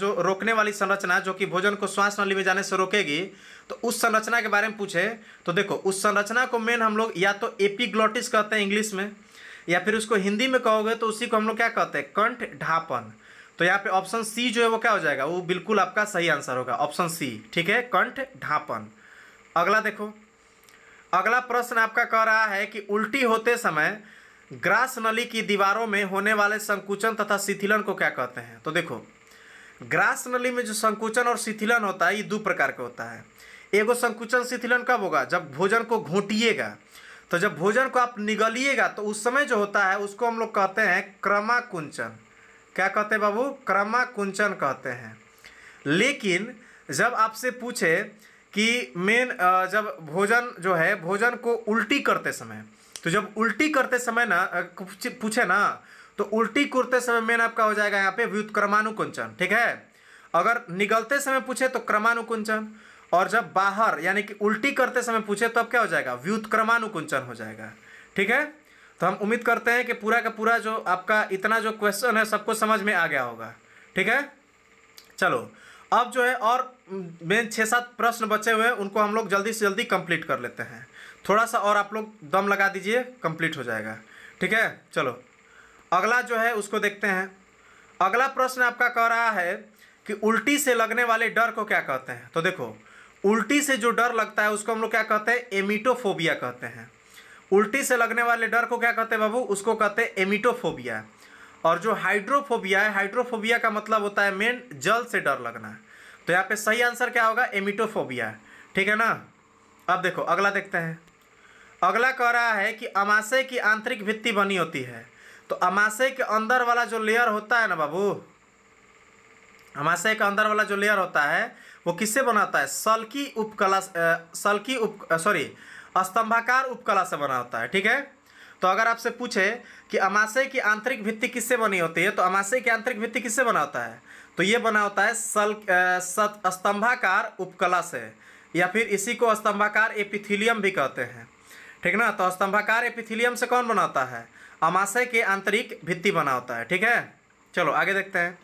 [SPEAKER 1] जो रोकने वाली संरचना जो कि भोजन को श्वास नली में जाने से रोकेगी तो उस संरचना के बारे में पूछे तो देखो उस संरचना को मेन हम लोग या तो एपिग्लॉटिस कहते हैं इंग्लिश में या फिर उसको हिंदी में कहोगे तो उसी को हम लोग क्या कहते हैं कंठ ढापन तो यहाँ पे ऑप्शन सी जो है वो क्या हो जाएगा वो बिल्कुल आपका सही आंसर होगा ऑप्शन सी ठीक है कंठ ढापन अगला देखो अगला प्रश्न आपका कह रहा है कि उल्टी होते समय ग्रास नली की दीवारों में होने वाले संकुचन तथा शिथिलन को क्या कहते हैं तो देखो ग्रास नली में जो संकुचन और शिथिलन होता है ये दो प्रकार का होता है एगो संकुचन शिथिलन कब होगा जब भोजन को घोटिएगा तो जब भोजन को आप निगलिएगा तो उस समय जो होता है उसको हम लोग कहते हैं क्रमाकुंचन क्या कहते हैं बाबू क्रमाकुंचन कहते हैं लेकिन जब आपसे पूछे कि मेन जब भोजन जो है भोजन को उल्टी करते समय तो जब उल्टी करते समय ना पूछे ना तो उल्टी करते समय मेन आपका हो जाएगा यहाँ पे व्युत्क्रमानुकुंचन ठीक है अगर निगलते समय पूछे तो क्रमानुकुंचन और जब बाहर यानी कि उल्टी करते समय पूछे तो अब क्या हो जाएगा व्युत्क्रमानुकुंचन हो जाएगा ठीक है तो हम उम्मीद करते हैं कि पूरा का पूरा जो आपका इतना जो क्वेश्चन है सबको समझ में आ गया होगा ठीक है चलो अब जो है और मेन छः सात प्रश्न बचे हुए हैं उनको हम लोग जल्दी से जल्दी कंप्लीट कर लेते हैं थोड़ा सा और आप लोग दम लगा दीजिए कंप्लीट हो जाएगा ठीक है चलो अगला जो है उसको देखते हैं अगला प्रश्न आपका कह रहा है कि उल्टी से लगने वाले डर को क्या कहते हैं तो देखो उल्टी से जो डर लगता है उसको हम लोग क्या कहते हैं एमिटोफोबिया कहते हैं उल्टी से लगने वाले डर को क्या कहते हैं बाबू उसको कहते हैं एमिटोफोबिया और जो हाइड्रोफोबिया है हाइड्रोफोबिया का मतलब होता है मेन जल से डर लगना तो यहाँ पे सही आंसर क्या होगा एमिटोफोबिया ठीक है ना अब देखो अगला देखते हैं अगला कह रहा है कि अमाशय की आंतरिक भित्ति बनी होती है तो अमाशय के अंदर वाला जो लेयर होता है ना बाबू अमाशय के अंदर वाला जो लेयर होता है वो किससे बनाता है सल्की उपकला सल्की उप सॉरी स्तंभाकार उपकला से बना होता है ठीक है तो अगर आपसे पूछे कि अमाशय की आंतरिक भित्ति किससे बनी होती है तो अमाशय की आंतरिक भित्ति किससे बना होता है तो ये बना होता है सल स्तंभाकार उपकला से या फिर इसी को स्तंभाकार एपिथिलियम भी कहते हैं ठीक ना तो स्तंभाकार एपिथिलियम से कौन बनाता है अमाशय के आंतरिक भित्ति बना होता है ठीक है चलो आगे देखते हैं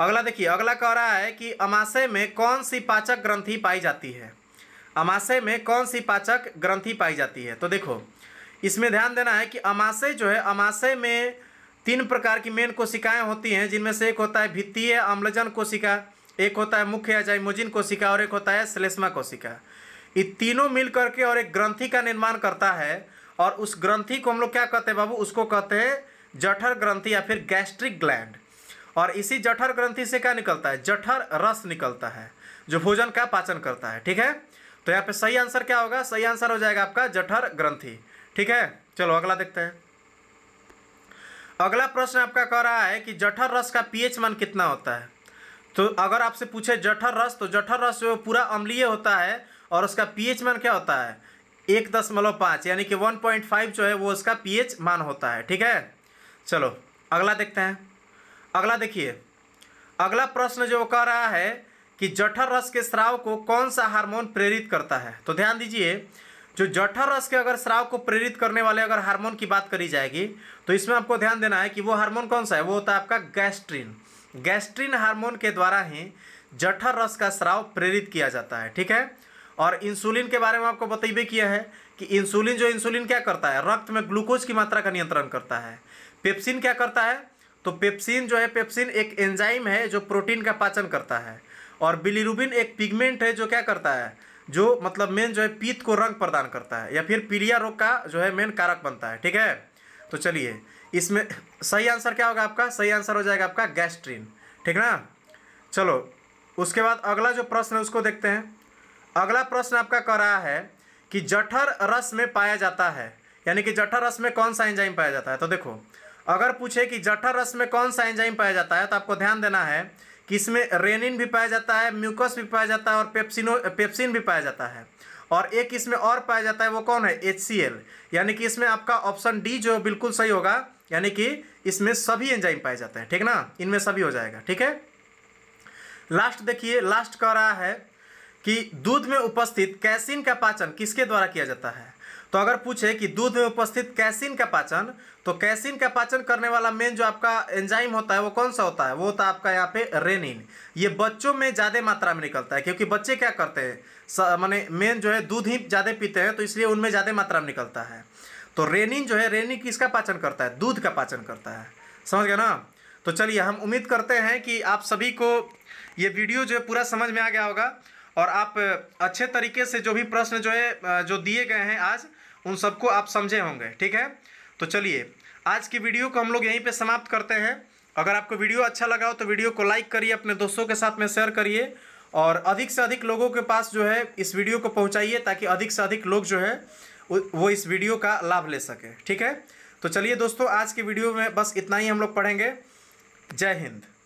[SPEAKER 1] अगला देखिए अगला कह रहा है कि अमाशय में कौन सी पाचक ग्रंथि पाई जाती है अमाशय में कौन सी पाचक ग्रंथि पाई जाती है तो देखो इसमें ध्यान देना है कि अमाशय जो है अमाशय में तीन प्रकार की मेन कोशिकाएं होती हैं जिनमें से एक होता है भित्तीय अम्लजन कोशिका एक होता है मुख्य अजाइमोजिन कोशिका और एक होता है श्लेष्मा कोशिका ये तीनों मिल करके और एक ग्रंथि का निर्माण करता है और उस ग्रंथि को हम लोग क्या कहते हैं बाबू उसको कहते हैं जठर ग्रंथि या फिर गैस्ट्रिक ग्लैंड और इसी जठर ग्रंथि से क्या निकलता है जठर रस निकलता है जो भोजन का पाचन करता है ठीक है तो यहाँ पे सही आंसर क्या होगा सही आंसर हो जाएगा आपका जठर ग्रंथि ठीक है चलो अगला देखते हैं अगला प्रश्न आपका कह रहा है कि जठर रस का पीएच मान कितना होता है तो अगर आपसे पूछे जठर रस तो जठर रस जो पूरा अम्लीय होता है और उसका पीएच मान क्या होता है एक दशमलव पाँच यानी कि वन पॉइंट फाइव जो है वो उसका पीएच मान होता है ठीक है चलो अगला देखते हैं अगला देखिए अगला प्रश्न जो कह रहा है कि जठर रस के स्राव को कौन सा हार्मोन प्रेरित करता है तो ध्यान दीजिए जो जठर रस के अगर स्राव को प्रेरित करने वाले अगर हार्मोन की बात करी जाएगी तो इसमें आपको ध्यान देना है कि वो हार्मोन कौन सा है वो होता है आपका गैस्ट्रिन गैस्ट्रिन हार्मोन के द्वारा ही जठर रस का स्राव प्रेरित किया जाता है ठीक है और इंसुलिन के बारे में आपको बताइए किया है कि इंसुलिन जो इंसुलिन क्या करता है रक्त में ग्लूकोज की मात्रा का नियंत्रण करता है पेप्सिन क्या करता है तो पेप्सिन जो है पेप्सिन एक एंजाइम है जो प्रोटीन का पाचन करता है और बिलीरुबिन एक पिगमेंट है जो क्या करता है जो मतलब मेन जो है पीत को रंग प्रदान करता है या फिर पीलिया रोग का जो है मेन कारक बनता है ठीक है तो चलिए इसमें सही आंसर क्या होगा आपका सही आंसर हो जाएगा आपका गैस्ट्रीन ठीक ना चलो उसके बाद अगला जो प्रश्न है उसको देखते हैं अगला प्रश्न आपका कह रहा है कि जठर रस में पाया जाता है यानी कि जठर रस में कौन सा एंजाइम पाया जाता है तो देखो अगर पूछे कि जठर रस में कौन सा एंजाइम पाया जाता है तो आपको ध्यान देना है कि इसमें रेनिन भी पाया जाता है म्यूकस भी पाया जाता है और पेप्सिनो पेप्सिन भी पाया जाता है और एक इसमें और पाया जाता है वो कौन है एच यानी कि इसमें आपका ऑप्शन डी जो बिल्कुल सही होगा यानी कि इसमें सभी एंजाइम पाए जाते हैं ठीक ना इनमें सभी हो जाएगा ठीक है लास्ट देखिए लास्ट कह रहा है कि दूध में उपस्थित कैसिन का पाचन किसके द्वारा किया जाता है तो अगर पूछे कि दूध में उपस्थित कैसिन का पाचन तो कैसिन का पाचन करने वाला मेन जो आपका एंजाइम होता है वो कौन सा होता है वो होता है आपका यहाँ पे रेनिन ये बच्चों में ज़्यादा मात्रा में निकलता है क्योंकि बच्चे क्या करते हैं माने मेन जो है दूध ही ज़्यादा पीते हैं तो इसलिए उनमें ज़्यादा मात्रा में निकलता है तो रेनिन जो है रेनिन किसका पाचन करता है दूध का पाचन करता है समझ गए ना तो चलिए हम उम्मीद करते हैं कि आप सभी को ये वीडियो जो है पूरा समझ में आ गया होगा और आप अच्छे तरीके से जो भी प्रश्न जो है जो दिए गए हैं आज उन सबको आप समझे होंगे ठीक है तो चलिए आज की वीडियो को हम लोग यहीं पे समाप्त करते हैं अगर आपको वीडियो अच्छा लगा हो तो वीडियो को लाइक करिए अपने दोस्तों के साथ में शेयर करिए और अधिक से अधिक लोगों के पास जो है इस वीडियो को पहुँचाइए ताकि अधिक से अधिक लोग जो है वो इस वीडियो का लाभ ले सके ठीक है तो चलिए दोस्तों आज की वीडियो में बस इतना ही हम लोग पढ़ेंगे जय हिंद